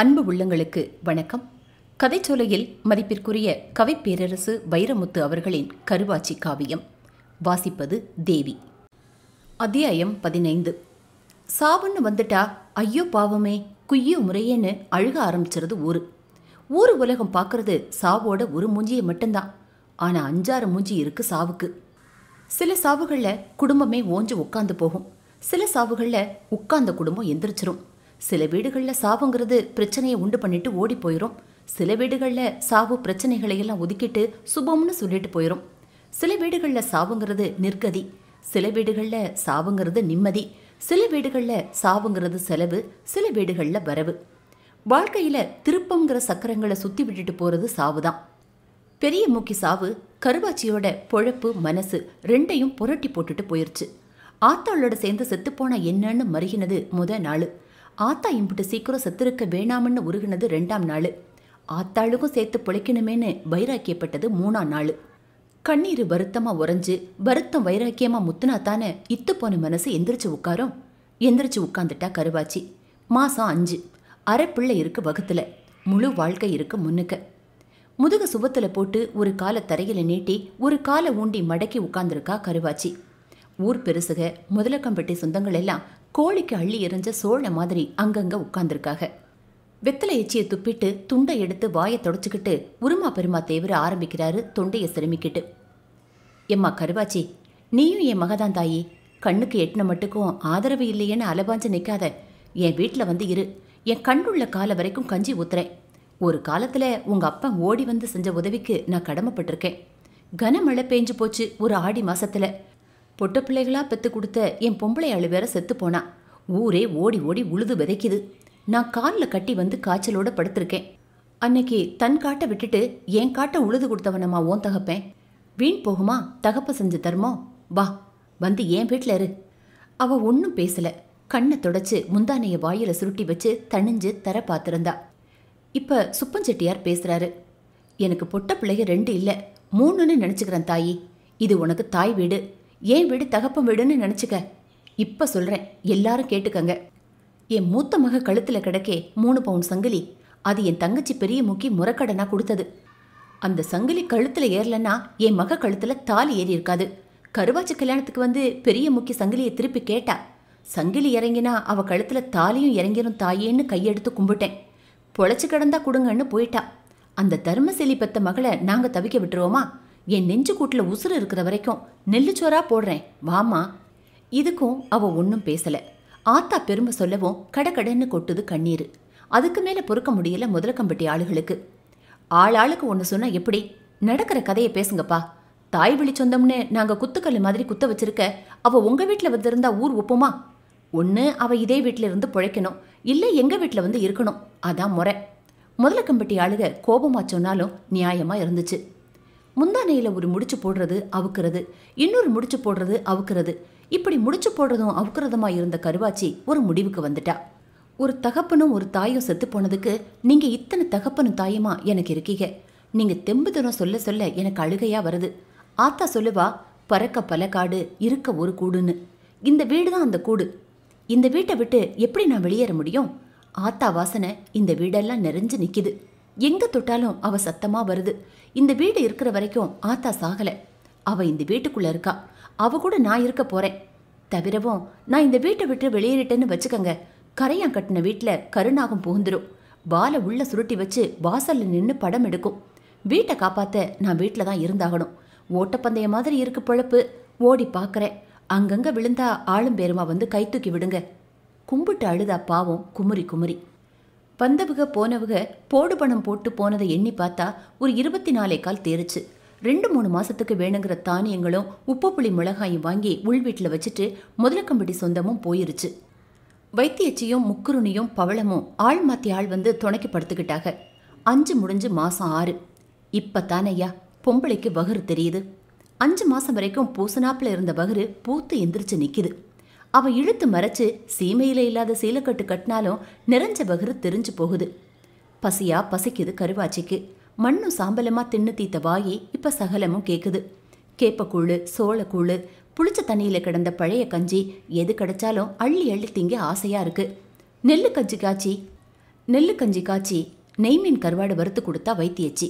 அன்பு உள்ளங்களுக்கு வணக்கம் கதைச்சொலையில் மதிப்பிற்குரிய கவி பேரரசு வைரமுத்து அவர்களின் கருவாச்சி காவியம் வாசிப்பது தேவி அத்தியாயம் பதினைந்து சாவுன்னு வந்துட்டா ஐயோ பாவமே குய்யோ முறையேன்னு அழுக ஆரம்பிச்சிருது ஊரு ஊர் உலகம் பார்க்கறது சாவோட ஒரு மூஞ்சியை மட்டும்தான் ஆனால் அஞ்சாறு மூஞ்சி இருக்கு சாவுக்கு சில சாவுகளில் குடும்பமே ஓஞ்சு உட்காந்து போகும் சில சாவுகளில் உட்கார்ந்த குடும்பம் எந்திரிச்சிரும் சில வீடுகளில் சாவுங்கிறது பிரச்சனையை உண்டு பண்ணிட்டு ஓடி போயிடும் சில வீடுகளில் சாவு பிரச்சனைகளை எல்லாம் ஒதுக்கிட்டு சுபம்னு சொல்லிட்டு போயிடும் சில வீடுகளில் சாவுங்கிறது நிற்கதி சில வீடுகளில் சாவுங்கிறது நிம்மதி சில வீடுகளில் சாவுங்கிறது செலவு சில வீடுகளில் வரவு வாழ்க்கையில் திருப்பங்கிற சக்கரங்களை சுற்றி விட்டுட்டு போகிறது சாவு தான் பெரிய மூக்கி சாவு கருவாச்சியோட பொழப்பு மனசு ரெண்டையும் புரட்டி போட்டுட்டு போயிருச்சு ஆத்தாளோட சேர்ந்து செத்துப்போனா என்னன்னு மருகினது முத நாள் ஆத்தா இம்புட்டு சீக்கிரம் இருக்க வேணாம்னு உருகினது ரெண்டாம் நாள் ஆத்தாளுக்கும் சேர்த்து பிழைக்கணுமேனு வைராக்கியப்பட்டது மூணாம் நாள் கண்ணீர் வருத்தமா உறைஞ்சு வருத்தம் வைராக்கியமா முத்துனா தானே இத்து போன மனசு எந்திரிச்சு உட்காரும் எந்திரிச்சு உட்காந்துட்டா கருவாச்சி மாசம் அஞ்சு அரை பிள்ளை இருக்கு வகுத்துல முழு வாழ்க்கை இருக்கு முன்னுக்கு முதுக சுபத்துல போட்டு ஒரு காலை தரையில நீட்டி ஒரு காலை ஊண்டி மடக்கி உட்கார்ந்துருக்கா கருவாச்சி ஊர் பெருசுக முதலக்கம்பட்டி சொந்தங்கள் எல்லாம் கோழிக்கு அள்ளி எறிஞ்ச சோழ மாதிரி அங்கங்க உட்கார்ந்துருக்காக வெத்தலை எச்சியை துப்பிட்டு துண்டை எடுத்து வாயை தொடச்சிக்கிட்டு உருமா பெருமா தேவர ஆரம்பிக்கிறாரு தொண்டையை சிரமிக்கிட்டு எம்மா கருவாச்சி நீயும் என் மகதான் தாயி கண்ணுக்கு எட்டின மட்டுக்கும் ஆதரவு இல்லையேன்னு அலபாஞ்சு நிற்காத என் வீட்டில் வந்து இரு என் கண்ணுள்ள கால வரைக்கும் கஞ்சி ஊத்துறேன் ஒரு காலத்தில் உங்கள் அப்பா ஓடி வந்து செஞ்ச உதவிக்கு நான் கடமைப்பட்டிருக்கேன் கனமழை பேஞ்சு போச்சு ஒரு ஆடி மாசத்துல பொட்ட பிள்ளைகளா பெத்து கொடுத்த என் பொம்பளை அழு வேற செத்து போனா ஊரே ஓடி ஓடி உழுது விதைக்குது நான் காலில் கட்டி வந்து காய்ச்சலோட படுத்திருக்கேன் அன்னைக்கு தன் காட்டை விட்டுட்டு என் காட்டை உழுது கொடுத்தவனம்மா ஓன் தகப்பேன் வீண் போகுமா தகப்ப செஞ்ச தருமோ வா வந்து ஏன் வீட்டில் இரு அவ ஒன்றும் பேசல கண்ணை தொடச்சு முந்தானைய வாயில சுருட்டி வச்சு தணிஞ்சு தர பார்த்துருந்தா இப்ப சுப்பஞ்செட்டியார் பேசுறாரு எனக்கு பொட்ட பிள்ளைக ரெண்டு இல்லை மூணுன்னு நினச்சிக்கிறேன் தாயி இது உனக்கு தாய் வீடு ஏன் வீடு தகப்பம் வீடுன்னு நினச்சிக்க இப்போ சொல்கிறேன் எல்லாரும் கேட்டுக்கங்க என் மூத்த மக கழுத்தில் கிடக்கே மூணு பவுன் சங்கிலி அது என் தங்கச்சி பெரிய முக்கி முறக்கடனாக கொடுத்தது அந்த சங்கிலி கழுத்தில் ஏறலன்னா என் மக கழுத்தில் தாலி ஏறி இருக்காது கருவாச்சி கல்யாணத்துக்கு வந்து பெரிய முக்கிய சங்கிலியை திருப்பி கேட்டா சங்கிலி இறங்கினா அவ கழுத்தில் தாலியும் இறங்கிரும் தாயேன்னு கையெடுத்து கும்பிட்டேன் பொழைச்சி கிடந்தா கொடுங்கன்னு போயிட்டா அந்த தர்மசெலி பெத்த மகளை நாங்கள் தவிக்க விட்டுருவோமா என் நெஞ்சு கூட்டில் உசுறு இருக்கிற வரைக்கும் நெல்லுச்சோரா போடுறேன் வாமா இதுக்கும் அவ ஒன்றும் பேசலை ஆத்தா பெரும்ப சொல்லவும் கடகடன்னு கொட்டுது கண்ணீர் அதுக்கு மேலே பொறுக்க முடியல முதலக்கம்பட்டி ஆளுகளுக்கு ஆளாளுக்கு ஒன்று சொன்னால் எப்படி நடக்கிற கதையை பேசுங்கப்பா தாய் வழி சொந்தம்னு நாங்கள் குத்துக்கல் மாதிரி குத்த வச்சிருக்க அவள் உங்கள் வீட்டில் வந்திருந்தா ஊர் ஒப்புமா ஒன்று அவள் இதே வீட்டில் இருந்து பிழைக்கணும் இல்லை எங்கள் வீட்டில் வந்து இருக்கணும் அதான் முறை முதலக்கம்பட்டி ஆளுக கோபமாக சொன்னாலும் நியாயமாக இருந்துச்சு முந்தானையில் ஒரு முடிச்சு போடுறது அவுக்கிறது இன்னொரு முடிச்சு போடுறது அவுக்கிறது இப்படி முடிச்சு போடுறதும் அவுக்கிறதுமா இருந்த கருவாச்சி ஒரு முடிவுக்கு வந்துட்டா ஒரு தகப்பனும் ஒரு தாயும் செத்து போனதுக்கு நீங்கள் இத்தனை தகப்பனும் தாயுமா எனக்கு இருக்கீங்க நீங்க தெம்பு தினம் சொல்ல சொல்ல எனக்கு அழுகையாக வருது ஆத்தா சொல்லுவா பறக்க பல காடு இருக்க ஒரு கூடுன்னு இந்த வீடு தான் அந்த கூடு இந்த வீட்டை விட்டு எப்படி நான் வெளியேற முடியும் ஆத்தா வாசனை இந்த வீடெல்லாம் நிறைஞ்சு நிற்கிது எங்கே தொட்டாலும் அவ சத்தமாக வருது இந்த வீடு இருக்கிற வரைக்கும் ஆத்தா சாகலை அவ இந்த வீட்டுக்குள்ள இருக்கா அவ கூட நான் இருக்க போறேன் தவிரவும் நான் இந்த வீட்டை விட்டு வெளியேறிட்டேன்னு வச்சுக்கோங்க கரையான் கட்டின வீட்டில் கருணாகம் புகுந்துடும் வாலை உள்ள சுருட்டி வச்சு வாசல்ல நின்று படம் எடுக்கும் வீட்டை காப்பாத்த நான் வீட்டில் தான் இருந்தாகணும் ஓட்டப்பந்தய மாதிரி இருக்கு பழப்பு ஓடி பார்க்குறேன் அங்கங்க விழுந்தா ஆளும் பேருமா வந்து கை தூக்கி விடுங்க கும்பிட்டு அழுதா பாவம் குமுறி குமுறி வந்தவுக போனவுக போடு பணம் போட்டு போனதை எண்ணி பார்த்தா ஒரு இருபத்தி நாலே கால் தேருச்சு ரெண்டு மூணு மாசத்துக்கு வேணுங்கிற தானியங்களும் உப்பு புளி மிளகாயும் வாங்கி உள் வீட்டில் வச்சுட்டு முதலக்கம்பட்டி சொந்தமும் போயிருச்சு வைத்தியச்சியும் முக்குருணியும் பவளமும் ஆள் மாற்றி ஆள் வந்து துணைக்கு படுத்துக்கிட்டாங்க அஞ்சு முடிஞ்சு மாதம் ஆறு இப்போ தானையா பொம்பளைக்கு வகுறு தெரியுது அஞ்சு மாதம் வரைக்கும் பூசனாப்பில் இருந்த வகுறு பூத்து எந்திரிச்சு நிற்கிது அவன் இழுத்து மறைச்சு சீமையில இல்லாத சீலக்கட்டு கட்டினாலும் நிறைஞ்ச பகிரு தெரிஞ்சு போகுது பசியா பசிக்குது கருவாச்சிக்கு மண்ணும் சாம்பலமா தின்னு தீத்த வாயி இப்ப சகலமும் கேக்குது கேப்பக்கூழு சோளக்கூழு புளிச்ச தண்ணியில கிடந்த பழைய கஞ்சி எது கிடைச்சாலும் அள்ளி அள்ளி திங்க ஆசையா இருக்கு நெல்லு கஞ்சி காய்ச்சி நெல்லு கஞ்சி காய்ச்சி நெய்மீன் கருவாடு வறுத்து கொடுத்தா வைத்தியச்சி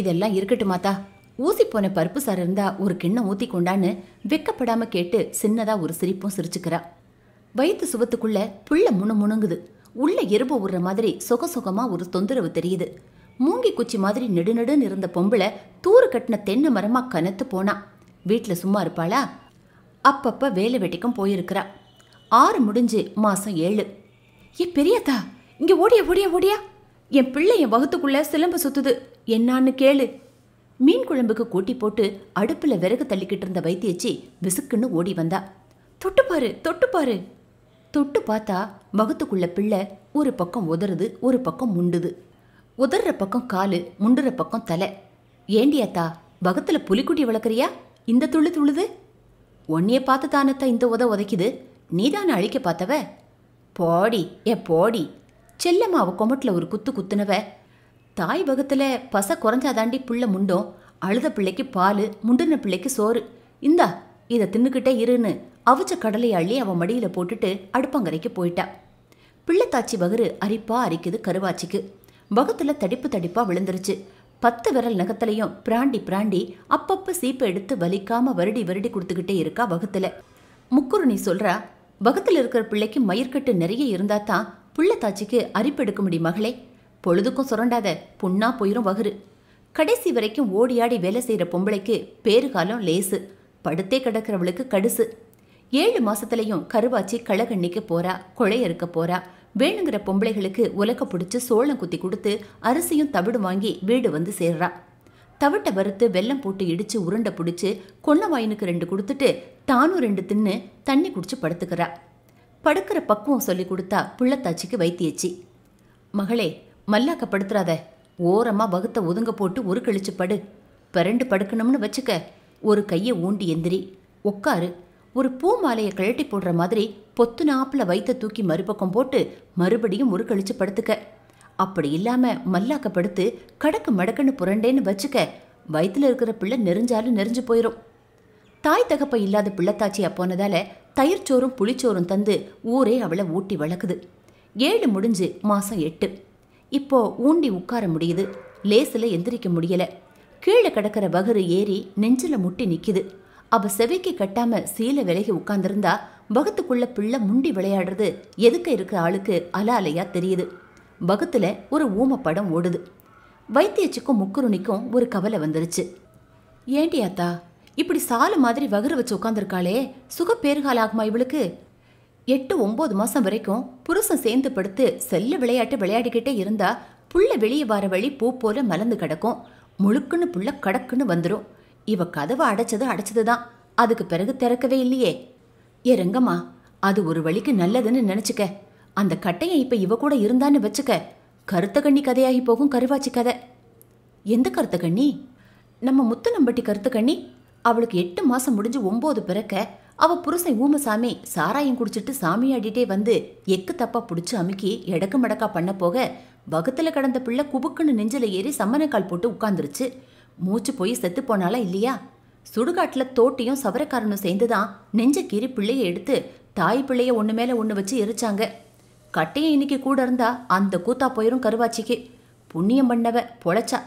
இதெல்லாம் இருக்கட்டும் மாத்தா ஊசி போன பருப்பு சார் இருந்தா ஒரு கிண்ணம் ஊத்தி கொண்டான்னு வெக்கப்படாம கேட்டு சின்னதா ஒரு சிரிப்பும் சிரிச்சுக்கிறா வயிற்று சுவத்துக்குள்ள புள்ள முணு முணுங்குது உள்ள எறும்பு உடுற மாதிரி சொக சொகமா ஒரு தொந்தரவு தெரியுது மூங்கி குச்சி மாதிரி நெடுநெடுன்னு இருந்த பொம்பளை தூறு கட்டின தென்னை மரமா கனத்து போனா வீட்டில் சும்மா இருப்பாளா அப்பப்ப வேலை வெட்டிக்கும் போயிருக்கிறா ஆறு முடிஞ்சு மாசம் ஏழு ஏ பெரியதா இங்க ஓடிய ஓடிய ஓடியா என் பிள்ளை என் வகுத்துக்குள்ள சிலம்பு சுத்துது என்னான்னு கேளு மீன் குழம்புக்கு கூட்டி போட்டு அடுப்பில் விறகு தள்ளிக்கிட்டு இருந்த வைத்தியச்சி விசுக்குன்னு ஓடி வந்தா தொட்டுப்பாரு தொட்டுப்பாரு தொட்டு பார்த்தா மகத்துக்குள்ள பிள்ளை ஒரு பக்கம் உதறுது ஒரு பக்கம் முண்டுது உதற பக்கம் காலு முண்டுற பக்கம் தலை ஏண்டியாத்தா பகத்தில் புலிக்குட்டி வளர்க்குறியா இந்த துள்ளு துள்ளுது உன்னைய பார்த்து தானத்தா இந்த உத உதைக்குது நீ தானே அழிக்க பார்த்தவ போடி ஏ போடி செல்லம்மாவை கொமட்டில் ஒரு குத்து குத்துனவ தாய் வகத்துல பச குறைஞ்சாதாண்டி புள்ள முண்டோம் அழுத பிள்ளைக்கு பால் முண்டின பிள்ளைக்கு சோறு இந்தா இதை தின்னுக்கிட்டே இருன்னு அவிச்ச கடலை அள்ளி அவன் மடியில போட்டுட்டு அடுப்பங்கரைக்கு போயிட்டா பிள்ளைத்தாச்சி வகரு அரிப்பா அரிக்குது கருவாச்சிக்கு வகத்துல தடிப்பு தடிப்பா விழுந்துருச்சு பத்து விரல் நகத்திலையும் பிராண்டி பிராண்டி அப்பப்ப சீப்பை எடுத்து வலிக்காம வருடி வருடி கொடுத்துக்கிட்டே இருக்கா வகத்துல முக்குருணி சொல்றா வகத்தில் இருக்கிற பிள்ளைக்கு மயிர்கட்டு நிறைய இருந்தா தான் புள்ளத்தாச்சிக்கு அரிப்பெடுக்க முடியும் மகளே பொழுதுக்கும் சுரண்டாத புண்ணா போயிரும் வகுறு கடைசி வரைக்கும் ஓடியாடி வேலை செய்கிற பொம்பளைக்கு பேறுகாலம் லேசு படுத்தே கிடக்கிறவளுக்கு கடுசு ஏழு மாசத்துலயும் கருவாச்சி களகண்ணிக்கு போறா இருக்க போறா வேணுங்கிற பொம்பளைகளுக்கு உலக்க பிடிச்சி சோளம் குத்தி கொடுத்து அரிசியும் தவிடு வாங்கி வீடு வந்து சேர்றா தவிட்ட வறுத்து வெல்லம் போட்டு இடிச்சு உருண்டை பிடிச்சி கொன்னவாயினுக்கு ரெண்டு கொடுத்துட்டு தானும் ரெண்டு தின்னு தண்ணி குடிச்சு படுத்துக்கிறா படுக்கிற பக்குவம் சொல்லி கொடுத்தா புள்ளத்தாச்சிக்கு வைத்தியச்சி மகளே மல்லாக்கப்படுத்துறாத ஓரமா வகுத்த ஒதுங்க போட்டு ஒரு கழிச்சு படு பரண்டு படுக்கணும்னு வச்சுக்க ஒரு கையை ஊண்டி எந்திரி உட்காரு ஒரு பூ மாலையை கழட்டி போடுற மாதிரி பொத்து நாப்பில் வைத்த தூக்கி மறுபக்கம் போட்டு மறுபடியும் ஒரு கழிச்சு படுத்துக்க அப்படி இல்லாம மல்லாக்கப்படுத்து கடக்கு மடக்குன்னு புரண்டேன்னு வச்சுக்க வயிற்றுல இருக்கிற பிள்ளை நெறிஞ்சாலும் நெறிஞ்சு போயிடும் தாய் தகப்ப இல்லாத பிள்ளைத்தாச்சியா போனதால தயிர்ச்சோறும் புளிச்சோறும் தந்து ஊரே அவளை ஊட்டி வளர்க்குது ஏழு முடிஞ்சு மாசம் எட்டு இப்போ ஊண்டி உட்கார முடியுது லேசில் எந்திரிக்க முடியலை கீழே கிடக்கிற வகுறு ஏறி நெஞ்சில் முட்டி நிற்கிது அவ செவைக்கு கட்டாம சீலை விலகி உட்கார்ந்துருந்தா பகத்துக்குள்ள பிள்ளை முண்டி விளையாடுறது எதுக்க இருக்க ஆளுக்கு அல அலையா தெரியுது பகத்தில் ஒரு ஊமப்படம் ஓடுது வைத்தியச்சுக்கும் முக்குருணிக்கும் ஒரு கவலை வந்துருச்சு ஏண்டி அத்தா இப்படி சாலு மாதிரி வகுறு வச்சு உட்காந்துருக்காளே சுகப்பேறுகால் ஆகுமா இவளுக்கு எட்டு ஒன்பது மாதம் வரைக்கும் புருஷன் சேர்ந்து படுத்து செல்லு விளையாட்டு விளையாடிக்கிட்டே இருந்தா புள்ள வெளியே வர வழி பூ போல மலர்ந்து கிடக்கும் முழுக்குன்னு புள்ள கடக்குன்னு வந்துடும் இவ கதவை அடைச்சது அடைச்சது தான் அதுக்கு பிறகு திறக்கவே இல்லையே ஏ ரங்கம்மா அது ஒரு வழிக்கு நல்லதுன்னு நினச்சிக்க அந்த கட்டையை இப்போ இவ கூட இருந்தான்னு வச்சுக்க கருத்த கண்ணி கதையாகி போகும் கருவாச்சி கதை எந்த கருத்த கண்ணி நம்ம முத்து நம்பட்டி கருத்த கண்ணி அவளுக்கு எட்டு மாதம் முடிஞ்சு ஒம்பது பிறக்க அவள் புருஷன் ஊமசாமி சாராயம் குடிச்சிட்டு ஆடிட்டே வந்து எக்கு தப்பா பிடிச்சி அமுக்கி எடக்கு மடக்கா பண்ண போக வகுத்தில் கடந்த பிள்ளை குபுக்குன்னு நெஞ்சில் ஏறி சம்மனக்கால் போட்டு உட்காந்துருச்சு மூச்சு போய் செத்து போனாலா இல்லையா சுடுகாட்டில் தோட்டியும் சவரக்காரனும் சேர்ந்து தான் நெஞ்ச கீறி பிள்ளையை எடுத்து தாய் பிள்ளைய ஒன்று மேலே ஒன்று வச்சு எரிச்சாங்க கட்டையும் இன்னைக்கு கூட இருந்தா அந்த கூத்தா போயிரும் கருவாச்சிக்கு புண்ணியம் பண்ணவ பொழைச்சா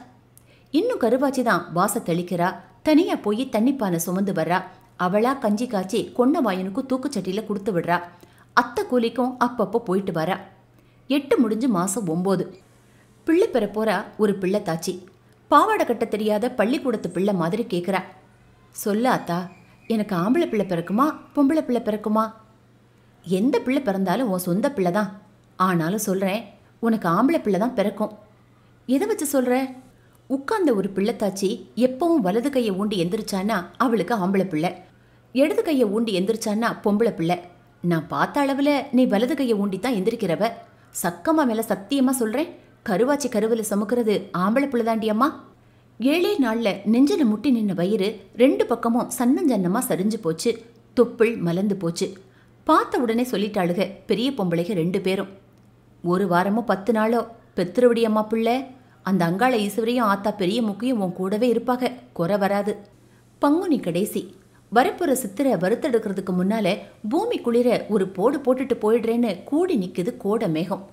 இன்னும் கருவாச்சி தான் வாச தெளிக்கிறா தனியாக போய் தண்ணிப்பானை சுமந்து வர்றா அவளா கஞ்சி காய்ச்சி கொன்னவாயனுக்கும் தூக்குச்சட்டியில் கொடுத்து விடுறா அத்தை கூலிக்கும் அப்பப்போ போயிட்டு வரா எட்டு முடிஞ்சு மாதம் ஒம்போது பிள்ளை பெற ஒரு பிள்ளை தாச்சி பாவாடை கட்ட தெரியாத பள்ளிக்கூடத்து பிள்ளை மாதிரி கேட்குறா சொல்ல அத்தா எனக்கு ஆம்பளை பிள்ளை பிறக்குமா பொம்பளை பிள்ளை பிறக்குமா எந்த பிள்ளை பிறந்தாலும் உன் சொந்த பிள்ளை தான் ஆனாலும் சொல்கிறேன் உனக்கு ஆம்பளை பிள்ளை தான் பிறக்கும் எதை வச்சு சொல்கிற உட்கார்ந்த ஒரு பிள்ளைத்தாச்சி எப்பவும் வலது கையை ஊண்டி எந்திரிச்சான்னா அவளுக்கு ஆம்பளை பிள்ளை இடது கையை ஊண்டி எந்திரிச்சான்னா பொம்பளை பிள்ளை நான் பார்த்த அளவில் நீ வலது கையை ஊண்டி தான் எந்திரிக்கிறவ சக்கமா மேலே சத்தியமாக சொல்கிறேன் கருவாச்சி கருவில் சுமக்கிறது ஆம்பளை பிள்ளை தாண்டியம்மா ஏழே நாளில் நெஞ்சில் முட்டி நின்ன வயிறு ரெண்டு பக்கமும் சன்னஞ்சன்னமாக சரிஞ்சு போச்சு தொப்புள் மலர்ந்து போச்சு பார்த்த உடனே சொல்லிட்டாளுக பெரிய பொம்பளைக ரெண்டு பேரும் ஒரு வாரமோ பத்து நாளோ பெத்திரவடி அம்மா பிள்ளை அந்த அங்காள ஈஸ்வரியும் ஆத்தா பெரிய முக்கியம் உன் கூடவே இருப்பாக குறை வராது பங்குனி கடைசி வரப்புற சித்திரை வறுத்தெடுக்கிறதுக்கு முன்னால பூமி குளிர ஒரு போடு போட்டுட்டு போயிடுறேன்னு கூடி நிற்குது கோட மேகம்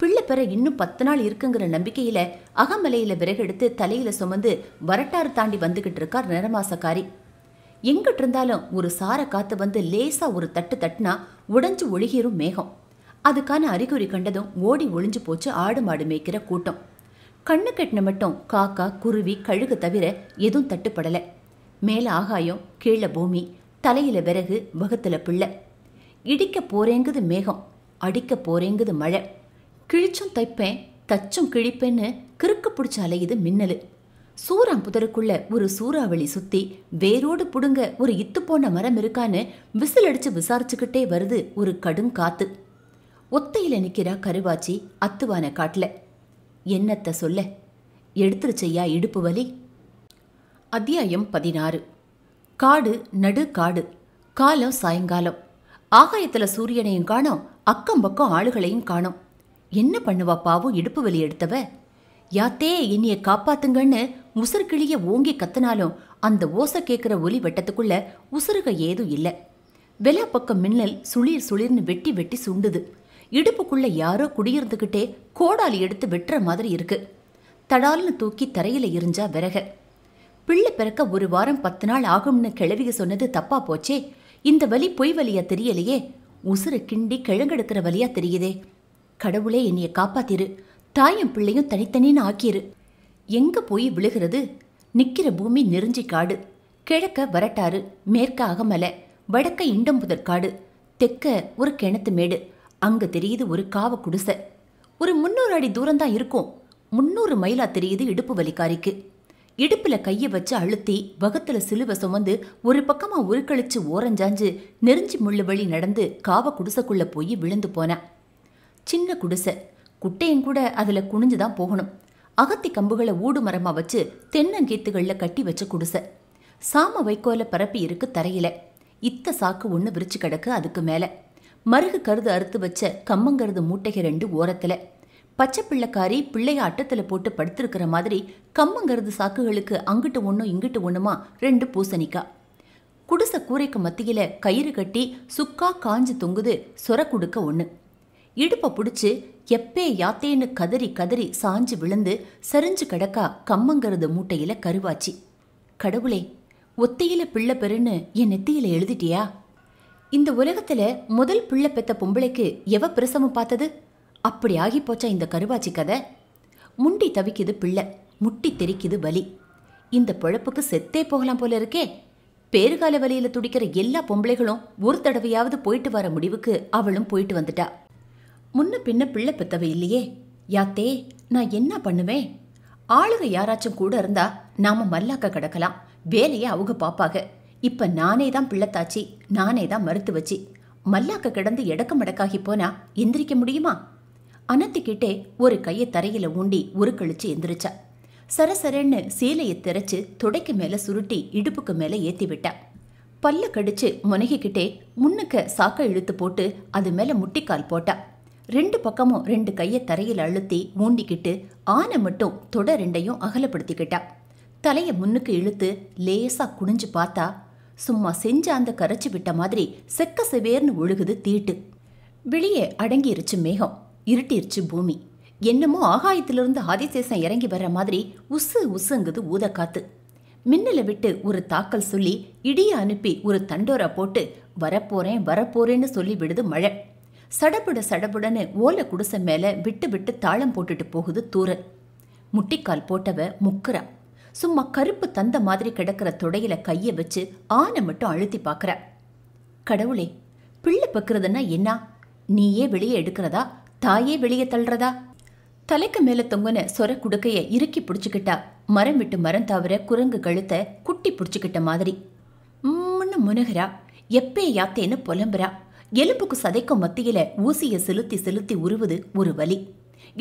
பிள்ளை பெற இன்னும் பத்து நாள் இருக்குங்கிற நம்பிக்கையில அகமலையில விறகெடுத்து தலையில சுமந்து வரட்டாறு தாண்டி வந்துகிட்டு இருக்கார் நிறமாசக்காரி எங்கிட்டு இருந்தாலும் ஒரு சார காத்து வந்து லேசா ஒரு தட்டு தட்டுனா உடஞ்சு ஒழுகிரும் மேகம் அதுக்கான அறிகுறி கண்டதும் ஓடி ஒளிஞ்சு போச்சு ஆடு மாடு மேய்க்கிற கூட்டம் கண்ணு கட்டின மட்டும் காக்கா குருவி கழுகு தவிர எதுவும் தட்டுப்படலை மேல ஆகாயம் கீழே பூமி தலையில விறகு முகத்துல பிள்ளை இடிக்க போறேங்குது மேகம் அடிக்க போறேங்குது மழை கிழிச்சும் தைப்பேன் தச்சும் கிழிப்பேன்னு கிறுக்கு பிடிச்ச அலையுது மின்னலு புதருக்குள்ள ஒரு சூறாவளி சுத்தி வேரோடு புடுங்க ஒரு இத்து போன மரம் இருக்கான்னு விசில் அடிச்சு விசாரிச்சுக்கிட்டே வருது ஒரு கடும் காத்து ஒத்தையில நிக்கிறா கருவாச்சி அத்துவான காட்டுல என்னத்த சொல்ல எடுத்துருச்சையா இடுப்பு வலி அத்தியாயம் பதினாறு காடு நடு காடு காலம் சாயங்காலம் ஆகாயத்தில் சூரியனையும் காணோம் அக்கம் பக்கம் ஆளுகளையும் காணோம் என்ன பண்ணுவா பாவும் இடுப்பு வலி எடுத்தவ யாத்தே என்னைய காப்பாத்துங்கன்னு உசுறுக்கிளிய ஓங்கி கத்தினாலும் அந்த ஓசை கேட்குற ஒலி வெட்டத்துக்குள்ள உசுறுக ஏதும் இல்லை வெலா பக்கம் மின்னல் சுளிர் சுளிர்னு வெட்டி வெட்டி சுண்டுது இடுப்புக்குள்ள யாரோ குடியிருந்துகிட்டே கோடாலி எடுத்து வெட்டுற மாதிரி இருக்கு தடால்னு தூக்கி தரையில் எரிஞ்சா விறக பிள்ளை பிறக்க ஒரு வாரம் பத்து நாள் ஆகும்னு கிளவிய சொன்னது தப்பா போச்சே இந்த வலி பொய் வலியா தெரியலையே உசுறு கிண்டி கிழங்கெடுக்கிற வழியா தெரியுதே கடவுளே என்னைய காப்பாத்திரு தாயும் பிள்ளையும் தனித்தனின்னு ஆக்கிரு எங்க போய் விழுகிறது நிக்கிற பூமி நெருஞ்சி காடு கிழக்க வரட்டாறு மேற்க அகமலை வடக்க இண்டம்புதற் காடு தெக்க ஒரு கிணத்து மேடு அங்க தெரியுது ஒரு காவ குடிசை ஒரு முன்னூறு அடி தூரம்தான் இருக்கும் முன்னூறு மைலா தெரியுது இடுப்பு வலிக்காரிக்கு இடுப்புல கையை வச்சு அழுத்தி வகத்துல சிலுவை சுமந்து ஒரு பக்கமா உருக்களிச்சு ஓரஞ்சாஞ்சு நெருஞ்சி முள்ளு வழி நடந்து காவ குடிசைக்குள்ள போய் விழுந்து போனேன் சின்ன குடிசை குட்டையும் கூட அதுல குனிஞ்சுதான் போகணும் அகத்தி கம்புகளை ஊடு மரமா வச்சு தென்னங்கீத்துகள்ல கட்டி வச்ச குடிசை சாம வைக்கோல பரப்பி இருக்கு தரையில இத்த சாக்கு ஒன்று விரிச்சு கிடக்கு அதுக்கு மேலே மருகு கருது அறுத்து வச்ச கம்மங்கருது மூட்டைகள் ரெண்டு ஓரத்தில் பச்சை பிள்ளைக்காரி பிள்ளைய அட்டத்தில் போட்டு படுத்திருக்கிற மாதிரி கம்மங்கருது சாக்குகளுக்கு அங்கிட்டு ஒன்றும் இங்கிட்டு ஒன்றுமா ரெண்டு பூசணிக்காய் குடிசை கூரைக்கு மத்தியில் கயிறு கட்டி சுக்கா காஞ்சு தொங்குது சொர குடுக்க ஒன்று இடுப்பை பிடிச்சி எப்பே யாத்தேன்னு கதறி கதறி சாஞ்சு விழுந்து சரிஞ்சு கிடக்கா கம்மங்கருது மூட்டையில் கருவாச்சி கடவுளே ஒத்தையில பிள்ளை பெருன்னு என் நெத்தியில் எழுதிட்டியா இந்த உலகத்தில் முதல் பிள்ளை பெத்த பொம்பளைக்கு எவ பிரசவம் பார்த்தது அப்படி ஆகி போச்சா இந்த கருவாச்சி கதை முண்டி தவிக்குது பிள்ளை முட்டி தெரிக்குது வலி இந்த பிழப்புக்கு செத்தே போகலாம் போல இருக்கே பேறுகால வலியில் துடிக்கிற எல்லா பொம்பளைகளும் ஒரு தடவையாவது போயிட்டு வர முடிவுக்கு அவளும் போயிட்டு வந்துட்டா முன்ன பின்ன பிள்ளை பெத்தவை இல்லையே யாத்தே நான் என்ன பண்ணுவேன் ஆளுக யாராச்சும் கூட இருந்தா நாம மல்லாக்க கிடக்கலாம் வேலையை அவங்க பாப்பாக இப்ப நானே தான் பிள்ளைத்தாச்சி நானே தான் மறுத்து வச்சு மல்லாக்க கிடந்து எடக்கம் மடக்காகி போனா எந்திரிக்க முடியுமா அனத்திக்கிட்டே ஒரு கையை தரையில ஊண்டி உருக்கழிச்சு எந்திரிச்சா சரசரன்னு சீலையை திரைச்சு துடைக்கு மேல சுருட்டி இடுப்புக்கு மேல ஏத்தி விட்டா பல்ல கடிச்சு முனகிக்கிட்டே முன்னுக்க சாக்க இழுத்து போட்டு அது மேல முட்டிக்கால் போட்டா ரெண்டு பக்கமும் ரெண்டு கையை தரையில் அழுத்தி ஊண்டிக்கிட்டு ஆனை மட்டும் தொட ரெண்டையும் அகலப்படுத்திக்கிட்டா தலையை முன்னுக்கு இழுத்து லேசா குனிஞ்சு பார்த்தா சும்மா செஞ்ச அந்த கரைச்சி விட்ட மாதிரி செக்க செவேர்னு ஒழுகுது தீட்டு வெளியே அடங்கிருச்சு மேகம் இருட்டிருச்சு பூமி என்னமோ ஆகாயத்திலிருந்து ஆதிசேஷன் இறங்கி வர்ற மாதிரி உசு உசுங்குது ஊதக்காத்து மின்னலை விட்டு ஒரு தாக்கல் சொல்லி இடிய அனுப்பி ஒரு தண்டோரா போட்டு வரப்போறேன் வரப்போறேன்னு சொல்லி விடுது மழை சடபுட சடபுடன்னு ஓல குடிசை மேல விட்டு விட்டு தாளம் போட்டுட்டு போகுது தூரல் முட்டிக்கால் போட்டவ முக்குறா சும்மா கருப்பு தந்த மாதிரி கிடக்கிற தொடையில கைய வச்சு ஆனை மட்டும் அழுத்தி பாக்குற கடவுளே பிள்ளை பக்கிறதுனா என்ன நீயே வெளியே எடுக்கிறதா தாயே வெளியே தள்ளுறதா தலைக்கு மேல தொங்குன சொர குடுக்கைய இறுக்கி பிடிச்சுக்கிட்டா மரம் விட்டு மரம் தவிர குரங்கு கழுத்த குட்டி பிடிச்சுக்கிட்ட மாதிரி உம்முன்னு முனகிறா எப்பே யாத்தேன்னு புலம்புறா எலும்புக்கு சதைக்கும் மத்தியில ஊசிய செலுத்தி செலுத்தி உருவது ஒரு வலி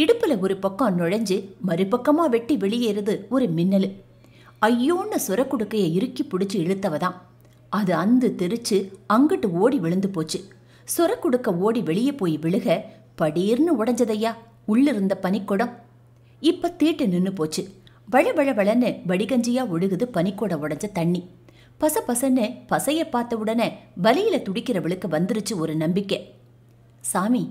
இடுப்புல ஒரு பக்கம் நுழைஞ்சு மறுபக்கமா வெட்டி வெளியேறுது ஒரு மின்னலு ஐயோன்னு சொர குடுக்கைய இறுக்கி புடிச்சு இழுத்தவதான் அது அந்து தெரிச்சு அங்கிட்டு ஓடி விழுந்து போச்சு சொரக்குடுக்க ஓடி வெளியே போய் விழுக படீர்னு உடஞ்சதையா உள்ளிருந்த பனிக்குடம் இப்ப தீட்டு நின்று போச்சு வள வள வளன்னு வடிகஞ்சியா ஒழுகுது பனிக்கூட உடஞ்ச தண்ணி பச பசன்னு பசைய பார்த்த உடனே வலியில துடிக்கிறவளுக்கு வந்துருச்சு ஒரு நம்பிக்கை சாமி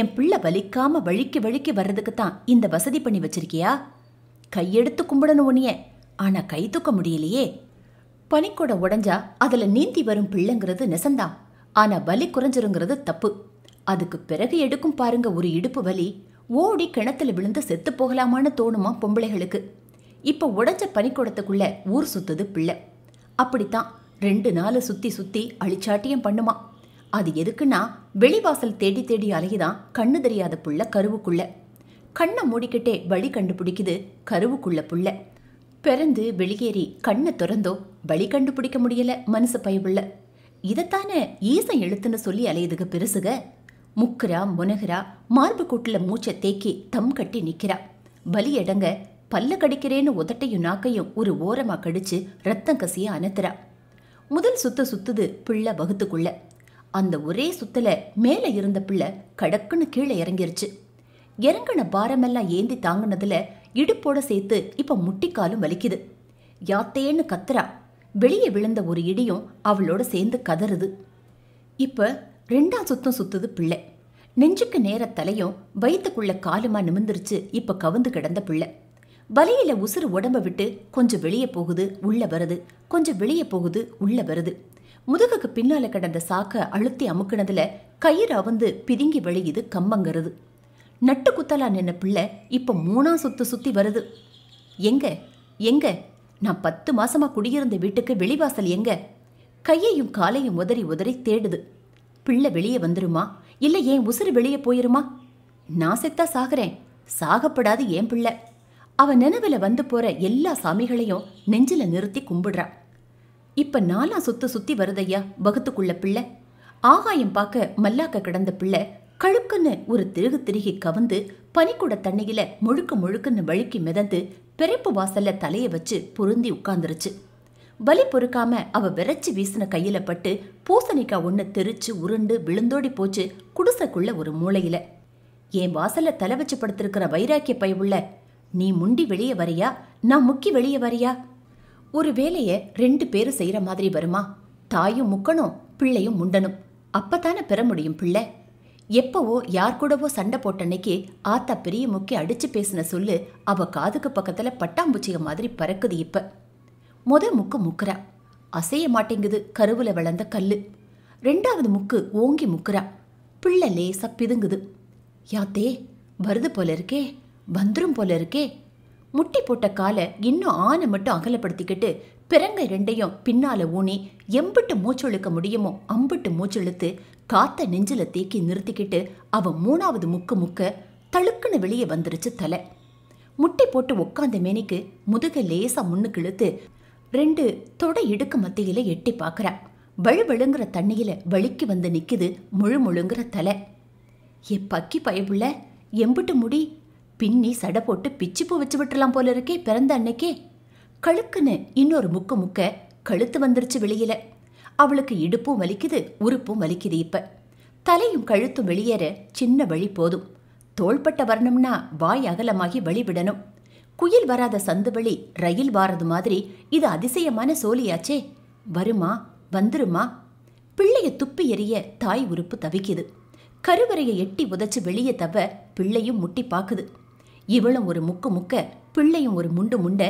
என் பிள்ளை வலிக்காம வழிக்கு வழிக்கு வர்றதுக்கு தான் இந்த வசதி பண்ணி வச்சிருக்கியா கையெடுத்து கும்பிடணும் உனிய ஆனா கை தூக்க முடியலையே பனிக்கூட உடஞ்சா அதுல நீந்தி வரும் பிள்ளைங்கிறது நெசந்தான் ஆனா வலி குறைஞ்சிருங்கிறது தப்பு அதுக்கு பிறகு எடுக்கும் பாருங்க ஒரு இடுப்பு வலி ஓடி கிணத்துல விழுந்து செத்து போகலாமான்னு தோணுமா பொம்பளைகளுக்கு இப்போ உடஞ்ச பனிக்கூடத்துக்குள்ள ஊர் சுத்துது பிள்ளை அப்படித்தான் ரெண்டு நாள் சுற்றி சுற்றி அழிச்சாட்டியம் பண்ணுமா அது எதுக்குன்னா வெளிவாசல் தேடி தேடி அலையுதான் கண்ணு தெரியாத புள்ள கருவுக்குள்ள கண்ணை மூடிக்கிட்டே வழி கண்டுபிடிக்குது கருவுக்குள்ள புள்ள பிறந்து வெளியேறி கண்ணை திறந்தோ வழி கண்டுபிடிக்க முடியல மனசு பயவுள்ள இதைத்தானே ஈசன் எழுத்துன்னு சொல்லி அலையுதுக பெருசுக முக்குறா முனகுறா மார்பு கூட்டில் மூச்சை தேக்கி தம் கட்டி நிற்கிறா பலி இடங்க பல்ல கடிக்கிறேன்னு உதட்டையும் நாக்கையும் ஒரு ஓரமாக கடிச்சு ரத்தம் கசிய அனுத்துறா முதல் சுத்த சுத்துது பிள்ளை வகுத்துக்குள்ள அந்த ஒரே சுத்துல மேலே இருந்த பிள்ளை கடக்குன்னு கீழே இறங்கிருச்சு இறங்கின பாரமெல்லாம் ஏந்தி தாங்கினதுல இடுப்போட சேர்த்து இப்ப முட்டிக்காலும் வலிக்குது யாத்தேன்னு கத்துறா வெளியே விழுந்த ஒரு இடியும் அவளோட சேர்ந்து கதறுது இப்ப ரெண்டாம் சுத்தம் சுத்துது பிள்ளை நெஞ்சுக்கு நேர தலையும் வயிற்றுக்குள்ள காலுமா நிமிந்துருச்சு இப்ப கவுந்து கிடந்த பிள்ளை வலியில உசுறு உடம்ப விட்டு கொஞ்சம் வெளியே போகுது உள்ள வருது கொஞ்சம் வெளியே போகுது உள்ள வருது முதுகுக்கு பின்னால கிடந்த சாக்க அழுத்தி அமுக்குனதுல கயிறு அவந்து பிதுங்கி வழியுது கம்பங்கிறது நட்டு குத்தலா நின்ன பிள்ளை இப்ப மூணா சுத்து சுத்தி வருது எங்க எங்க நான் பத்து மாசமா குடியிருந்த வீட்டுக்கு வெளிவாசல் எங்க கையையும் காலையும் உதறி உதறி தேடுது பிள்ளை வெளியே வந்துருமா இல்லை என் உசுறு வெளியே போயிருமா நான் செத்தா சாகிறேன் சாகப்படாது ஏன் பிள்ளை அவன் நினைவில் வந்து போற எல்லா சாமிகளையும் நெஞ்சில் நிறுத்தி கும்பிடுறான் இப்ப நாலாம் சுத்து சுத்தி வருதையா வகுத்துக்குள்ள பிள்ளை ஆகாயம் பார்க்க மல்லாக்க கிடந்த பிள்ளை கழுக்குன்னு ஒரு திருகு திருகி கவந்து பனிக்கூட தண்ணியில முழுக்க முழுக்குன்னு வழுக்கி மிதந்து பிறப்பு வாசல்ல தலையை வச்சு பொருந்தி உட்கார்ந்துருச்சு வலி பொறுக்காம அவ விரைச்சி வீசின கையில பட்டு பூசணிக்காய் ஒன்று தெரிச்சு உருண்டு விழுந்தோடி போச்சு குடிசைக்குள்ள ஒரு மூளையில என் வாசல்ல தலை வச்சு படுத்திருக்கிற வைராக்கிய பை உள்ள நீ முண்டி வெளியே வரியா நான் முக்கி வெளியே வரியா ஒரு வேலைய ரெண்டு பேரும் செய்யற மாதிரி வருமா தாயும் முக்கணும் பிள்ளையும் முண்டனும் அப்பதானே பெற முடியும் பிள்ளை எப்பவோ யார் கூடவோ சண்டை போட்டன்னைக்கு ஆத்தா பெரிய முக்கி அடிச்சு பேசின சொல்லு அவ காதுக்கு பக்கத்துல பட்டாம்பூச்சிக மாதிரி பறக்குது இப்போ முத முக்கு முக்குறா அசைய மாட்டேங்குது கருவுல வளர்ந்த கல்லு ரெண்டாவது முக்கு ஓங்கி முக்குறா பிள்ளை லேசா பிதுங்குது யாத்தே வருது போல இருக்கே வந்துரும் போல இருக்கே முட்டி போட்ட காலை இன்னும் ஆனை மட்டும் அகலப்படுத்திக்கிட்டு பிறங்க ரெண்டையும் பின்னால ஊனி எம்பிட்டு மூச்சொழுக்க முடியுமோ அம்பிட்டு மூச்சொழுத்து காத்த நெஞ்சில தேக்கி நிறுத்திக்கிட்டு அவன் மூணாவது முக்கு முக்க தழுக்குன்னு வெளியே வந்துருச்சு தலை முட்டி போட்டு உக்காந்த மேனிக்கு முதுக லேசா முன்னுக்கு இழுத்து ரெண்டு தொடை இடுக்கு மத்தியில எட்டி வழு வழுவழுங்கிற தண்ணியில வழுக்கி வந்து நிக்குது முழு முழுங்குற தலை ஏ பக்கி பயபுள்ள எம்பிட்டு முடி பின்னி சடை போட்டு பிச்சு பூ வச்சு விட்டுலாம் போல இருக்கே பிறந்த அன்னைக்கே கழுக்குன்னு இன்னொரு முக்க முக்க கழுத்து வந்துருச்சு வெளியில அவளுக்கு இடுப்பும் வலிக்குது உறுப்பும் வலிக்குது இப்ப தலையும் கழுத்தும் வெளியேற சின்ன வழி போதும் தோள்பட்ட வரணும்னா வாய் அகலமாகி வழிவிடணும் குயில் வராத சந்து வழி ரயில் வாரது மாதிரி இது அதிசயமான சோழியாச்சே வருமா வந்துருமா பிள்ளைய துப்பி எறிய தாய் உறுப்பு தவிக்குது கருவறையை எட்டி உதச்சு வெளியே தவ பிள்ளையும் முட்டி பாக்குது இவளும் ஒரு முக்கு முக்க பிள்ளையும் ஒரு முண்டு முண்ட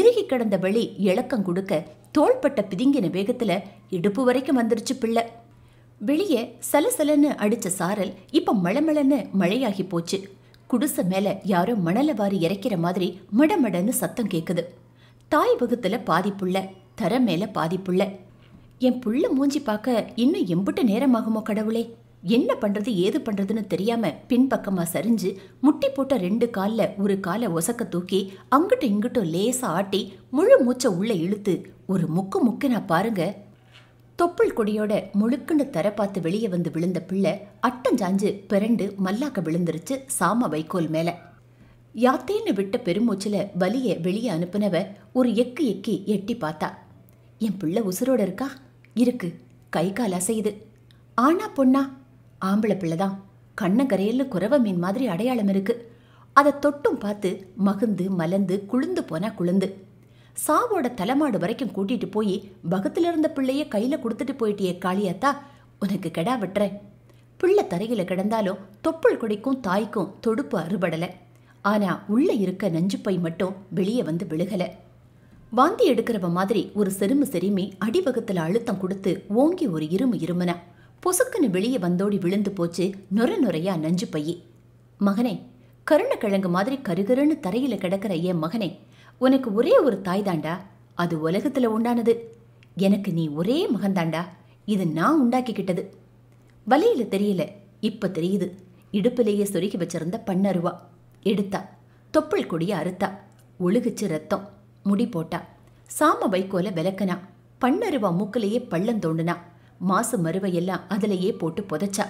இறுகி கிடந்த வழி இழக்கம் கொடுக்க தோள்பட்ட பிதுங்கின வேகத்துல இடுப்பு வரைக்கும் வந்துருச்சு பிள்ளை வெளியே சலசலன்னு அடிச்ச சாரல் இப்ப மளமளன்னு மழையாகி போச்சு குடிசை மேல யாரோ மணல வாரி இறைக்கிற மாதிரி மடமடன்னு சத்தம் கேக்குது தாய் வகுத்துல பாதிப்புள்ள தர மேல பாதிப்புள்ள என் புள்ள மூஞ்சி பார்க்க இன்னும் எம்பிட்டு நேரமாகுமோ கடவுளே என்ன பண்றது ஏது பண்றதுன்னு தெரியாம பின்பக்கமா சரிஞ்சு முட்டி போட்ட ரெண்டு கால்ல ஒரு காலை ஒசக்க தூக்கி அங்கிட்டும் இங்கிட்டும் லேசா ஆட்டி முழு மூச்சை உள்ள இழுத்து ஒரு முக்கு நான் பாருங்க தொப்புள் கொடியோட முழுக்குன்னு தர பார்த்து வெளியே வந்து விழுந்த பிள்ளை அட்டஞ்சாஞ்சு பிறண்டு மல்லாக்க விழுந்துருச்சு சாம வைக்கோல் மேலே யாத்தேன்னு விட்ட பெருமூச்சில் வலிய வெளியே அனுப்புனவ ஒரு எக்கு எக்கி எட்டி பார்த்தா என் பிள்ளை உசுரோட இருக்கா இருக்கு கை கால் அசையுது ஆனா பொண்ணா ஆம்பளை பிள்ளைதான் கண்ணங்கரையில் குறவ மீன் மாதிரி அடையாளம் இருக்கு அதை தொட்டும் பார்த்து மகுந்து மலந்து குளிந்து போனா குளிந்து சாவோட தலைமாடு வரைக்கும் கூட்டிட்டு போய் பகத்துல இருந்த பிள்ளைய கையில கொடுத்துட்டு போயிட்டிய காளியாத்தா உனக்கு கெடா விட்டுறேன் பிள்ளை தரையில கிடந்தாலும் தொப்புள் குடைக்கும் தாய்க்கும் தொடுப்பு அறுபடல ஆனா உள்ள இருக்க நஞ்சுப்பை மட்டும் வெளியே வந்து விழுகல வாந்தி எடுக்கிறவ மாதிரி ஒரு செருமு செருமி அடிவகத்துல அழுத்தம் கொடுத்து ஓங்கி ஒரு இருமு இருமுனா பொசுக்குன்னு வெளியே வந்தோடி விழுந்து போச்சு நொர நுரையா நஞ்சு பையே மகனே கருணக்கிழங்கு மாதிரி கருகருன்னு தரையில கிடக்கிற என் மகனே உனக்கு ஒரே ஒரு தாய் தாண்டா அது உலகத்தில் உண்டானது எனக்கு நீ ஒரே மகன்தாண்டா இது நான் உண்டாக்கிக்கிட்டது வலையில தெரியல இப்போ தெரியுது இடுப்பிலேயே சொருகி வச்சிருந்த பண்ணருவா எடுத்தா தொப்புள் கொடிய அறுத்தா ஒழுகுச்சு ரத்தம் முடி போட்டா சாம வைக்கோல விளக்கனா பண்ணருவா மூக்கிலேயே பள்ளம் தோண்டுனா மாசு மருவையெல்லாம் அதிலேயே போட்டு புதைச்சா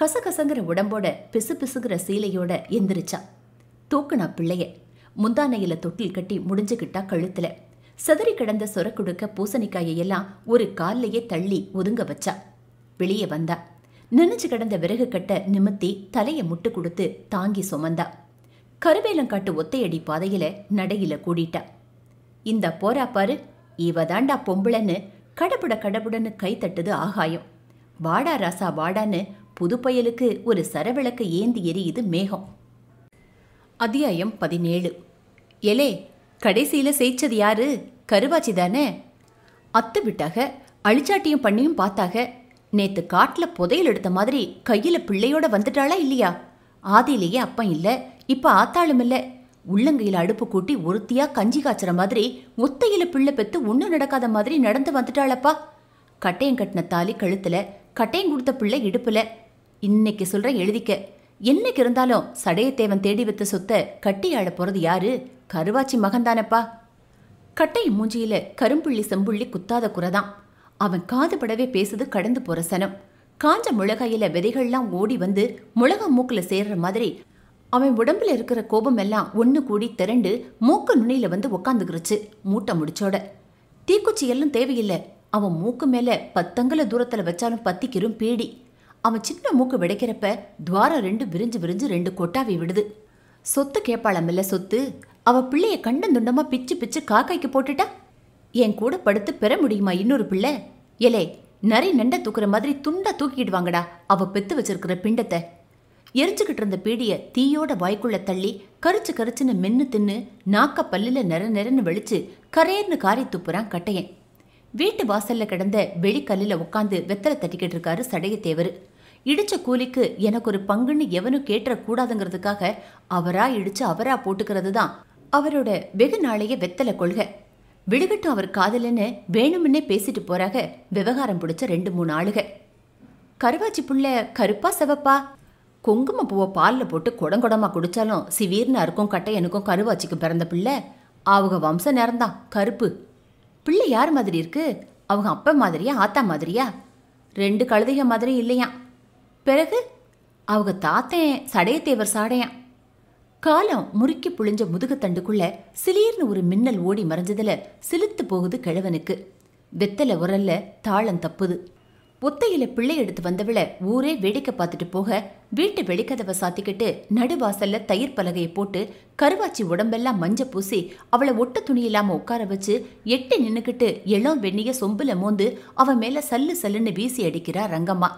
கசகசங்கிற உடம்போட பிசு பிசுகிற சீலையோட எந்திரிச்சா தூக்குனா பிள்ளைய முந்தானையில தொட்டில் கட்டி முடிஞ்சுக்கிட்டா கழுத்துல சதறி கிடந்த சொர பூசணிக்காயை பூசணிக்காயையெல்லாம் ஒரு கால்லையே தள்ளி ஒதுங்க வச்சா வெளியே வந்தா நினைச்சு கிடந்த விறகு கட்ட நிமித்தி தலையை முட்டு கொடுத்து தாங்கி சுமந்தா கருவேலங்காட்டு ஒத்தையடி பாதையில நடையில கூடிட்டா இந்த போரா பாரு இவ தாண்டா பொம்பளைன்னு கடபுட கடபுடன்னு கை தட்டுது ஆகாயம் வாடா ராசா வாடான்னு புதுப்பயலுக்கு ஒரு சரவிளக்கு ஏந்தி எரியுது மேகம் அத்தியாயம் பதினேழு எலே கடைசியில் செய்ச்சது யாரு கருவாச்சி தானே அத்து விட்டாக அழிச்சாட்டியும் பண்ணியும் பார்த்தாக நேத்து காட்டில் புதையல் எடுத்த மாதிரி கையில் பிள்ளையோட வந்துட்டாளா இல்லையா ஆதியிலேயே அப்பா இல்லை இப்போ ஆத்தாளும் இல்லை உள்ளங்கையில் அடுப்பு கூட்டி ஒருத்தியா கஞ்சி காய்ச்சுற மாதிரி முத்தையில பிள்ளை பெத்து ஒன்றும் நடக்காத மாதிரி நடந்து வந்துட்டாளப்பா கட்டையம் கட்டின தாலி கழுத்துல கட்டையும் கொடுத்த பிள்ளை இடுப்புல இன்னைக்கு சொல்ற எழுதிக்க என்னைக்கு இருந்தாலும் சடையத்தேவன் தேடி வைத்த சொத்த கட்டி ஆட போறது யாரு கருவாச்சி மகன்தானப்பா கட்டை மூஞ்சியில கரும்புள்ளி செம்புள்ளி குத்தாத குறைதான் அவன் காதுபடவே பேசுது கடந்து போற சனம் காஞ்ச முழகாயில விதைகள்லாம் ஓடி வந்து முளகா மூக்குல சேர்ற மாதிரி அவன் உடம்புல இருக்கிற கோபம் எல்லாம் ஒண்ணு கூடி திரண்டு மூக்கு நுனியில வந்து உக்காந்துக்கிருச்சு மூட்டை முடிச்சோட தீக்குச்சி எல்லாம் தேவையில்லை அவன் மூக்கு மேல பத்தங்கல தூரத்துல வச்சாலும் பத்திக்கிறும் பீடி அவன் சின்ன மூக்கு விடைக்கிறப்ப துவாரம் ரெண்டு விரிஞ்சு விரிஞ்சு ரெண்டு கொட்டாவி விடுது சொத்து இல்லை சொத்து அவ பிள்ளைய துண்டமா பிச்சு பிச்சு காக்காய்க்கு போட்டுட்டா என் கூட படுத்து பெற முடியுமா இன்னொரு பிள்ளை எலே நரி நண்டை தூக்குற மாதிரி துண்டா தூக்கிடுவாங்கடா அவ பெத்து வச்சிருக்கிற பிண்டத்தை எரிஞ்சுக்கிட்டு இருந்த பீடிய தீயோட வாய்க்குள்ள தள்ளி கரிச்சு கரிச்சுன்னு மென்னு தின்னு நாக்க பல்லில நிற நிறன்னு வெளிச்சு கரேர்னு காரி துப்புறான் கட்டையன் வீட்டு வாசல்ல கிடந்த வெளிக்கல்லில் உட்காந்து வெத்தலை தட்டிக்கிட்டு இருக்காரு சடையத்தேவரு இடிச்ச கூலிக்கு எனக்கு ஒரு பங்குன்னு எவனும் கூடாதுங்கிறதுக்காக அவரா இடிச்சு அவரா போட்டுக்கிறது தான் அவரோட வெகு நாளைய வெத்தல கொள்க விழுகட்டும் அவர் காதலன்னு வேணுமுன்னே பேசிட்டு போறாக விவகாரம் பிடிச்ச ரெண்டு மூணு ஆளுக கருவாச்சி புள்ள கருப்பா செவப்பா குங்கும பூவை பாலில் போட்டு குடங்குடமா குடிச்சாலும் சிவீர்னு அறுக்கும் கட்டை எனக்கும் கருவாச்சிக்கு பிறந்த பிள்ளை அவங்க வம்ச நேரம்தான் கருப்பு பிள்ளை யார் மாதிரி இருக்கு அவங்க அப்பா மாதிரியா ஆத்தா மாதிரியா ரெண்டு கழுதைக மாதிரி இல்லையா பிறகு அவங்க தாத்தேன் சடையத்தேவர் சாடையான் காலம் முறுக்கி புழிஞ்ச முதுகுத்தண்டுக்குள்ள சிலீர்னு ஒரு மின்னல் ஓடி மறைஞ்சதுல சிலுத்து போகுது கிழவனுக்கு வெத்தல உரல்ல தாளம் தப்புது ஒத்தையில பிள்ளை எடுத்து வந்தவள ஊரே வேடிக்கை பார்த்துட்டு போக வீட்டு வெளிக்கதவை சாத்திக்கிட்டு நடுவாசல்ல தயிர் பலகையை போட்டு கருவாச்சி உடம்பெல்லாம் மஞ்ச பூசி அவளை ஒட்ட துணி இல்லாம உட்கார வச்சு எட்டி நின்னுக்கிட்டு எளம் வெண்ணிய சொம்புல மோந்து அவன் மேல சல்லு சல்லுன்னு வீசி அடிக்கிறா ரங்கம்மா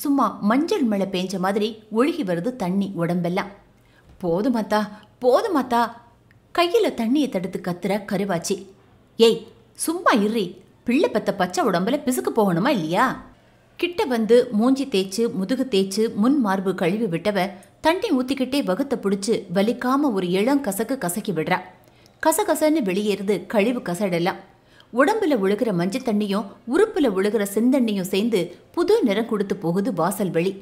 சும்மா மஞ்சள் மழை பேஞ்ச மாதிரி ஒழுகி வருது தண்ணி உடம்பெல்லாம் போதுமாத்தா போதுமாத்தா கையில் தண்ணியை தடுத்து கத்துற கருவாச்சி ஏய் சும்மா இறி பிள்ளை பத்த பச்சை உடம்புல பிசுக்கு போகணுமா இல்லையா கிட்ட வந்து மூஞ்சி தேய்ச்சு முதுகு தேய்ச்சு முன் மார்பு கழுவி விட்டவ தண்ணி ஊற்றிக்கிட்டே வகுத்த பிடிச்சி வலிக்காம ஒரு இளம் கசக்கு கசக்கி விடுறா கசகசன்னு வெளியேறுது கழிவு கசடெல்லாம் உடம்புல ஒழுகிற மஞ்சள் தண்ணியும் உறுப்புல ஒழுகிற செந்தண்ணியும் சேர்ந்து புது நிறம் கொடுத்து போகுது வாசல் வழி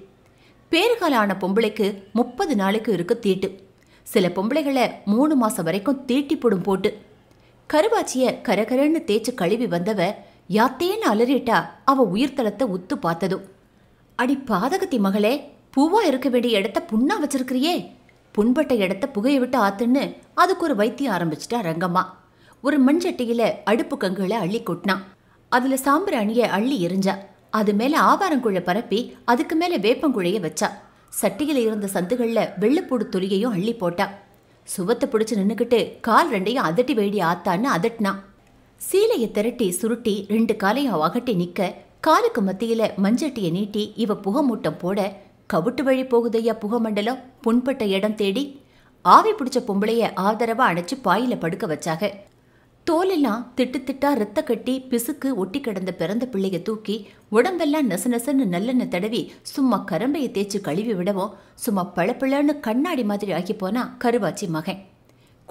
பேறுகாலான பொம்பளைக்கு முப்பது நாளைக்கு இருக்கு தீட்டு சில பொம்பளைகளை மூணு மாசம் வரைக்கும் தீட்டி போடும் போட்டு கருவாச்சிய கரகரன்னு தேய்ச்சி கழுவி வந்தவ யாத்தேன்னு அலறிட்டா அவ உயிர்த்தளத்தை உத்து பார்த்ததும் அடி பாதகத்தி மகளே பூவா இருக்க வேண்டிய இடத்த புண்ணா வச்சிருக்கிறியே புண்பட்ட இடத்த புகையை விட்டு ஆத்துன்னு அதுக்கு ஒரு வைத்தியம் ஆரம்பிச்சிட்டா ரங்கம்மா ஒரு மண்சட்டியில அடுப்பு கங்குல அள்ளி கொட்டினான் அதுல சாம்பிராணிய அள்ளி எரிஞ்சா அது மேல ஆவாரங்குழை பரப்பி அதுக்கு மேல வேப்பங்குழைய வச்சா சட்டியில இருந்த சந்துகள்ல வெள்ளப்பூடு துளியையும் அள்ளி போட்டா சுவத்தை பிடிச்சு நின்னுக்கிட்டு கால் ரெண்டையும் அதட்டி வேடி ஆத்தான்னு அதட்டினான் சீலையை திரட்டி சுருட்டி ரெண்டு காலையும் அகட்டி நிக்க காலுக்கு மத்தியில மஞ்சட்டியை நீட்டி இவ புகமூட்டம் போட கவுட்டு வழி போகுதையா புகமண்டலம் புண்பட்ட இடம் தேடி ஆவி பிடிச்ச பொம்பளைய ஆதரவா அணைச்சு பாயில படுக்க வச்சாக தோலெல்லாம் திட்டு திட்டா ரத்த கட்டி பிசுக்கு ஒட்டி கிடந்த பிறந்த பிள்ளைய தூக்கி உடம்பெல்லாம் நெச நெசன்னு நல்லெண்ணெய் தடவி சும்மா கரம்பையை தேய்ச்சி கழுவி விடவும் சும்மா பழப்பிழன்னு கண்ணாடி மாதிரி ஆக்கி போனா கருவாச்சி மகன்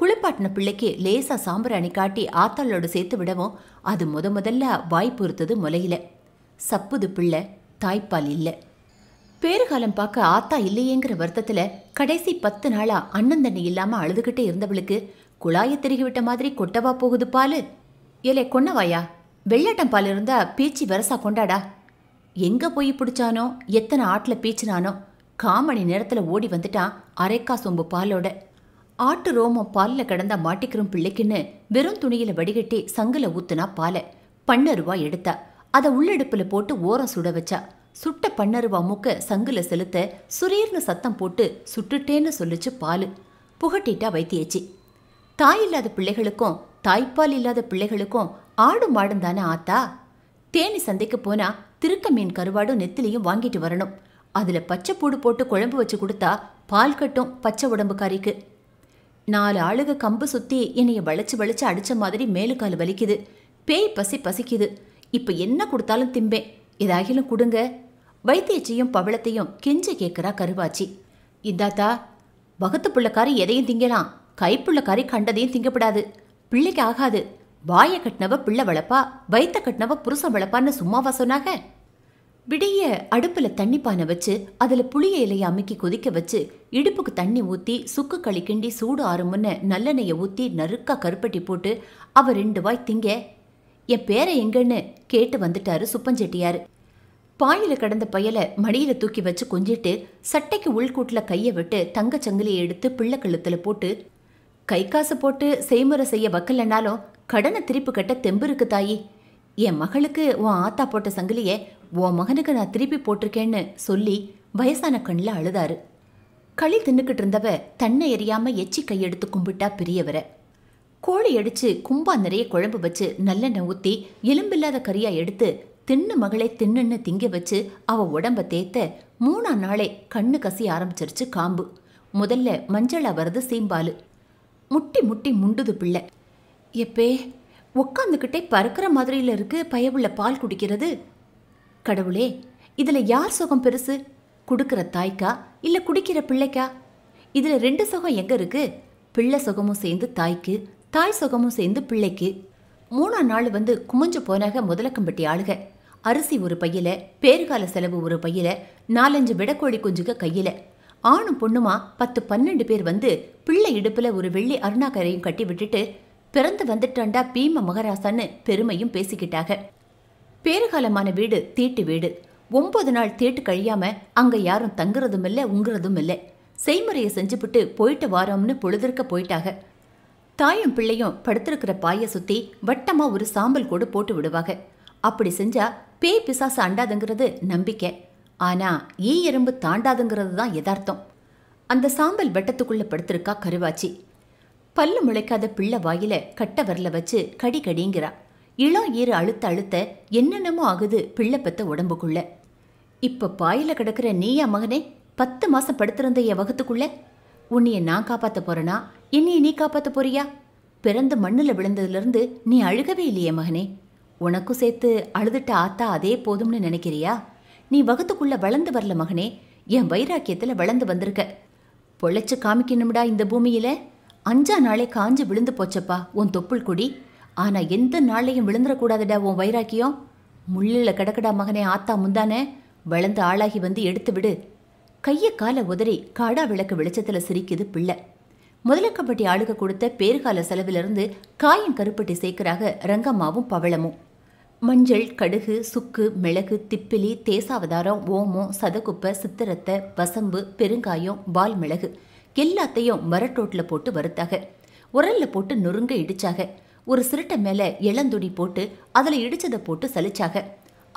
குளிப்பாட்டின பிள்ளைக்கு லேசா சாம்பிராணி காட்டி ஆத்தாளோடு சேர்த்து விடவும் அது முத முதல்ல வாய் முலையில சப்புது பிள்ளை தாய்ப்பால் இல்லை பேறுகாலம் பார்க்க ஆத்தா இல்லையேங்கிற வருத்தத்தில் கடைசி பத்து நாளாக அண்ணன் தண்ணி இல்லாமல் அழுதுகிட்டே இருந்தவளுக்கு குழாயை தெருகிவிட்ட மாதிரி கொட்டவா போகுது பால் ஏலே கொன்னவாயா வெள்ளாட்டம் பால் இருந்தா பீச்சி வரசா கொண்டாடா எங்க போய் பிடிச்சானோ எத்தனை ஆட்டில் பீச்சினானோ காமணி நேரத்தில் ஓடி வந்துட்டான் அரைக்கா சொம்பு பாலோட ஆட்டு ரோமம் பாலில் கிடந்தா மாட்டிக்கிறோம் பிள்ளைக்குன்னு வெறும் துணியில் வடிகட்டி சங்கில் ஊத்துனா பாலை பன்னருவா எடுத்தா அதை உள்ளெடுப்பில் போட்டு ஓரம் சுட வச்சா சுட்ட பன்னருவா மூக்க சங்குல செலுத்த சுரீர்னு சத்தம் போட்டு சுட்டுட்டேன்னு சொல்லிச்சு பால் புகட்டிட்டா வைத்தியச்சி தாய் இல்லாத பிள்ளைகளுக்கும் தாய்ப்பால் இல்லாத பிள்ளைகளுக்கும் ஆடு மாடும் தானே ஆத்தா தேனி சந்தைக்கு போனா திருக்க மீன் கருவாடும் நெத்திலையும் வாங்கிட்டு வரணும் அதுல பச்சை பூடு போட்டு குழம்பு வச்சு கொடுத்தா பால் கட்டும் பச்சை உடம்பு உடம்புக்காரிக்கு நாலு ஆளுக கம்பு சுத்தி என்னைய வளைச்சு வளைச்சு அடிச்ச மாதிரி மேலுக்கால் வலிக்குது பேய் பசி பசிக்குது இப்ப என்ன கொடுத்தாலும் திம்பேன் இதாகிலும் கொடுங்க வைத்தியச்சியும் பவளத்தையும் கெஞ்சி கேட்கறா கருவாச்சி இந்தாத்தா வகுத்து பிள்ளைக்காரி எதையும் திங்கலாம் கைப்புள்ள கறி கண்டதையும் திங்கப்படாது பிள்ளைக்கு ஆகாது வாயை கட்டினவ பிள்ளை வளப்பா வைத்த கட்டினவ புருஷன் வளப்பான்னு சும்மாவா சொன்னாங்க விடிய அடுப்பில் தண்ணி பானை வச்சு அதில் புளிய இலையை அமுக்கி கொதிக்க வச்சு இடுப்புக்கு தண்ணி ஊற்றி சுக்கு களி கிண்டி சூடு ஆறுமுன்னு நல்லெண்ணெயை ஊற்றி நறுக்கா கருப்பட்டி போட்டு அவ ரெண்டு வாய் திங்க என் பேரை எங்கன்னு கேட்டு வந்துட்டாரு சுப்பஞ்செட்டியார் பாயில கிடந்த பயலை மடியில தூக்கி வச்சு கொஞ்சிட்டு சட்டைக்கு உள்கூட்டில் கையை விட்டு தங்க சங்கிலியை எடுத்து பிள்ளை கழுத்தில் போட்டு கை காசு போட்டு செய்முறை செய்ய வக்கலைன்னாலும் கடனை திருப்பி கட்ட தெம்பு இருக்கு தாயி என் மகளுக்கு உன் ஆத்தா போட்ட சங்கிலியே உன் மகனுக்கு நான் திருப்பி போட்டிருக்கேன்னு சொல்லி வயசான கண்ணில் அழுதாரு களி தின்னுக்கிட்டு இருந்தவ தன்னை எறியாம எச்சி கையெடுத்து கும்பிட்டா பெரியவர கோழி அடிச்சு கும்பா நிறைய குழம்பு வச்சு நல்லெண்ணெய் ஊற்றி எலும்பில்லாத கறியா எடுத்து தின்னு மகளை தின்னுன்னு திங்க வச்சு அவ உடம்ப தேத்த மூணாம் நாளே கண்ணு கசி ஆரம்பிச்சிருச்சு காம்பு முதல்ல மஞ்சளா வருது சீம்பாலு முட்டி முட்டி முண்டுது பிள்ளை எப்பே உட்காந்துக்கிட்டே பறக்கிற மாதிரியில் இருக்கு பயவுள்ள பால் குடிக்கிறது கடவுளே இதில் யார் சுகம் பெருசு கொடுக்குற தாய்க்கா இல்லை குடிக்கிற பிள்ளைக்கா இதில் ரெண்டு சுகம் எங்கே இருக்கு பிள்ளை சுகமும் சேர்ந்து தாய்க்கு தாய் சுகமும் சேர்ந்து பிள்ளைக்கு மூணா நாள் வந்து குமிஞ்சு போனாக முதலக்கம்பட்டி ஆளுக அரிசி ஒரு பையில பேருகால செலவு ஒரு பையில நாலஞ்சு விடக்கோழி குஞ்சுக கையில ஆணும் பொண்ணுமா பத்து பன்னெண்டு பேர் வந்து பிள்ளை இடுப்புல ஒரு வெள்ளி அருணாக்கரையும் கட்டி விட்டுட்டு பிறந்து வந்துட்டாண்டா பீம மகராசான்னு பெருமையும் பேசிக்கிட்டாங்க பேறுகாலமான வீடு தீட்டு வீடு ஒன்பது நாள் தேட்டு கழியாம அங்க யாரும் தங்குறதும் இல்லை உங்குறதும் இல்லை செய்முறையை செஞ்சுபிட்டு போயிட்டு வாரோம்னு பொழுதிருக்க போயிட்டாக தாயும் பிள்ளையும் படுத்திருக்கிற பாய சுத்தி வட்டமா ஒரு சாம்பல் கூடு போட்டு விடுவாங்க அப்படி செஞ்சா பேய் பிசாசு அண்டாதுங்கிறது நம்பிக்கை ஆனால் ஈ எறும்பு தாண்டாதுங்கிறது தான் எதார்த்தம் அந்த சாம்பல் வெட்டத்துக்குள்ளே படுத்திருக்கா கருவாச்சி பல்லு முளைக்காத பிள்ளை வாயில கட்ட வரல வச்சு கடி கடிங்கிறா இளம் ஈறு அழுத்த அழுத்த என்னென்னமோ ஆகுது பிள்ளை பெத்த உடம்புக்குள்ள இப்போ பாயில கிடக்கிற நீயா மகனே பத்து மாசம் படுத்திருந்த என் வகுத்துக்குள்ள உன்னைய நான் காப்பாற்ற போறேனா என்னைய நீ காப்பாற்ற போறியா பிறந்து மண்ணில் விழுந்ததுலேருந்து நீ அழுகவே இல்லையே மகனே உனக்கும் சேர்த்து அழுதுட்ட ஆத்தா அதே போதும்னு நினைக்கிறியா நீ வகுத்துக்குள்ள வளர்ந்து வரல மகனே என் வைராக்கியத்தில் வளர்ந்து வந்திருக்க பொழைச்சு காமிக்கணும்டா இந்த பூமியில அஞ்சா நாளே காஞ்சு விழுந்து போச்சப்பா உன் தொப்புள் கொடி ஆனா எந்த நாளையும் விழுந்துடக்கூடாதுடா உன் வைராக்கியம் முள்ளில் கிடக்கடா மகனே ஆத்தா முந்தானே வளர்ந்து ஆளாகி வந்து எடுத்து விடு கைய கால உதறி காடா விளக்கு வெளிச்சத்தில் சிரிக்குது பிள்ளை முதலக்கப்பட்டி ஆளுக கொடுத்த பேர்கால செலவிலிருந்து காயம் கருப்பட்டி சேர்க்கிறாக ரங்கம்மாவும் பவளமும் மஞ்சள் கடுகு சுக்கு மிளகு திப்பிலி தேசாவதாரம் ஓமம் சதகுப்பை சித்திரத்தை வசம்பு பெருங்காயம் வால் மிளகு எல்லாத்தையும் மரட்டோட்டில் போட்டு வறுத்தாக உரலில் போட்டு நொறுங்க இடிச்சாக ஒரு சிரட்டை மேலே இளந்துடி போட்டு அதில் இடிச்சதை போட்டு சலிச்சாக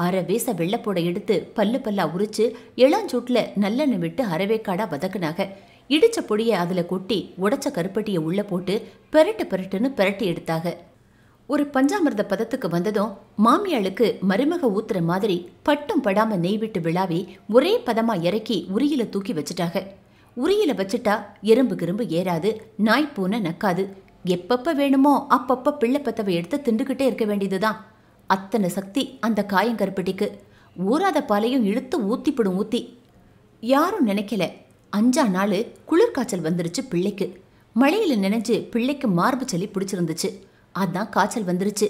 அரை வேச வெள்ளப்பூடை எடுத்து பல்லு பல்லா உரிச்சு இளஞ்சூட்டில் நல்லெண்ணெய் விட்டு அரவேக்காடாக வதக்குனாக இடித்த பொடியை அதில் கொட்டி உடச்ச கருப்பட்டியை உள்ளே போட்டு பெரட்டு பெரட்டுன்னு பெரட்டி எடுத்தாங்க ஒரு பஞ்சாமிர்த பதத்துக்கு வந்ததும் மாமியாளுக்கு மருமக ஊத்துற மாதிரி பட்டும் படாம நெய் விட்டு விழாவி ஒரே பதமா இறக்கி உரியில தூக்கி வச்சுட்டாங்க உரியில வச்சுட்டா எறும்பு கிரும்பு ஏறாது நாய் பூனை நக்காது எப்பப்ப வேணுமோ அப்பப்ப பிள்ளை பத்தவை எடுத்து திண்டுக்கிட்டே இருக்க வேண்டியதுதான் அத்தனை சக்தி அந்த காயங்கருப்பட்டிக்கு ஊறாத பாலையும் இழுத்து ஊத்திப்படும் ஊத்தி யாரும் நினைக்கல அஞ்சா நாள் குளிர்காய்ச்சல் வந்துருச்சு பிள்ளைக்கு மழையில நினைஞ்சு பிள்ளைக்கு மார்பு சளி பிடிச்சிருந்துச்சு அதான் காய்ச்சல் வந்துருச்சு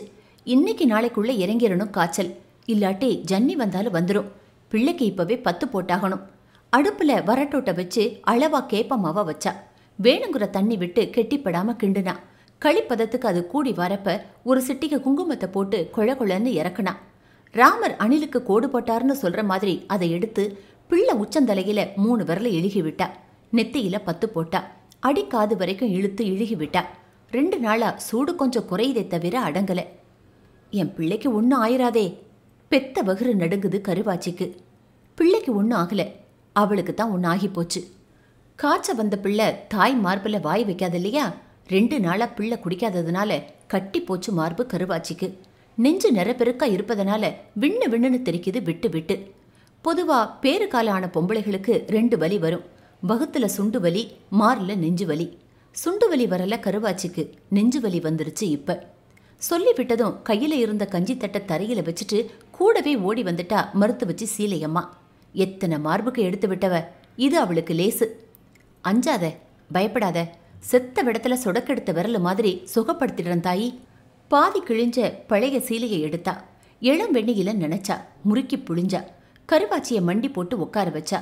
இன்னைக்கு நாளைக்குள்ளே இறங்கிடணும் காய்ச்சல் இல்லாட்டி ஜன்னி வந்தாலும் வந்துடும் பிள்ளைக்கு இப்போவே பத்து போட்டாகணும் அடுப்பில் வரட்டோட்ட வச்சு அளவா கேப்பமாவா வச்சா வேணுங்கிற தண்ணி விட்டு கெட்டிப்படாமல் கிண்டுனா களிப்பதத்துக்கு அது கூடி வரப்ப ஒரு சிட்டிக்கு குங்குமத்தை போட்டு கொழ கொழன்னு இறக்குனா ராமர் அணிலுக்கு கோடு போட்டார்னு சொல்கிற மாதிரி அதை எடுத்து பிள்ளை உச்சந்தலையில மூணு விரல இழுகி விட்டா நெத்தியில பத்து போட்டா அடிக்காது வரைக்கும் இழுத்து இழுகி விட்டா ரெண்டு நாளாக சூடு கொஞ்சம் குறையுதே தவிர அடங்கலை என் பிள்ளைக்கு ஒன்றும் ஆயிராதே பெத்த வகுறு நடுங்குது கருவாச்சிக்கு பிள்ளைக்கு ஒன்றும் ஆகலை அவளுக்கு தான் ஒன்று ஆகி போச்சு காய்ச்ச வந்த பிள்ளை தாய் மார்பில் வாய் வைக்காது இல்லையா ரெண்டு நாளாக பிள்ளை குடிக்காததுனால கட்டி போச்சு மார்பு கருவாச்சிக்கு நெஞ்சு நிறப்பெருக்கா இருப்பதனால விண்ணு விண்ணுன்னு தெரிக்குது விட்டு விட்டு பொதுவாக பேரு ஆன பொம்பளைகளுக்கு ரெண்டு வலி வரும் வகுத்தில் சுண்டு வலி மாரில் நெஞ்சு வலி சுண்டு வலி வரல கருவாச்சிக்கு நெஞ்சு வலி வந்துருச்சு இப்ப சொல்லிவிட்டதும் கையில இருந்த கஞ்சி தட்டை தரையில வச்சுட்டு கூடவே ஓடி வந்துட்டா மறுத்து வச்சு சீலையம்மா எத்தனை மார்புக்கு எடுத்து விட்டவ இது அவளுக்கு லேசு அஞ்சாத பயப்படாத செத்த விடத்துல சொடக்கெடுத்த விரல் மாதிரி சுகப்படுத்திடுறன் தாயி பாதி கிழிஞ்ச பழைய சீலையை எடுத்தா இளம் வெண்ணியில நினைச்சா முறுக்கி புழிஞ்சா கருவாச்சியை மண்டி போட்டு உட்கார வச்சா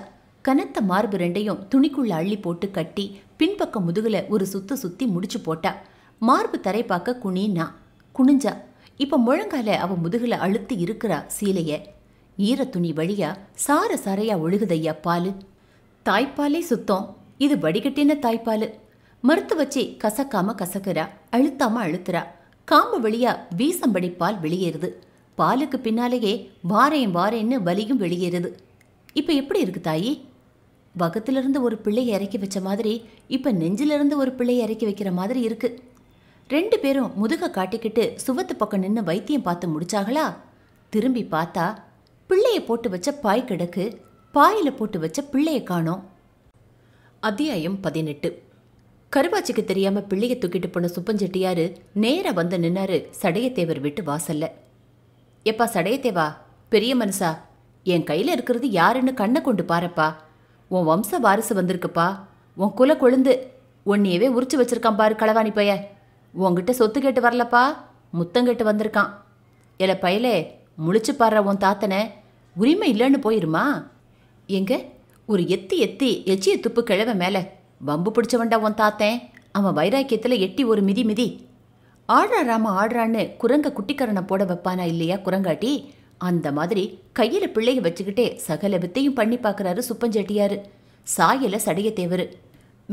கனத்த மார்பு ரெண்டையும் துணிக்குள்ள அள்ளி போட்டு கட்டி பின்பக்க முதுகுல ஒரு சுத்து சுத்தி முடிச்சு போட்டா மார்பு தரை பார்க்க குனின்னா குனிஞ்சா இப்போ முழங்கால அவ முதுகுல அழுத்து இருக்கிறா சீலைய ஈரத்துணி வழியா சார சாரையா ஒழுகுதையா பாலு தாய்ப்பாலே சுத்தம் இது வடிகட்டின தாய்ப்பாலு மறுத்து வச்சு கசக்காம கசக்கிறா அழுத்தாம அழுத்துறா காம்பு வழியா வீசம்படி பால் வெளியேறுது பாலுக்கு பின்னாலேயே வாரேன் வாரேன்னு வலியும் வெளியேறுது இப்போ எப்படி இருக்கு தாயி வகத்திலிருந்து ஒரு பிள்ளை இறக்கி வச்ச மாதிரி இப்போ நெஞ்சிலிருந்து ஒரு பிள்ளை இறக்கி வைக்கிற மாதிரி இருக்கு ரெண்டு பேரும் முதுக காட்டிக்கிட்டு சுவத்து பக்கம் நின்று வைத்தியம் பார்த்து முடிச்சாங்களா திரும்பி பார்த்தா பிள்ளையை போட்டு வச்ச பாய் கிடக்கு பாயில் போட்டு வச்ச பிள்ளையை காணோம் அத்தியாயம் பதினெட்டு கருவாச்சிக்கு தெரியாம பிள்ளைய தூக்கிட்டு போன சுப்பஞ்செட்டியாரு நேர வந்து நின்னாரு சடையத்தேவர் வீட்டு வாசல்ல எப்பா சடையத்தேவா பெரிய மனுஷா என் கையில இருக்கிறது யாருன்னு கண்ணை கொண்டு பாருப்பா உன் வம்ச வாரிசு வந்திருக்குப்பா உன் குல கொழுந்து உன்னையவே உரிச்சு வச்சிருக்கான் பாரு களவாணி பைய உங்ககிட்ட சொத்து கேட்டு வரலப்பா முத்தம் கேட்டு வந்திருக்கான் எல பயலே முழிச்சு பாடுற உன் தாத்தனை உரிமை இல்லைன்னு போயிருமா எங்க ஒரு எத்தி எத்தி எச்சிய துப்பு கிழவ மேலே வம்பு பிடிச்சவன்டா உன் தாத்தேன் அவன் வைராக்கியத்தில் எட்டி ஒரு மிதி மிதி ஆடுறாராம ஆடுறான்னு குரங்க குட்டிக்கரனை போட வைப்பானா இல்லையா குரங்காட்டி அந்த மாதிரி கையில பிள்ளைய வச்சுக்கிட்டே சகல வித்தையும் பண்ணி பாக்குறாரு சுப்பஞ்செட்டியாரு சாயல சடைய தேவரு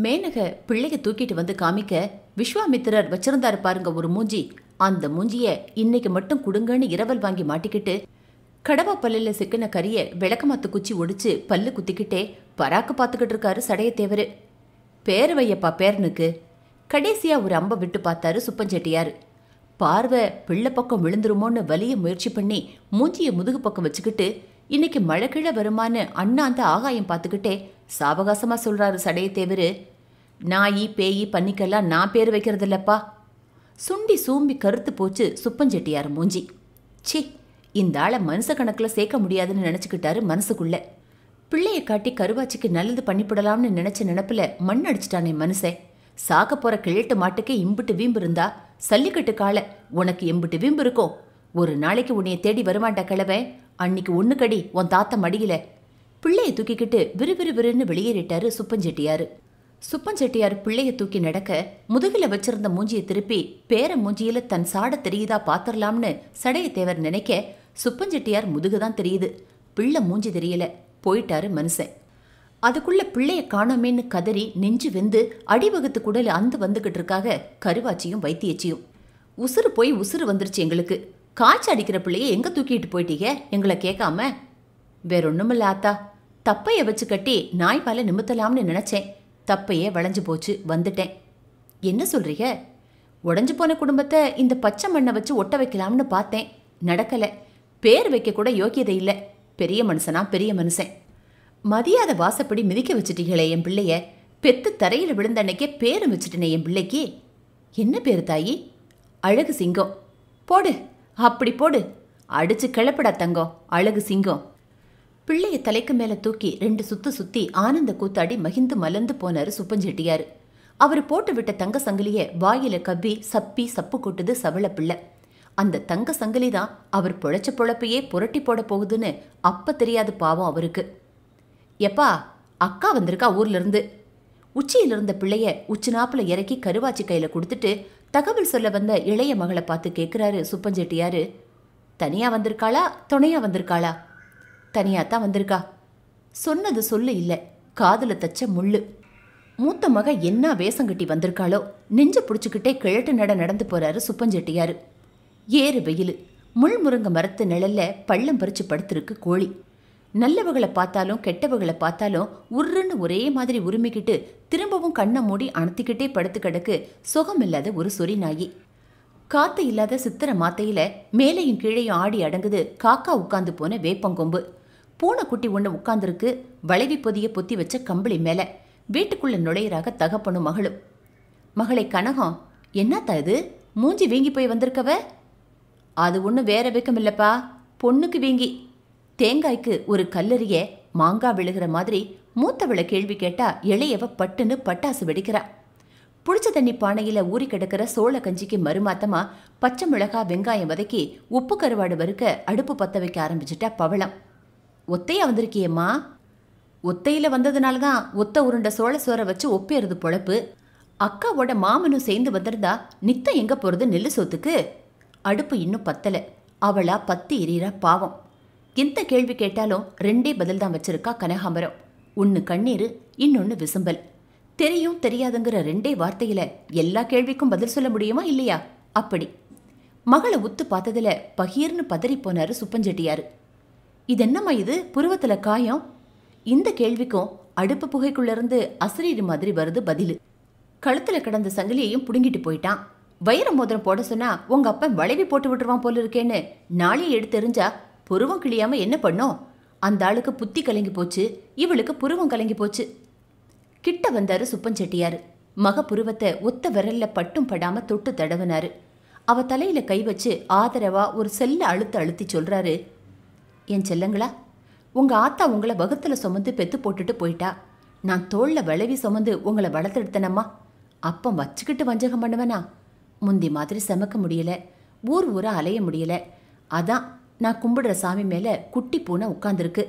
மேனக பிள்ளைய தூக்கிட்டு வந்து காமிக்க விஸ்வாமித்திரர் வச்சிருந்தாரு பாருங்க ஒரு மூஞ்சி அந்த மூஞ்சிய இன்னைக்கு மட்டும் குடுங்கன்னு இரவல் வாங்கி மாட்டிக்கிட்டு கடவா பல்லில் சிக்கின கரிய விளக்கமாத்து குச்சி ஒடிச்சு பல்லு குத்திக்கிட்டே பராக்கு பார்த்துக்கிட்டு இருக்காரு சடையத்தேவர் பேர் வையப்பா பேரனுக்கு கடைசியா ஒரு அம்பை விட்டு பார்த்தாரு சுப்பஞ்செட்டியார் பார்வை பிள்ளை பக்கம் விழுந்துருமோன்னு வலிய முயற்சி பண்ணி மூஞ்சிய முதுகு பக்கம் வச்சுக்கிட்டு இன்னைக்கு மழை கீழே வருமானு அந்த ஆகாயம் பார்த்துக்கிட்டே சாவகாசமாக சொல்கிறாரு சடையை தேவரு நாயி பேயி பன்னிக்கெல்லாம் நான் பேர் இல்லப்பா சுண்டி சூம்பி கருத்து போச்சு சுப்பஞ்செட்டியார் மூஞ்சி சி இந்த ஆளை மனுஷ கணக்கில் சேர்க்க முடியாதுன்னு நினச்சிக்கிட்டாரு மனசுக்குள்ள பிள்ளையை காட்டி கருவாச்சிக்கு நல்லது பண்ணிவிடலாம்னு நினச்ச நினப்பில் மண் அடிச்சிட்டானே மனுஷன் சாக்க போகிற கிழட்டு மாட்டுக்கே இம்பிட்டு வீம்பு இருந்தா சல்லிக்கட்டு காலை உனக்கு எம்பிட்டு விம்பு இருக்கோ ஒரு நாளைக்கு உன்னைய தேடி வருவான்டா கிழவன் அன்னைக்கு ஒன்று கடி உன் தாத்த மடியில பிள்ளையை தூக்கிக்கிட்டு விறுவிறு விறுன்னு வெளியேறிட்டாரு சுப்பஞ்செட்டியாரு சுப்பஞ்செட்டியார் பிள்ளைய தூக்கி நடக்க முதுகில வச்சிருந்த மூஞ்சியை திருப்பி பேர மூஞ்சியில தன் சாட தெரியுதா பாத்திரலாம்னு சடையத்தேவர் நினைக்க சுப்பஞ்செட்டியார் முதுகுதான் தெரியுது பிள்ளை மூஞ்சி தெரியல போயிட்டாரு மனுஷன் அதுக்குள்ள பிள்ளைய காணோமேன்னு கதறி நெஞ்சு வெந்து அடிவகுத்து குடல் அந்து வந்துகிட்டு இருக்காக கருவாச்சியும் வைத்தியச்சியும் உசுறு போய் உசுறு வந்துருச்சு எங்களுக்கு காய்ச்சி அடிக்கிற பிள்ளைய எங்கே தூக்கிட்டு போயிட்டீங்க எங்களை கேட்காம வேற ஆத்தா தப்பையை வச்சு கட்டி நாய் பால நிமித்தலாம்னு நினச்சேன் தப்பையே வளைஞ்சு போச்சு வந்துட்டேன் என்ன சொல்கிறீங்க உடஞ்சு போன குடும்பத்தை இந்த பச்சை மண்ணை வச்சு ஒட்ட வைக்கலாம்னு பார்த்தேன் நடக்கலை பேர் வைக்க கூட யோக்கியதை இல்லை பெரிய மனுஷனா பெரிய மனுஷன் மதியாத வாசப்படி மிதிக்க வச்சுட்டீங்களே என் பிள்ளைய பெத்து தரையில் விழுந்த அன்னைக்கே பேரும் வச்சுட்டேனே என் பிள்ளைக்கு என்ன பேர் தாயி அழகு சிங்கம் போடு அப்படி போடு அடிச்சு கிளப்படா தங்கம் அழகு சிங்கம் பிள்ளைய தலைக்கு மேலே தூக்கி ரெண்டு சுத்து சுத்தி ஆனந்த கூத்தாடி மகிந்து மலர்ந்து போனாரு சுப்பஞ்செட்டியார் அவர் போட்டு விட்ட தங்க சங்கிலிய வாயில கப்பி சப்பி சப்பு கொட்டுது சவள பிள்ளை அந்த தங்க சங்கிலி தான் அவர் பொழைச்ச பொழப்பையே புரட்டி போட போகுதுன்னு அப்ப தெரியாது பாவம் அவருக்கு எப்பா அக்கா வந்திருக்கா ஊர்லேருந்து உச்சியில் இருந்த பிள்ளைய நாப்பில் இறக்கி கருவாச்சி கையில் கொடுத்துட்டு தகவல் சொல்ல வந்த இளைய மகளை பார்த்து கேட்குறாரு சுப்பஞ்செட்டியாரு தனியாக வந்திருக்காளா துணையாக வந்திருக்காளா தனியாக தான் வந்திருக்கா சொன்னது சொல்லு இல்லை காதில் தச்ச முள்ளு மூத்த மக என்ன வேஷங்கட்டி வந்திருக்காளோ நெஞ்ச பிடிச்சிக்கிட்டே கிழட்டு நட நடந்து போறாரு சுப்பஞ்செட்டியாரு ஏறு வெயில் முள்முருங்க மரத்து நிழல்ல பள்ளம் பறிச்சு படுத்திருக்கு கோழி நல்லவகளை பார்த்தாலும் கெட்டவகளை பார்த்தாலும் உருன்னு ஒரே மாதிரி உரிமைக்கிட்டு திரும்பவும் கண்ணை மூடி அணுத்திக்கிட்டே படுத்து கிடக்கு சுகமில்லாத ஒரு சொறி நாயி காத்து இல்லாத சித்திர மாத்தையில மேலையும் கீழேயும் ஆடி அடங்குது காக்கா உட்கார்ந்து போன வேப்பங்கொம்பு பூனைக்குட்டி ஒன்று உட்கார்ந்துருக்கு வளைவி பொதிய பொத்தி வச்ச கம்பளி மேலே வீட்டுக்குள்ள நுழையராக தகப்பனும் மகளும் மகளை கனகம் என்னத்தா இது மூஞ்சி வீங்கி போய் வந்திருக்கவ அது ஒன்றும் வேற வெக்கம் இல்லைப்பா பொண்ணுக்கு வீங்கி தேங்காய்க்கு ஒரு கல்லறிய மாங்காய் விழுகிற மாதிரி மூத்தவளை கேள்வி கேட்டா இளையவ பட்டுன்னு பட்டாசு வெடிக்கிறா புளிச்ச தண்ணி பானையில் ஊறி கிடக்கிற சோள கஞ்சிக்கு மறுமாத்தமா பச்சை மிளகா வெங்காயம் வதக்கி உப்பு கருவாடு வறுக்க அடுப்பு பற்ற வைக்க ஆரம்பிச்சிட்டா பவளம் ஒத்தையா வந்திருக்கியம்மா ஒத்தையில் வந்ததுனால தான் ஒத்த உருண்ட சோழ சோற வச்சு ஒப்பேறது பொழப்பு அக்காவோட மாமனும் சேர்ந்து வந்திருந்தா நித்தம் எங்கே போகிறது நெல்லு சோத்துக்கு அடுப்பு இன்னும் பத்தலை அவளா பத்து எரியறா பாவம் எந்த கேள்வி கேட்டாலும் ரெண்டே பதில் தான் வச்சிருக்கா கனகாம்பரம் ஒன்று கண்ணீர் இன்னொன்று விசும்பல் தெரியும் தெரியாதுங்கிற ரெண்டே வார்த்தையில் எல்லா கேள்விக்கும் பதில் சொல்ல முடியுமா இல்லையா அப்படி மகளை உத்து பார்த்ததில் பகீர்னு பதறி போனார் சுப்பஞ்செட்டியார் இதென்னம்மா இது புருவத்தில் காயம் இந்த கேள்விக்கும் அடுப்பு புகைக்குள்ளேருந்து அசிரியர் மாதிரி வருது பதில் கழுத்தில் கிடந்த சங்கிலியையும் புடுங்கிட்டு போயிட்டான் வைர மோதிரம் போட சொன்னா உங்க அப்பா வளைவி போட்டு விட்டுருவான் போல இருக்கேன்னு நாளையே தெரிஞ்சா புருவம் கிழியாமல் என்ன பண்ணோம் அந்த ஆளுக்கு புத்தி கலங்கி போச்சு இவளுக்கு புருவம் கலங்கி போச்சு கிட்ட வந்தாரு சுப்பஞ்செட்டியார் மக புருவத்தை ஒத்த விரல்ல பட்டும் படாம தொட்டு தடவுனாரு அவ தலையில கை வச்சு ஆதரவா ஒரு செல்ல அழுத்து அழுத்தி சொல்றாரு என் செல்லங்களா உங்க ஆத்தா உங்களை வகுத்துல சுமந்து பெத்து போட்டுட்டு போயிட்டா நான் தோல்ல விளவி சுமந்து உங்களை வளர்த்தெடுத்தனம்மா அப்போ வச்சுக்கிட்டு வஞ்சகம் பண்ணுவேனா முந்தி மாதிரி சமைக்க முடியல ஊர் ஊரா அலைய முடியல அதான் நான் கும்பிடுற சாமி மேலே குட்டி பூனை உட்காந்துருக்கு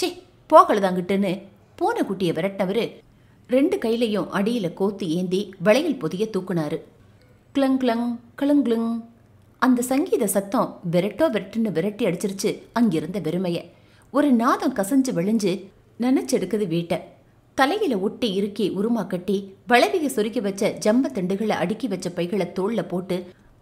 சே போகலதாங்கிட்டுன்னு பூனை குட்டியை விரட்டவர் ரெண்டு கையிலையும் அடியில் கோத்து ஏந்தி வளையல் பொதிய தூக்குனாரு கிளங் கிளங் கிளங் அந்த சங்கீத சத்தம் விரட்டோ விரட்டுன்னு விரட்டி அடிச்சிருச்சு அங்கிருந்த வெறுமையை ஒரு நாதம் கசஞ்சு விழிஞ்சு நினைச்செடுக்குது வீட்டை தலையில ஒட்டி இறுக்கி உருமா கட்டி வளவிக சொருக்கி வச்ச ஜம்ப தண்டுகளை அடுக்கி வச்ச பைகளை தோளில் போட்டு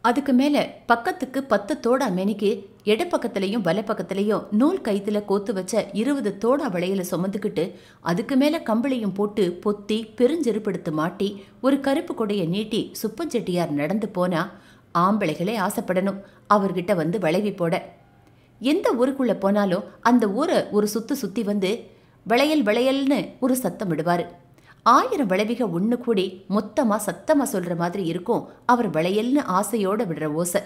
அதுக்கு மேலே பக்கத்துக்கு பத்து தோடா மெனிக்கு இடப்பக்கத்துலையும் வலப்பக்கத்துலையும் நூல் கைத்தில் கோத்து வச்ச இருபது தோடா வளையலை சுமந்துக்கிட்டு அதுக்கு மேலே கம்பளியும் போட்டு பொத்தி பெருஞ்செருப்படுத்து மாட்டி ஒரு கருப்பு கொடையை நீட்டி சுப்பஞ்செட்டியார் நடந்து போனா ஆம்பளைகளே ஆசைப்படணும் அவர்கிட்ட வந்து வளைவி போட எந்த ஊருக்குள்ளே போனாலும் அந்த ஊரை ஒரு சுற்று சுற்றி வந்து வளையல் வளையல்னு ஒரு சத்தம் விடுவாரு ஆயிரம் விளைவிக ஒன்று கூடி மொத்தமாக சத்தமாக சொல்கிற மாதிரி இருக்கும் அவர் விளையல்னு ஆசையோட விடுற ஓசை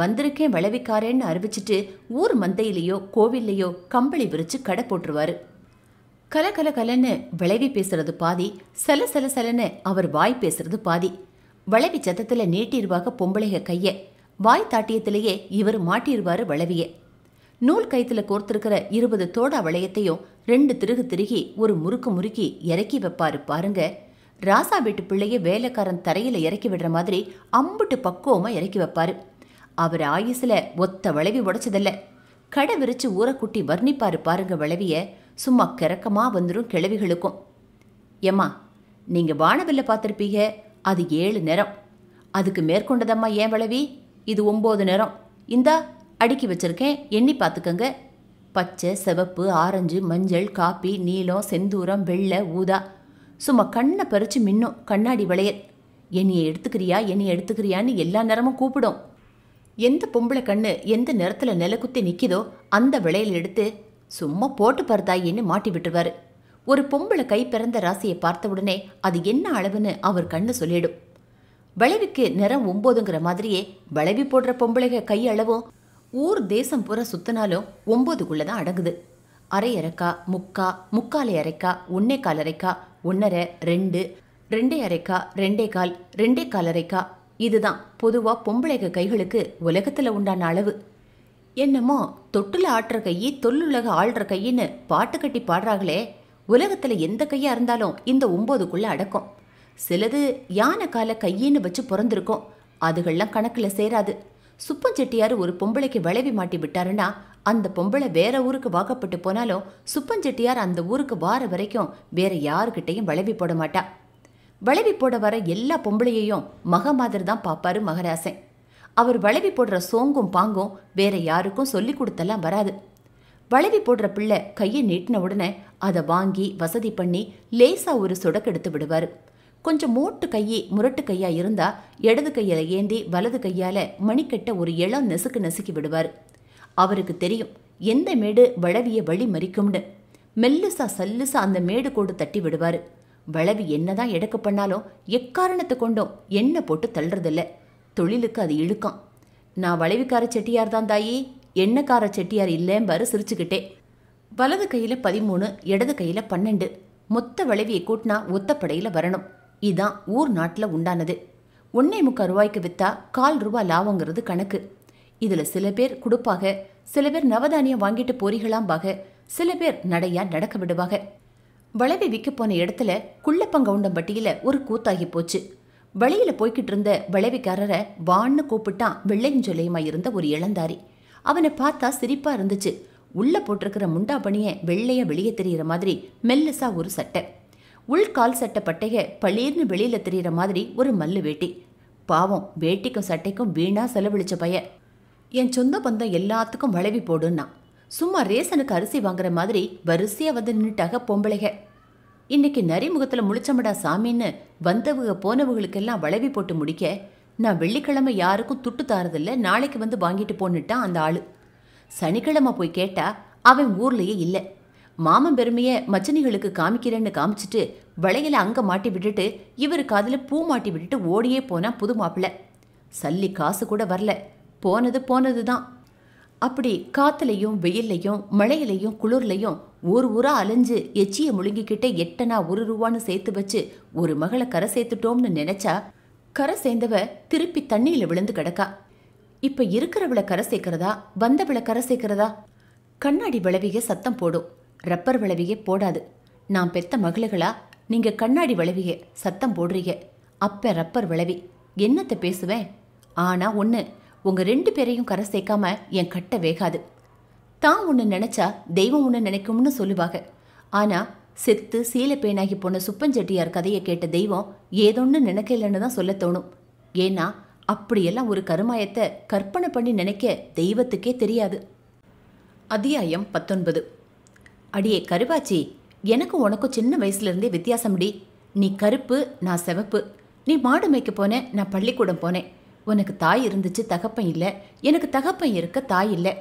வந்திருக்கேன் விளைவிக்காரேன்னு அறிவிச்சிட்டு ஊர் மந்தையிலேயோ கோவில்லையோ கம்பளி விரிச்சு கடை போட்டுருவாரு கல கல கலன்னு விளைவி பேசுறது பாதி சல சல சலன்னு அவர் வாய் பேசுறது பாதி விளைவி சத்தத்தில் நீட்டிடுவாக பொம்பளைக கையை வாய் தாட்டியத்திலேயே இவர் மாட்டிடுவாரு விளவியை நூல் கைத்துல கோர்த்திருக்கிற இருபது தோடா வளையத்தையும் ரெண்டு திருகு திருகி ஒரு முறுக்கு முறுக்கி இறக்கி வைப்பாரு பாருங்க ராசா வீட்டு பிள்ளைய வேலைக்காரன் தரையில இறக்கி விடுற மாதிரி அம்புட்டு பக்குவமா இறக்கி வைப்பாரு அவர் ஆயுசுல ஒத்த வளைவி உடைச்சதில்ல கடை விரிச்சு ஊறக்குட்டி வர்ணிப்பாரு பாருங்க விளைவிய சும்மா கிறக்கமா வந்துடும் கிழவிகளுக்கும் ஏம்மா நீங்க வானவில்ல பார்த்துருப்பீங்க அது ஏழு நேரம் அதுக்கு மேற்கொண்டதம்மா ஏன் வளைவி இது ஒம்பது நேரம் இந்தா அடுக்கி வச்சுருக்கேன் எண்ணி பார்த்துக்கோங்க பச்சை சிவப்பு ஆரஞ்சு மஞ்சள் காப்பி நீலம் செந்தூரம் வெள்ளை ஊதா சும்மா கண்ணை பறித்து மின்னும் கண்ணாடி வளையல் என்னையை எடுத்துக்கிறியா என்னையை எடுத்துக்கிறியான்னு எல்லா நேரமும் கூப்பிடும் எந்த பொம்பளை கண்ணு எந்த நிறத்தில் நிலக்குத்தி நிற்கிதோ அந்த விளையல் எடுத்து சும்மா போட்டு பார்த்தாயின்னு மாட்டி விட்டுருவாரு ஒரு பொம்பளை கை பிறந்த ராசியை பார்த்த உடனே அது என்ன அளவுன்னு அவர் கண்ணு சொல்லிடும் வளைவிக்கு நிறம் ஒம்போதுங்கிற மாதிரியே வளைவி போடுற பொம்பளைக கை அளவும் ஊர் தேசம் பூரா சுத்தினாலும் ஒம்போதுக்குள்ளே தான் அடங்குது அரை அரைக்கா முக்கா முக்காலை அரைக்கா ஒன்னே கால் அரைக்கா ஒன்னரை ரெண்டு ரெண்டே அரைக்கா ரெண்டே கால் ரெண்டே கால் அரைக்கா இதுதான் பொதுவாக பொம்பளைக கைகளுக்கு உலகத்தில் உண்டான அளவு என்னமோ தொட்டில் ஆட்டுற கையை தொல்லுலக ஆள்ற கையின்னு பாட்டு கட்டி பாடுறாங்களே உலகத்தில் எந்த கையாக இருந்தாலும் இந்த ஒம்போதுக்குள்ளே அடக்கும் சிலது யானை கால கையின்னு வச்சு பிறந்திருக்கும் அதுகள்லாம் கணக்கில் சேராது சுப்பம் செட்டியார் ஒரு பொம்பளைக்கு விளைவி மாட்டி விட்டாருன்னா அந்த பொம்பளை வேற ஊருக்கு வாக்கப்பட்டு போனாலும் சுப்பம் செட்டியார் அந்த ஊருக்கு வார வரைக்கும் வேற யாருக்கிட்டையும் விளைவி போட மாட்டா விளைவி போட வர எல்லா பொம்பளையையும் மக மாதிரி தான் பார்ப்பாரு மகராசன் அவர் வளைவி போடுற சோங்கும் பாங்கும் வேற யாருக்கும் சொல்லி கொடுத்தெல்லாம் வராது வளைவி போடுற பிள்ளை கையை நீட்டின உடனே அதை வாங்கி வசதி பண்ணி லேசா ஒரு சுடக்கெடுத்து விடுவாரு விடுவார் கொஞ்சம் மோட்டு கையே முரட்டு கையா இருந்தா இடது கையில ஏந்தி வலது கையால மணிக்கட்ட ஒரு இளம் நெசுக்கு நெசுக்கி விடுவார் அவருக்கு தெரியும் எந்த மேடு வளவிய வழி மறிக்கும்னு மெல்லுசா சல்லுசா அந்த மேடு கோடு தட்டி விடுவார் வளவி என்னதான் எடுக்க பண்ணாலும் எக்காரணத்தை கொண்டும் எண்ணெய் போட்டு தள்ளுறதில்ல தொழிலுக்கு அது இழுக்கம் நான் வளைவிக்கார செட்டியார் தான் தாயி எண்ணக்கார செட்டியார் இல்லைம்பாரு சிரிச்சுக்கிட்டே வலது கையில் பதிமூணு இடது கையில் பன்னெண்டு மொத்த வளைவியை கூட்டினா ஒத்தப்படையில் வரணும் இதான் ஊர் நாட்டில் உண்டானது ஒன்னே முக்கால் ரூபாய்க்கு விற்றா கால் ரூபா லாபங்கிறது கணக்கு இதில் சில பேர் கொடுப்பாக சில பேர் நவதானியம் வாங்கிட்டு பாக சில பேர் நடையா நடக்க விடுவாக வளவி விற்க போன இடத்துல குள்ளப்பங்கவுண்டம்பட்டியில் ஒரு கூத்தாகி போச்சு வழியில் போய்கிட்டு இருந்த வளவிக்காரரை வான்னு கூப்பிட்டான் வெள்ளையஞ்சொல்லையுமா இருந்த ஒரு இளந்தாரி அவனை பார்த்தா சிரிப்பா இருந்துச்சு உள்ள போட்டிருக்கிற முண்டா பணிய வெள்ளைய வெளியே தெரியுற மாதிரி மெல்லசா ஒரு சட்டை உள்கால் பட்டையை பளீர்னு வெளியில் தெரியற மாதிரி ஒரு மல்லு வேட்டி பாவம் வேட்டிக்கும் சட்டைக்கும் வீணாக செலவழிச்ச பைய என் சொந்த பந்தம் எல்லாத்துக்கும் வளைவி போடுன்னா சும்மா ரேசனுக்கு அரிசி வாங்குற மாதிரி வரிசையாக வந்து நின்றுட்டாக பொம்பளைக இன்னைக்கு நரிமுகத்துல முழிச்சமடா சாமின்னு வந்தவங்க போனவங்களுக்கெல்லாம் வளைவி போட்டு முடிக்க நான் வெள்ளிக்கிழமை யாருக்கும் துட்டு தாரதில்ல நாளைக்கு வந்து வாங்கிட்டு போன்னுட்டான் அந்த ஆள் சனிக்கிழமை போய் கேட்டா அவன் ஊர்லேயே இல்லை மாமன் பெருமையை மச்சனிகளுக்கு காமிக்கிறேன்னு காமிச்சிட்டு வளையல அங்கே மாட்டி விட்டுட்டு இவர் காதில் பூ மாட்டி விட்டுட்டு ஓடியே போனால் புது மாப்பிள்ள சல்லி காசு கூட வரல போனது போனது தான் அப்படி காத்துலையும் வெயில்லையும் மழையிலையும் குளிர்லையும் ஒரு ஊரா அலைஞ்சு எச்சியை முழுங்கிக்கிட்டே எட்டனா ஒரு ரூபான்னு சேர்த்து வச்சு ஒரு மகளை கரை சேர்த்துட்டோம்னு நினைச்சா கரை சேர்ந்தவ திருப்பி தண்ணியில விழுந்து கிடக்கா இப்ப இருக்கிறவளை கரை சேர்க்கிறதா வந்தவளை கரை சேர்க்கிறதா கண்ணாடி விளவிக சத்தம் போடும் ரப்பர் விளவிய போடாது நான் பெத்த மகளுகளா நீங்க கண்ணாடி விளவிய சத்தம் போடுறீங்க அப்ப ரப்பர் விளவி என்னத்தை பேசுவேன் ஆனா ஒன்று உங்க ரெண்டு பேரையும் கரை சேர்க்காம என் கட்ட வேகாது தான் ஒன்று நினைச்சா தெய்வம் ஒன்று நினைக்கும்னு சொல்லுவாங்க ஆனா செத்து பேனாகி போன சுப்பஞ்செட்டியார் கதையை கேட்ட தெய்வம் ஏதோன்னு நினைக்கலன்னு தான் சொல்ல தோணும் ஏன்னா அப்படியெல்லாம் ஒரு கருமாயத்தை கற்பனை பண்ணி நினைக்க தெய்வத்துக்கே தெரியாது அத்தியாயம் பத்தொன்பது அடியே கருவாச்சி எனக்கும் உனக்கும் சின்ன வயசுலேருந்தே வித்தியாசம்டி நீ கருப்பு நான் செவப்பு நீ மாடு மேய்க்க போனேன் நான் பள்ளிக்கூடம் போனேன் உனக்கு தாய் இருந்துச்சு தகப்பன் இல்லை எனக்கு தகப்பன் இருக்க தாய் இல்லை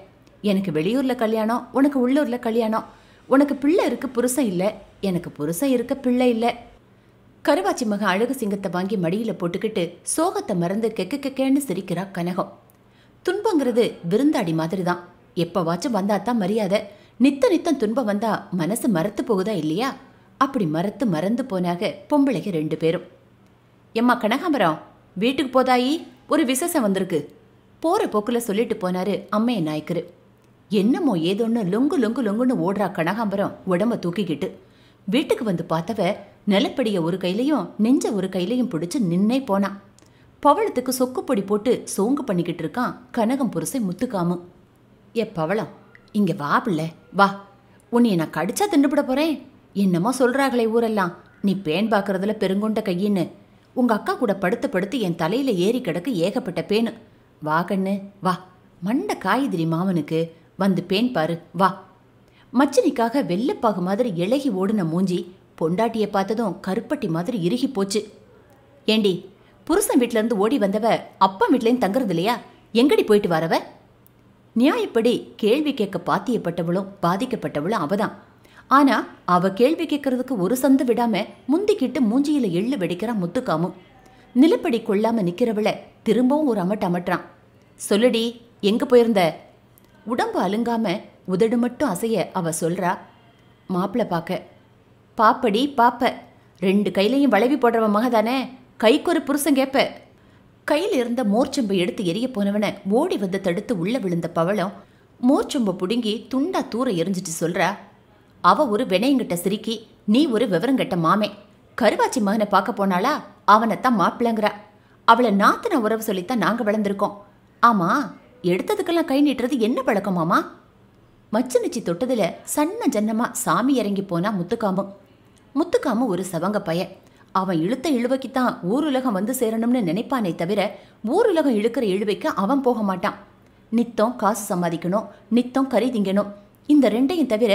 எனக்கு வெளியூரில் கல்யாணம் உனக்கு உள்ளூரில் கல்யாணம் உனக்கு பிள்ளை இருக்கு புருஷன் இல்லை எனக்கு புருஷன் இருக்க பிள்ளை இல்லை கருவாச்சி மகன் அழகு சிங்கத்தை வாங்கி மடியில் போட்டுக்கிட்டு சோகத்தை மறந்து கெக்க கெக்கேன்னு சிரிக்கிறா கனகம் துன்பங்கிறது விருந்தாடி மாதிரி தான் எப்போவாச்சும் வந்தாதான் மரியாதை நித்த நித்தம் துன்பம் வந்தா மனசு மறத்து போகுதா இல்லையா அப்படி மறத்து மறந்து போனாக பொம்பளைக ரெண்டு பேரும் எம்மா கனகாம்பரம் வீட்டுக்கு போதாயி ஒரு விசேஷம் வந்திருக்கு போகிற போக்கில் சொல்லிட்டு போனாரு அம்மைய நாயக்கரு என்னமோ ஏதோன்னு லொங்கு லொங்கு லொங்குன்னு ஓடுறா கனகாம்பரம் உடம்ப தூக்கிக்கிட்டு வீட்டுக்கு வந்து பார்த்தவ நிலப்படிய ஒரு கையிலையும் நெஞ்ச ஒரு கையிலையும் பிடிச்சி நின்னே போனான் பவளத்துக்கு சொக்குப்பொடி போட்டு சோங்கு பண்ணிக்கிட்டு இருக்கான் கனகம் புருசை முத்துக்காமும் ஏ பவளம் இங்கே வா பிள்ளை வா உன்னை நான் கடிச்சா திண்டுபிட போகிறேன் என்னமோ சொல்கிறாங்களே ஊரெல்லாம் நீ பேன் பார்க்குறதுல பெருங்கொண்ட கையின்னு உங்கள் அக்கா கூட படுத்து படுத்து என் தலையில் ஏறி கிடக்கு ஏகப்பட்ட பேனு வா கண்ணு வா மண்ட காய்திரி மாமனுக்கு வந்து பேன் பாரு வா மச்சினிக்காக வெள்ளப்பாகு மாதிரி இழகி ஓடின மூஞ்சி பொண்டாட்டியை பார்த்ததும் கருப்பட்டி மாதிரி இறுகி போச்சு ஏண்டி புருஷன் வீட்டிலேருந்து ஓடி வந்தவ அப்பா வீட்லேயும் தங்குறது இல்லையா எங்கடி போயிட்டு வரவ நியாயப்படி கேள்வி கேட்க பாத்தியப்பட்டவளும் பாதிக்கப்பட்டவளும் அவதான் ஆனா அவ கேள்வி கேட்கறதுக்கு ஒரு சந்து விடாம முந்திக்கிட்டு மூஞ்சியில எள்ளு வெடிக்கிறா முத்துக்காமும் நிலப்படி கொள்ளாம நிக்கிறவள திரும்பவும் ஒரு அமட்ட அமட்டுறான் சொல்லுடி எங்க போயிருந்த உடம்பு அலுங்காம உதடு மட்டும் அசைய அவ சொல்றா மாப்பிள்ள பார்க்க பாப்படி பாப்ப ரெண்டு கையிலையும் வளைவி போடுறவன் மகதானே கைக்கு ஒரு புருஷன் கேட்ப கையில் இருந்த மோர்ச்சொம்பை எடுத்து எரிய போனவனை ஓடி வந்து தடுத்து உள்ளே விழுந்த பவளம் மோர்ச்சொம்பை பிடுங்கி துண்டா தூர எரிஞ்சிட்டு சொல்றா அவ ஒரு வினயங்கிட்ட சிரிக்கி நீ ஒரு விவரங்கிட்ட மாமே கருவாச்சி மகனை பார்க்க போனாளா அவனைத்தான் மாப்பிளங்கிறா அவளை நாத்தின உறவு சொல்லித்தான் நாங்கள் வளர்ந்துருக்கோம் ஆமா எடுத்ததுக்கெல்லாம் கை நீட்டுறது என்ன பழக்கமாமா மச்சு நிச்சி தொட்டதுல சன்ன ஜன்னமா சாமி இறங்கி போனா முத்துக்காமும் முத்துக்காமு ஒரு சவங்க பையன் அவன் இழுத்த இழுவைக்குத்தான் ஊருலகம் வந்து சேரணும்னு நினைப்பானே தவிர ஊருலகம் இழுக்கிற இழுவைக்கு அவன் போக மாட்டான் நித்தம் காசு சம்பாதிக்கணும் நித்தம் கறி திங்கணும் இந்த ரெண்டையும் தவிர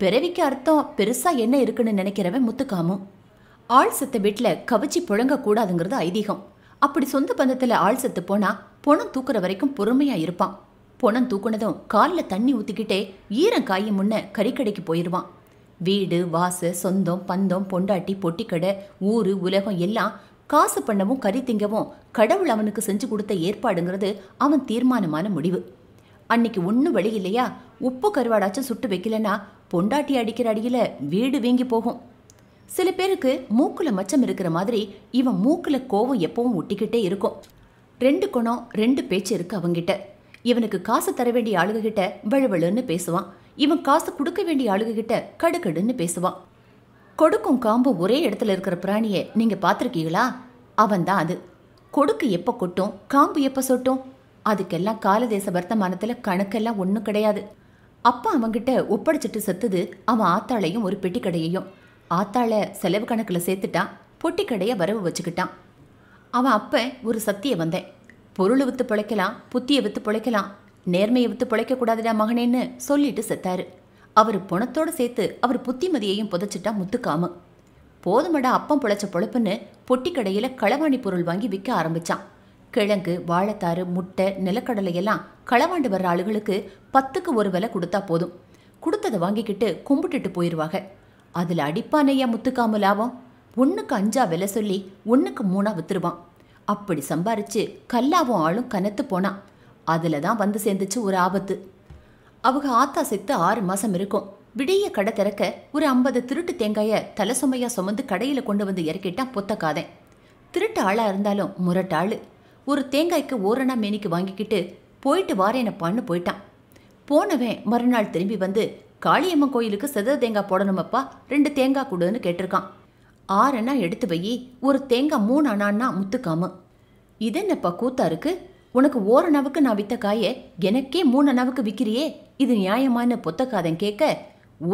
பிறவிக்கு அர்த்தம் பெருசாக என்ன இருக்குன்னு நினைக்கிறவன் முத்துக்காமும் ஆள் செத்த வீட்டில் கவிச்சி கூடாதுங்கிறது ஐதீகம் அப்படி சொந்த பந்தத்தில் ஆள் செத்து போனால் பொணம் தூக்குற வரைக்கும் பொறுமையாக இருப்பான் பொணம் தூக்குனதும் காலில் தண்ணி ஊற்றிக்கிட்டே ஈரம் காயும் முன்ன கறிக்கடைக்கு போயிடுவான் வீடு வாசு சொந்தம் பந்தம் பொண்டாட்டி பொட்டிக்கடை ஊரு உலகம் எல்லாம் காசு பண்ணவும் கறி திங்கவும் கடவுள் அவனுக்கு செஞ்சு கொடுத்த ஏற்பாடுங்கிறது அவன் தீர்மானமான முடிவு அன்னைக்கு ஒன்றும் வழி இல்லையா உப்பு கருவாடாச்சும் சுட்டு வைக்கலனா பொண்டாட்டி அடிக்கிற அடியில் வீடு வீங்கி போகும் சில பேருக்கு மூக்கில் மச்சம் இருக்கிற மாதிரி இவன் மூக்கில் கோவம் எப்பவும் ஒட்டிக்கிட்டே இருக்கும் ரெண்டு குணம் ரெண்டு பேச்சு இருக்கு அவங்கிட்ட இவனுக்கு காசு தர வேண்டிய ஆளுகிட்ட வழுவழுன்னு பேசுவான் இவன் காசு கொடுக்க வேண்டிய ஆளுகிட்ட கடுக்கடுன்னு பேசுவான் கொடுக்கும் காம்பு ஒரே இடத்துல இருக்கிற பிராணியை நீங்க பார்த்துருக்கீங்களா அவன் தான் அது கொடுக்கு எப்போ கொட்டும் காம்பு எப்போ சொட்டும் அதுக்கெல்லாம் காலதேச வர்த்தமானத்துல கணக்கெல்லாம் ஒன்றும் கிடையாது அப்பா அவன்கிட்ட ஒப்படைச்சிட்டு செத்துது அவன் ஆத்தாளையும் ஒரு பெட்டி கடையையும் ஆத்தாள செலவு கணக்கில் சேர்த்துட்டான் பொட்டி கடையை வரவு வச்சுக்கிட்டான் அவன் அப்ப ஒரு சத்திய வந்தேன் பொருளை விற்று பிழைக்கலாம் புத்தியை விற்று பிழைக்கலாம் நேர்மையை விட்டு கூடாதுடா மகனேன்னு சொல்லிட்டு செத்தாரு அவர் பணத்தோடு சேர்த்து அவர் புத்திமதியையும் புதைச்சிட்டா முத்துக்காம போதுமடா அப்பம் பிழைச்ச பொழப்புன்னு பொட்டி கடையில் களவாணி பொருள் வாங்கி விற்க ஆரம்பிச்சான் கிழங்கு வாழைத்தாறு முட்டை நிலக்கடலை எல்லாம் களவாண்டு வர்ற ஆளுகளுக்கு பத்துக்கு ஒரு விலை கொடுத்தா போதும் கொடுத்ததை வாங்கிக்கிட்டு கும்பிட்டுட்டு போயிடுவாங்க அதில் அடிப்பானையா முத்துக்காம லாபம் ஒன்றுக்கு அஞ்சா விலை சொல்லி ஒன்றுக்கு மூணா வித்துருவான் அப்படி சம்பாரிச்சு கல்லாவும் ஆளும் கனத்து போனான் அதில் தான் வந்து சேர்ந்துச்சு ஒரு ஆபத்து அவங்க ஆத்தா செத்து ஆறு மாதம் இருக்கும் விடிய கடை திறக்க ஒரு ஐம்பது திருட்டு தேங்காயை தலை சுமையாக சுமந்து கடையில் கொண்டு வந்து இறக்கிட்டான் பொத்தக்காதேன் திருட்டு ஆளாக இருந்தாலும் முரட்டாள் ஒரு தேங்காய்க்கு ஓரணா மேனிக்கு வாங்கிக்கிட்டு போயிட்டு வாரேனப்பான்னு போயிட்டான் போனவன் மறுநாள் திரும்பி வந்து காளியம்மன் கோயிலுக்கு செதற தேங்காய் போடணுமப்பா ரெண்டு தேங்காய் கொடுன்னு கேட்டிருக்கான் ஆறுனா எடுத்து போய் ஒரு தேங்காய் மூணு அண்ணான்னா முத்துக்காம இதென்னப்பா கூத்தா இருக்குது உனக்கு ஓரணவுக்கு நான் வித்த காயை எனக்கே மூணணவுக்கு விற்கிறியே இது நியாயமான பொத்தக்காதன் கேட்க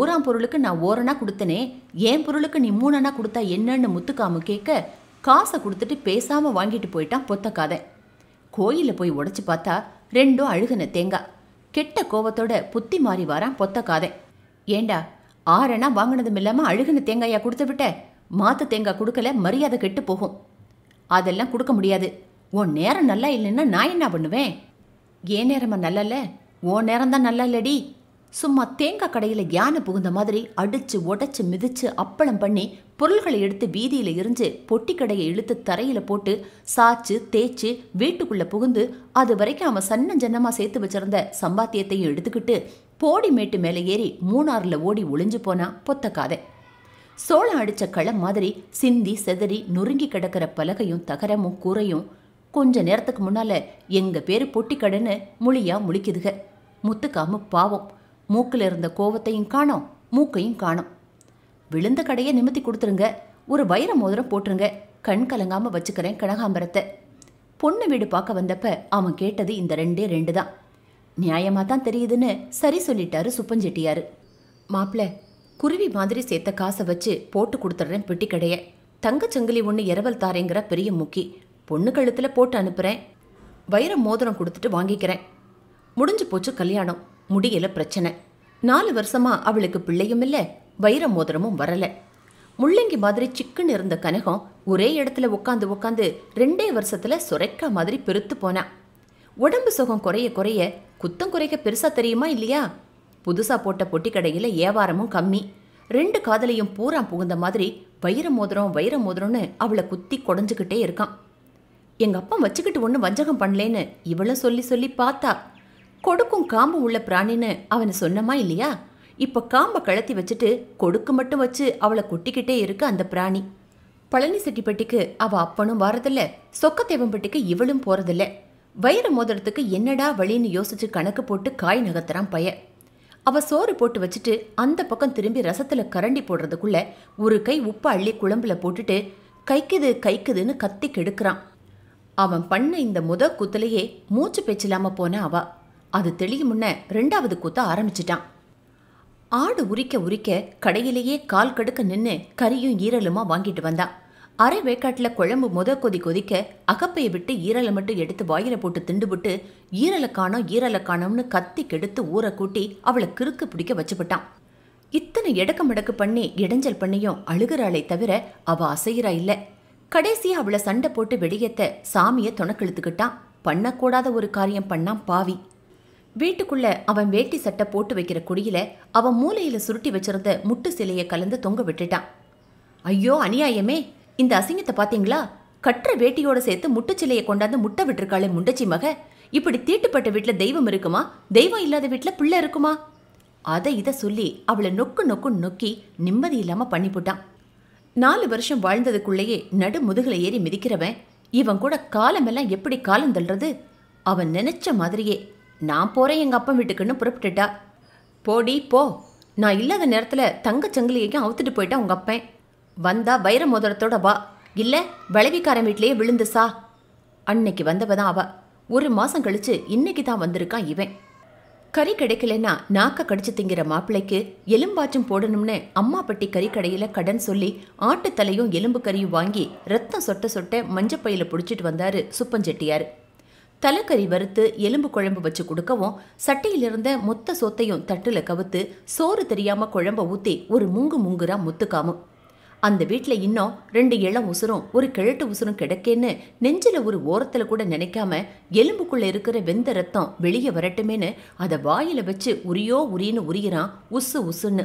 ஊராம் பொருளுக்கு நான் ஓரணா கொடுத்தனே என் பொருளுக்கு நீ மூணனா கொடுத்தா என்னன்னு முத்துக்காமு கேட்க காசை கொடுத்துட்டு பேசாமல் வாங்கிட்டு போயிட்டான் பொத்தக்காதன் கோயிலில் போய் உடச்சி பார்த்தா ரெண்டும் அழுகுன தேங்காய் கெட்ட கோவத்தோட புத்தி மாறி வாரான் பொத்தக்காதன் ஏண்டா ஆறனா வாங்கினதும் இல்லாமல் அழுகுன தேங்காயா கொடுத்து விட்ட மாத்த தேங்காய் கொடுக்கல மரியாதை கெட்டு போகும் அதெல்லாம் கொடுக்க முடியாது உன் நேரம் நல்லா இல்லைன்னா நான் என்ன பண்ணுவேன் ஏன் நேரமா நல்லா இல்லை உன் நேரம் தான் நல்லா இல்லடி சும்மா தேங்காய் கடையில் யானை புகுந்த மாதிரி அடித்து உடச்சி மிதித்து அப்பளம் பண்ணி பொருள்களை எடுத்து வீதியில் எரிஞ்சு பொட்டி கடையை இழுத்து தரையில் போட்டு சாச்சு தேய்ச்சி வீட்டுக்குள்ளே புகுந்து அது வரைக்கும் அவன் சன்னஞ்சன்னமாக சேர்த்து வச்சிருந்த சம்பாத்தியத்தையும் எடுத்துக்கிட்டு போடி மேட்டு மேலே ஏறி மூணாறில் ஓடி ஒளிஞ்சு போனா பொத்தக்காதை சோளம் அடித்த களம் மாதிரி சிந்தி செதறி நொறுங்கி கிடக்கிற பலகையும் தகரமும் கூரையும் கொஞ்ச நேரத்துக்கு முன்னால் எங்கள் பேர் பொட்டிக்கடைன்னு முழியா முழிக்குதுக முத்துக்காம பாவம் மூக்கில் இருந்த கோவத்தையும் காணோம் மூக்கையும் காணோம் விழுந்த கடையை நிமித்தி கொடுத்துருங்க ஒரு வைர மோதிரம் போட்டுருங்க கண் கலங்காமல் வச்சுக்கிறேன் கனகாம்பரத்தை பொண்ணு வீடு பார்க்க வந்தப்ப அவன் கேட்டது இந்த ரெண்டே ரெண்டு தான் நியாயமாக தான் தெரியுதுன்னு சரி சொல்லிட்டாரு சுப்பஞ்செட்டியாரு மாப்பிள்ள குருவி மாதிரி சேர்த்த காசை வச்சு போட்டு கொடுத்துட்றேன் பெட்டி கடையை தங்கச்சங்கிலி ஒன்று இரவல் தாரேங்கிற பெரிய முக்கி பொண்ணு கழுத்தில் போட்டு அனுப்புகிறேன் வைர மோதிரம் கொடுத்துட்டு வாங்கிக்கிறேன் முடிஞ்சு போச்சு கல்யாணம் முடியல பிரச்சனை நாலு வருஷமா அவளுக்கு பிள்ளையும் இல்லை வைர மோதிரமும் வரலை முள்ளங்கி மாதிரி சிக்குன்னு இருந்த கனகம் ஒரே இடத்துல உட்காந்து உட்காந்து ரெண்டே வருஷத்துல சுரைக்கா மாதிரி பெருத்து போனா உடம்பு சுகம் குறைய குறைய குத்தம் குறைக்க பெருசா தெரியுமா இல்லையா புதுசா போட்ட பொட்டி கடையில் ஏவாரமும் கம்மி ரெண்டு காதலையும் பூரா புகுந்த மாதிரி வைர மோதிரம் வைர மோதிரம்னு அவளை குத்தி குடஞ்சுக்கிட்டே இருக்கான் எங்கள் அப்பா வச்சுக்கிட்டு ஒன்றும் வஞ்சகம் பண்ணலேன்னு இவளும் சொல்லி சொல்லி பார்த்தா கொடுக்கும் காம்பு உள்ள பிராணின்னு அவனை சொன்னமா இல்லையா இப்போ காம்பை கழத்தி வச்சுட்டு கொடுக்கு மட்டும் வச்சு அவளை கொட்டிக்கிட்டே இருக்கு அந்த பிராணி பழனி செட்டிப்பட்டிக்கு அவள் அப்பனும் வரதில்ல சொக்கத்தேவம்பட்டிக்கு இவளும் போகிறதில்ல வைர மோதிரத்துக்கு என்னடா வழின்னு யோசிச்சு கணக்கு போட்டு காய் நகர்த்துறான் பைய அவ சோறு போட்டு வச்சுட்டு அந்த பக்கம் திரும்பி ரசத்துல கரண்டி போடுறதுக்குள்ள ஒரு கை உப்பு அள்ளி குழம்புல போட்டுட்டு கைக்குது கைக்குதுன்னு கத்தி கெடுக்கிறான் அவன் பண்ண இந்த முத குத்துலையே மூச்சு பேச்சில்லாம போன அவ அது தெளிய முன்ன ரெண்டாவது கூத்த ஆரம்பிச்சிட்டான் ஆடு உரிக்க உரிக்க கடையிலேயே கால் கடுக்க நின்று கறியும் ஈரலுமா வாங்கிட்டு வந்தான் அரை வேக்காட்டில் குழம்பு முத கொதி கொதிக்க அகப்பையை விட்டு ஈரலை மட்டும் எடுத்து வாயில போட்டு திண்டுபிட்டு ஈரலை காணோம் ஈரலை காணோம்னு கத்தி கெடுத்து ஊரை கூட்டி அவளை கிறுக்கு பிடிக்க வச்சுப்பட்டான் இத்தனை எடக்கு மடக்கு பண்ணி இடைஞ்சல் பண்ணியும் அழுகிறாளே தவிர அவ அசைகிறா இல்லை கடைசி அவளை சண்டை போட்டு வெளியேத்த சாமியை துணக்கெழுத்துக்கிட்டான் பண்ணக்கூடாத ஒரு காரியம் பண்ணான் பாவி வீட்டுக்குள்ள அவன் வேட்டி சட்டை போட்டு வைக்கிற குடியில அவன் மூலையில சுருட்டி வச்சிருந்த முட்டு சிலையை கலந்து தொங்க விட்டுட்டான் ஐயோ அநியாயமே இந்த அசிங்கத்தை பாத்தீங்களா கற்ற வேட்டியோட சேர்த்து முட்டு சிலையை கொண்டாந்து முட்டை விட்டுருக்காளே முண்டச்சி மக இப்படி தீட்டுப்பட்ட வீட்டுல தெய்வம் இருக்குமா தெய்வம் இல்லாத வீட்டுல பிள்ளை இருக்குமா அதை இதை சொல்லி அவளை நொக்கு நொக்கு நொக்கி நிம்மதி இல்லாமல் பண்ணிவிட்டான் நாலு வருஷம் வாழ்ந்ததுக்குள்ளேயே நடு முதுகில் ஏறி மிதிக்கிறவன் இவன் கூட காலமெல்லாம் எப்படி காலம் தள்ளுறது அவன் நினைச்ச மாதிரியே நான் போகிறேன் எங்கள் அப்பா வீட்டுக்குன்னு புறப்பட்டுட்டா போடி போ நான் இல்லாத நேரத்தில் தங்கச்சங்கிலியையும் அவுத்துட்டு போயிட்டா உங்கள் அப்பன் வந்தா வைர மோதிரத்தோட வா இல்லை வளைவிக்காரன் வீட்லேயே விழுந்து சா அன்னைக்கு வந்தவதான் தான் அவ ஒரு மாதம் கழிச்சு இன்னைக்கு தான் வந்திருக்கான் இவன் கறி கிடைக்கலன்னா நாக்க கடிச்சு திங்கிற மாப்பிள்ளைக்கு எலும்பாச்சும் போடணும்னு அம்மாப்பட்டி கறி கடையில கடன் சொல்லி ஆட்டு தலையும் எலும்பு கறியும் வாங்கி ரத்தம் சொட்ட சொட்ட மஞ்சப்பையில பிடிச்சிட்டு வந்தாரு சுப்பஞ்செட்டியார் தலைக்கறி வறுத்து எலும்பு குழம்பு வச்சு கொடுக்கவும் சட்டையிலிருந்த மொத்த சொத்தையும் தட்டுல கவுத்து சோறு தெரியாம குழம்ப ஊத்தி ஒரு முங்கு முங்குரா முத்துக்காமும் அந்த வீட்டில் இன்னும் ரெண்டு இளம் உசுரும் ஒரு கிழட்டு உசுரும் கிடக்கேன்னு நெஞ்சில் ஒரு ஓரத்தில் கூட நினைக்காம எலும்புக்குள்ளே இருக்கிற வெந்த ரத்தம் வெளியே வரட்டுமேன்னு அதை வாயில் வச்சு உரியோ உரின்னு உரியிறான் உசு உசுன்னு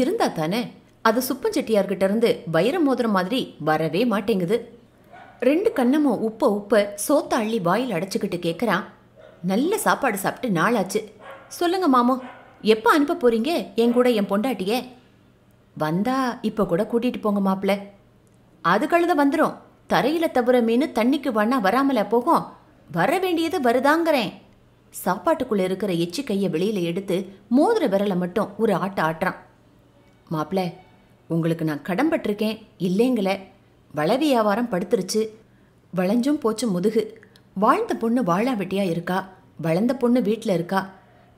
இருந்தா தானே அது சுப்பஞ்செட்டியார்கிட்ட இருந்து வைர மோதிரம் மாதிரி வரவே மாட்டேங்குது ரெண்டு கண்ணமும் உப்ப உப்ப சோத்த அள்ளி வாயில் அடைச்சிக்கிட்டு கேட்குறான் நல்ல சாப்பாடு சாப்பிட்டு நாளாச்சு சொல்லுங்க மாமோ எப்போ அனுப்ப போறீங்க என் கூட என் பொண்டாட்டியே வந்தா இப்போ கூட கூட்டிட்டு போங்க மாப்பிள்ள அது கழுத வந்துடும் தரையில் தவிர மீன் தண்ணிக்கு வண்ணா வராமல போகும் வர வேண்டியது வருதாங்கிறேன் சாப்பாட்டுக்குள்ளே இருக்கிற எச்சி கையை வெளியில் எடுத்து மோதிர விரலை மட்டும் ஒரு ஆட்ட ஆட்டுறான் மாப்பிள்ள உங்களுக்கு நான் கடன்பட்டிருக்கேன் இல்லைங்கள வள வியாபாரம் படுத்துருச்சு வளைஞ்சும் போச்சு முதுகு வாழ்ந்த பொண்ணு வாழாவெட்டியாக இருக்கா வளர்ந்த பொண்ணு வீட்டில் இருக்கா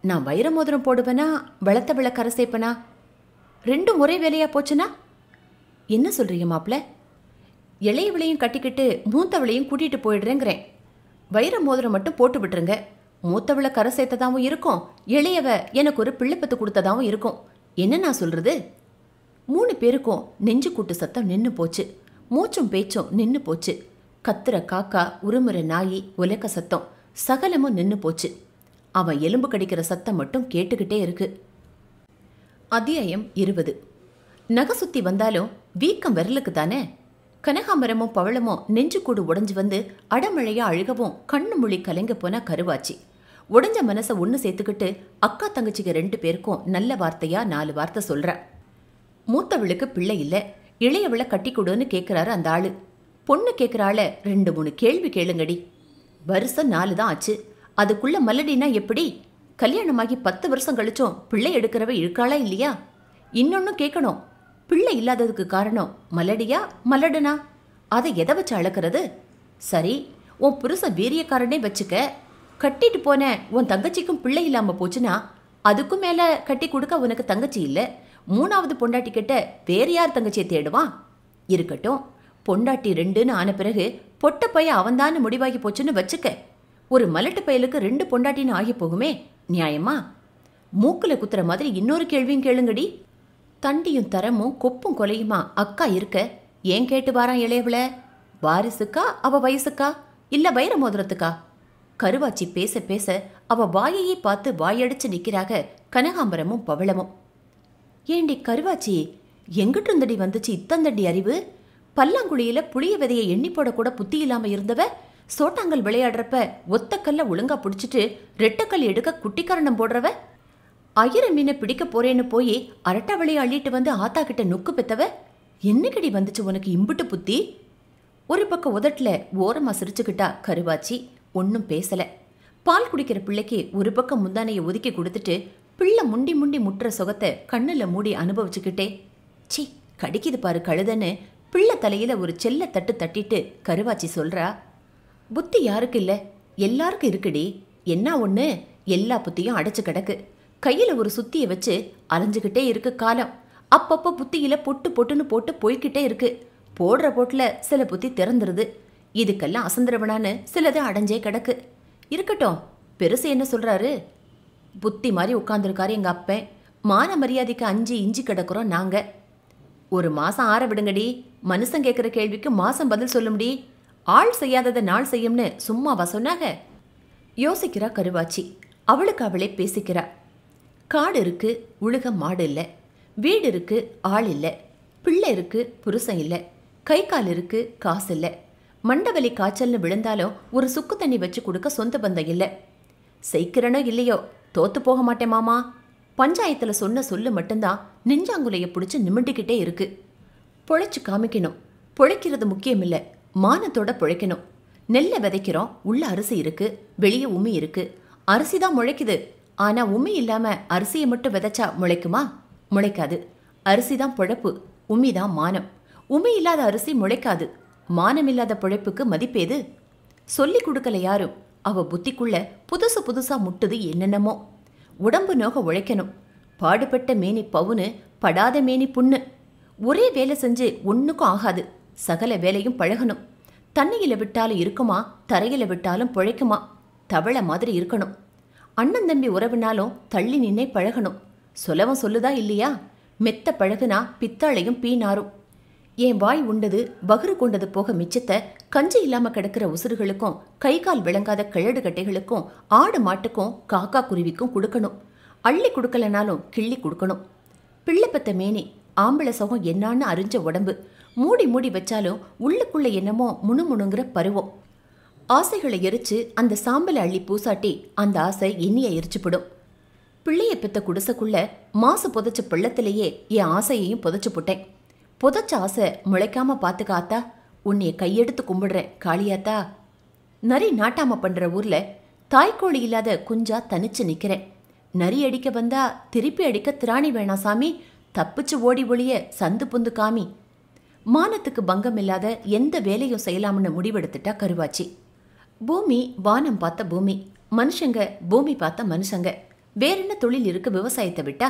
நான் வைர மோதிரம் போடுவேனா வளர்த்த விளக்கரை சேர்ப்பனா ரெண்டும் ஒரே வேலையாக போச்சுன்னா என்ன சொல்கிறீங்க மாப்பிள்ள இளைய விலையும் கட்டிக்கிட்டு மூத்தவளையும் கூட்டிகிட்டு போயிடுறேங்கிறேன் வைர மோதிரம் மட்டும் போட்டு விட்டுருங்க மூத்தவளை கரை சேர்த்ததாகவும் இருக்கும் இளையவ எனக்கு ஒரு பிள்ளைப்பத்து கொடுத்ததாகவும் இருக்கும் என்ன நான் சொல்கிறது மூணு பேருக்கும் நெஞ்சு கூட்டு சத்தம் நின்று போச்சு மூச்சும் பேச்சும் நின்று போச்சு கத்துற காக்கா உருமுற நாயி உலக சத்தம் சகலமும் நின்று போச்சு அவன் எலும்பு கடிக்கிற சத்தம் மட்டும் கேட்டுக்கிட்டே இருக்குது அத்தியாயம் இருபது நகை சுத்தி வந்தாலும் வீக்கம் விரலுக்கு தானே கனகாம்பரமும் பவளமும் கூடு உடஞ்சி வந்து அடமழையா அழுகவும் கண்ணு மொழி கலைங்க போன கருவாச்சி உடஞ்ச மனசை ஒன்று சேர்த்துக்கிட்டு அக்கா தங்கச்சிக்கு ரெண்டு பேருக்கும் நல்ல வார்த்தையா நாலு வார்த்தை சொல்ற மூத்தவளுக்கு பிள்ளை இல்லை இளையவளை கட்டி கொடுன்னு கேட்குறாரு அந்த ஆள் பொண்ணு கேட்குறாள ரெண்டு மூணு கேள்வி கேளுங்கடி வருஷம் நாலு தான் ஆச்சு அதுக்குள்ள மலடினா எப்படி கல்யாணமாகி பத்து வருஷம் கழிச்சும் பிள்ளை எடுக்கிறவ இருக்காளா இல்லையா இன்னொன்னு கேட்கணும் பிள்ளை இல்லாததுக்கு காரணம் மலடியா மலடனா அதை எதை வச்சு அளக்கிறது சரி உன் புருச வீரியக்காரனே வச்சுக்க கட்டிட்டு போன உன் தங்கச்சிக்கும் பிள்ளை இல்லாமல் போச்சுன்னா அதுக்கும் மேலே கட்டி கொடுக்க உனக்கு தங்கச்சி இல்லை மூணாவது பொண்டாட்டி கிட்ட வேறு யார் தங்கச்சியை தேடுவான் இருக்கட்டும் பொண்டாட்டி ரெண்டுன்னு ஆன பிறகு பொட்ட பைய அவன்தான்னு முடிவாகி போச்சுன்னு வச்சுக்க ஒரு மலட்டு பயலுக்கு ரெண்டு பொண்டாட்டின்னு ஆகி போகுமே நியாயமா மூக்கில் குத்துற மாதிரி இன்னொரு கேள்வியும் கேளுங்கடி தண்டியும் தரமும் கொப்பும் கொலையுமா அக்கா இருக்க ஏன் கேட்டு வாரான் இளையவள வாரிசுக்கா அவ வயசுக்கா இல்ல வைர மோதிரத்துக்கா கருவாச்சி பேச பேச அவ வாயையே பார்த்து வாயடிச்சு நிற்கிறாக கனகாம்பரமும் பவளமும் ஏண்டி கருவாச்சி எங்கிட்டு இருந்தடி வந்துச்சு இத்தந்தடி அறிவு பல்லாங்குழியில புளிய விதையை எண்ணி போடக்கூட புத்தி இல்லாம இருந்தவ சோட்டாங்கல் விளையாடுறப்ப ஒத்தக்கல்ல ஒழுங்கா பிடிச்சிட்டு ரெட்டக்கல் எடுக்க குட்டிக்கரணம் போடுறவ அயிர மீனை பிடிக்க போறேன்னு போய் அரட்டா விளைய அள்ளிட்டு வந்து ஆத்தா கிட்ட நொக்கு பெத்தவ என்னக்கடி வந்துச்சு உனக்கு இம்புட்டு புத்தி ஒரு பக்கம் உதட்டில் ஓரமாக சிரிச்சுக்கிட்டா கருவாச்சி ஒன்றும் பேசலை பால் குடிக்கிற பிள்ளைக்கு ஒரு பக்கம் முந்தானையை ஒதுக்கி கொடுத்துட்டு பிள்ளை முண்டி முண்டி முட்டுற சுகத்தை கண்ணில் மூடி அனுபவிச்சுக்கிட்டே சி கடிக்குது பாரு கழுதன்னு பிள்ளை தலையில் ஒரு செல்ல தட்டு தட்டிட்டு கருவாச்சி சொல்கிறா புத்தி யாருக்கு இல்லை எல்லாருக்கும் இருக்குடி என்ன ஒன்று எல்லா புத்தியும் அடைச்சு கிடக்கு கையில் ஒரு சுத்தியை வச்சு அலைஞ்சுக்கிட்டே இருக்கு காலம் அப்பப்போ புத்தியில் பொட்டு பொட்டுன்னு போட்டு போய்கிட்டே இருக்கு போடுற போட்டில் சில புத்தி திறந்துருது இதுக்கெல்லாம் அசந்திரவனான்னு சிலது அடைஞ்சே கிடக்கு இருக்கட்டும் பெருசு என்ன சொல்கிறாரு புத்தி மாதிரி உட்காந்துருக்காரு எங்கள் அப்பன் மான மரியாதைக்கு அஞ்சு இஞ்சி கிடக்குறோம் நாங்கள் ஒரு மாதம் ஆற விடுங்கடி மனுஷன் கேட்குற கேள்விக்கு மாதம் பதில் சொல்லும்டி ஆள் செய்யாததை நாள் செய்யும்னு சும்மாவா சொன்னாங்க யோசிக்கிறா கருவாச்சி அவளுக்கு அவளே பேசிக்கிறா காடு இருக்கு உழுக மாடு இல்லை வீடு இருக்கு ஆள் இல்லை பிள்ளை இருக்கு புருஷன் இல்லை கை கால் இருக்கு காசு இல்லை மண்டவலி காய்ச்சல்னு விழுந்தாலும் ஒரு சுக்கு தண்ணி வச்சு கொடுக்க சொந்த பந்தம் இல்லை செய்கிறனோ இல்லையோ தோத்து போக மாட்டேன் மாமா பஞ்சாயத்தில் சொன்ன சொல்லு மட்டும்தான் நெஞ்சாங்குலையை பிடிச்சி நிமிண்டுக்கிட்டே இருக்கு பொழைச்சி காமிக்கணும் பொழைக்கிறது முக்கியமில்லை மானத்தோட பிழைக்கணும் நெல்லை விதைக்கிறோம் உள்ள அரிசி இருக்கு வெளியே உமி இருக்கு அரிசி தான் முளைக்குது ஆனா உமி இல்லாம அரிசியை மட்டும் விதைச்சா முளைக்குமா முளைக்காது அரிசி தான் பொழப்பு உமி தான் மானம் உமி இல்லாத அரிசி முளைக்காது மானம் இல்லாத பிழைப்புக்கு மதிப்பேது சொல்லி கொடுக்கல யாரும் அவ புத்திக்குள்ள புதுசு புதுசா முட்டுது என்னென்னமோ உடம்பு நோக உழைக்கணும் பாடுபட்ட மேனி பவுனு படாத மேனி புண்ணு ஒரே வேலை செஞ்சு ஒன்றுக்கும் ஆகாது சகல வேலையும் பழகணும் தண்ணியில விட்டாலும் இருக்குமா தரையில விட்டாலும் பிழைக்குமா தவளை மாதிரி இருக்கணும் அண்ணன் தம்பி உறவினாலும் தள்ளி நின்னே பழகணும் சுலவம் சொல்லுதா இல்லையா மெத்த பழகுனா பித்தாளையும் பீனாரும் என் வாய் உண்டது வகுறு கொண்டது போக மிச்சத்தை கஞ்சி இல்லாம கிடக்கிற உசுறுகளுக்கும் கை கால் விளங்காத கிழடு கட்டைகளுக்கும் ஆடு மாட்டுக்கும் காக்கா குருவிக்கும் கொடுக்கணும் அள்ளி கொடுக்கலனாலும் கிள்ளி கொடுக்கணும் பிள்ளை பத்த மேனி ஆம்பளை சோகம் என்னான்னு அறிஞ்ச உடம்பு மூடி மூடி வச்சாலும் உள்ளுக்குள்ளே என்னமோ முணுமுணுங்கிற பருவம் ஆசைகளை எரிச்சு அந்த சாம்பலை அள்ளி பூசாட்டி அந்த ஆசை இனிய எரிச்சுப்படும் பிள்ளைய பித்த குடிசைக்குள்ள மாசு புதைச்ச பிள்ளத்திலேயே என் ஆசையையும் புதைச்சு போட்டேன் புதைச்ச ஆசை முளைக்காம பாத்துக்காத்தா உன்னைய கையெடுத்து கும்பிடுறேன் காளியாத்தா நரி நாட்டாம பண்ற ஊர்ல தாய்க்கோழி இல்லாத குஞ்சா தனிச்சு நிக்கிறேன் நரி அடிக்க வந்தா திருப்பி அடிக்க திராணி வேணாம் சாமி தப்பிச்சு ஓடி ஒளிய சந்து புந்து காமி மானத்துக்கு பங்கம் இல்லாத எந்த வேலையும் செய்யலாம்னு முடிவெடுத்துட்டா கருவாச்சி பூமி வானம் பார்த்த பூமி மனுஷங்க பூமி பார்த்த மனுஷங்க வேறென்ன தொழில் இருக்கு விவசாயத்தை விட்டா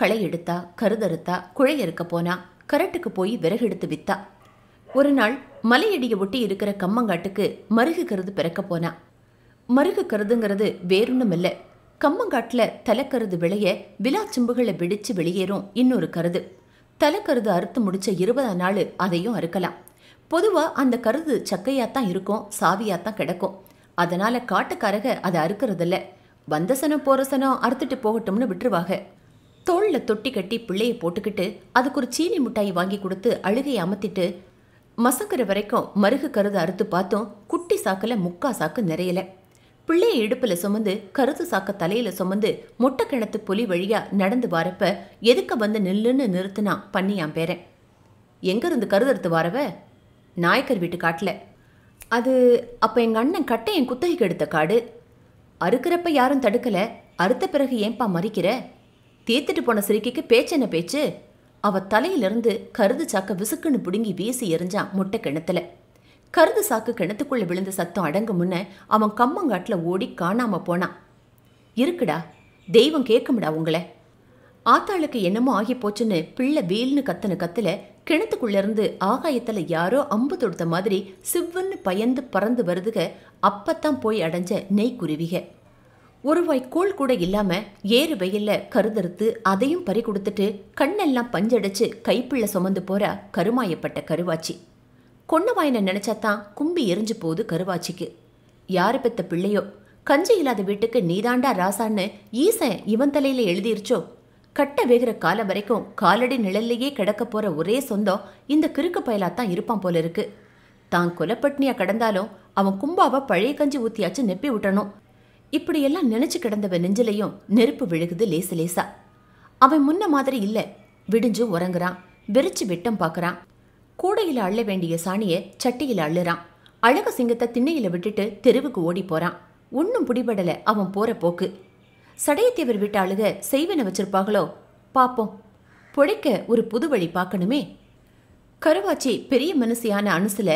களை எடுத்தா கருதறுத்தா குழை இருக்க போனா கரட்டுக்கு போய் விறகு எடுத்து வித்தா ஒரு நாள் மலையடியை ஒட்டி இருக்கிற கம்மங்காட்டுக்கு மருகு கருது பிறக்க போனா மருகு கருதுங்கிறது வேறொன்னும் இல்லை கம்மங்காட்டில் தலைக்கருது விளைய விழா சிம்புகளை வெடிச்சு வெளியேறும் இன்னொரு கருது தலைக்கருது அறுத்து முடிச்ச இருபதாம் நாள் அதையும் அறுக்கலாம் பொதுவாக அந்த கருது சக்கையாக தான் இருக்கும் சாவியாக தான் கிடக்கும் அதனால் காட்டுக்காரக அதை அறுக்கறதில்ல வந்த சனம் போகிற சனம் அறுத்துட்டு போகட்டும்னு விட்டுருவாங்க தோளில் தொட்டி கட்டி பிள்ளையை போட்டுக்கிட்டு அதுக்கு ஒரு சீனி மிட்டாய் வாங்கி கொடுத்து அழுகையை அமர்த்திட்டு மசங்கிற வரைக்கும் மருகு கருது அறுத்து பார்த்தோம் குட்டி சாக்கில் முக்கா சாக்கு நிறையலை பிள்ளையை இடுப்புல சுமந்து கருத்து சாக்க தலையில சுமந்து முட்டை கிணத்து புலி வழியா நடந்து வரப்ப எதுக்க வந்து நில்லுன்னு நிறுத்தினா பண்ணியான் பேரன் எங்கேருந்து கருதறுத்து வரவ நாயக்கர் வீட்டு காட்டில் அது அப்போ எங்கள் அண்ணன் கட்டை என் குத்தகைக்கு எடுத்த காடு அறுக்கிறப்ப யாரும் தடுக்கல அறுத்த பிறகு ஏன்பா மறிக்கிற தீர்த்துட்டு போன பேச்சு பேச்சென்ன பேச்சு அவ தலையிலிருந்து கருது சாக்க விசுக்குன்னு பிடுங்கி வீசி எரிஞ்சான் முட்டை கிணத்துல கருது சாக்கு கிணத்துக்குள்ளே விழுந்த சத்தம் அடங்க முன்ன அவன் கம்மங்காட்டில் ஓடி காணாமல் போனான் இருக்குடா தெய்வம் கேட்கும்டா உங்களை ஆத்தாளுக்கு என்னமோ ஆகி போச்சுன்னு பிள்ளை வீல்னு கத்துன கத்துல கிணத்துக்குள்ளேருந்து ஆகாயத்தில் யாரோ அம்பு தொடுத்த மாதிரி சிவ்வுன்னு பயந்து பறந்து வருதுக அப்பத்தான் போய் அடைஞ்ச நெய் குருவிக ஒருவாய் கோல் கூட இல்லாமல் ஏறு வெயில்ல கருதறுத்து அதையும் பறி கொடுத்துட்டு கண்ணெல்லாம் பஞ்சடைச்சு கைப்பிள்ள சுமந்து போற கருமாயப்பட்ட கருவாச்சி கொன்னவாயனை நினச்சாத்தான் கும்பி எரிஞ்சு போகுது கருவாச்சிக்கு யாரு பெத்த பிள்ளையோ கஞ்சி இல்லாத வீட்டுக்கு நீதாண்டா ராசான்னு ஈசன் இவன் தலையில எழுதிருச்சோ கட்ட வேகிற காலம் வரைக்கும் காலடி நிழல்லையே கிடக்க போற ஒரே சொந்தம் இந்த கிறுக்கு பயலாத்தான் இருப்பான் போல இருக்கு தான் குலப்பட்னியா கடந்தாலும் அவன் கும்பாவை பழைய கஞ்சி ஊத்தியாச்சு நெப்பி விட்டணும் இப்படியெல்லாம் நினைச்சு கிடந்தவன் நெஞ்சிலையும் நெருப்பு விழுகுது லேசு லேசா அவன் முன்ன மாதிரி இல்லை விடிஞ்சு உறங்குறான் வெறிச்சு விட்டம் பாக்குறான் கூடையில அள்ள வேண்டிய சாணிய சட்டியில அள்ளுறான் அழக சிங்கத்தை திண்ணையில விட்டுட்டு தெருவுக்கு ஓடி போறான் ஒன்னும் பிடிபடல அவன் போற போக்கு சடையத்தேவர் விட்டு அழுக செய்வன வச்சிருப்பாங்களோ பாப்போம் பொழைக்க ஒரு புது வழி பார்க்கணுமே கருவாச்சி பெரிய மனுஷியான அனுசுல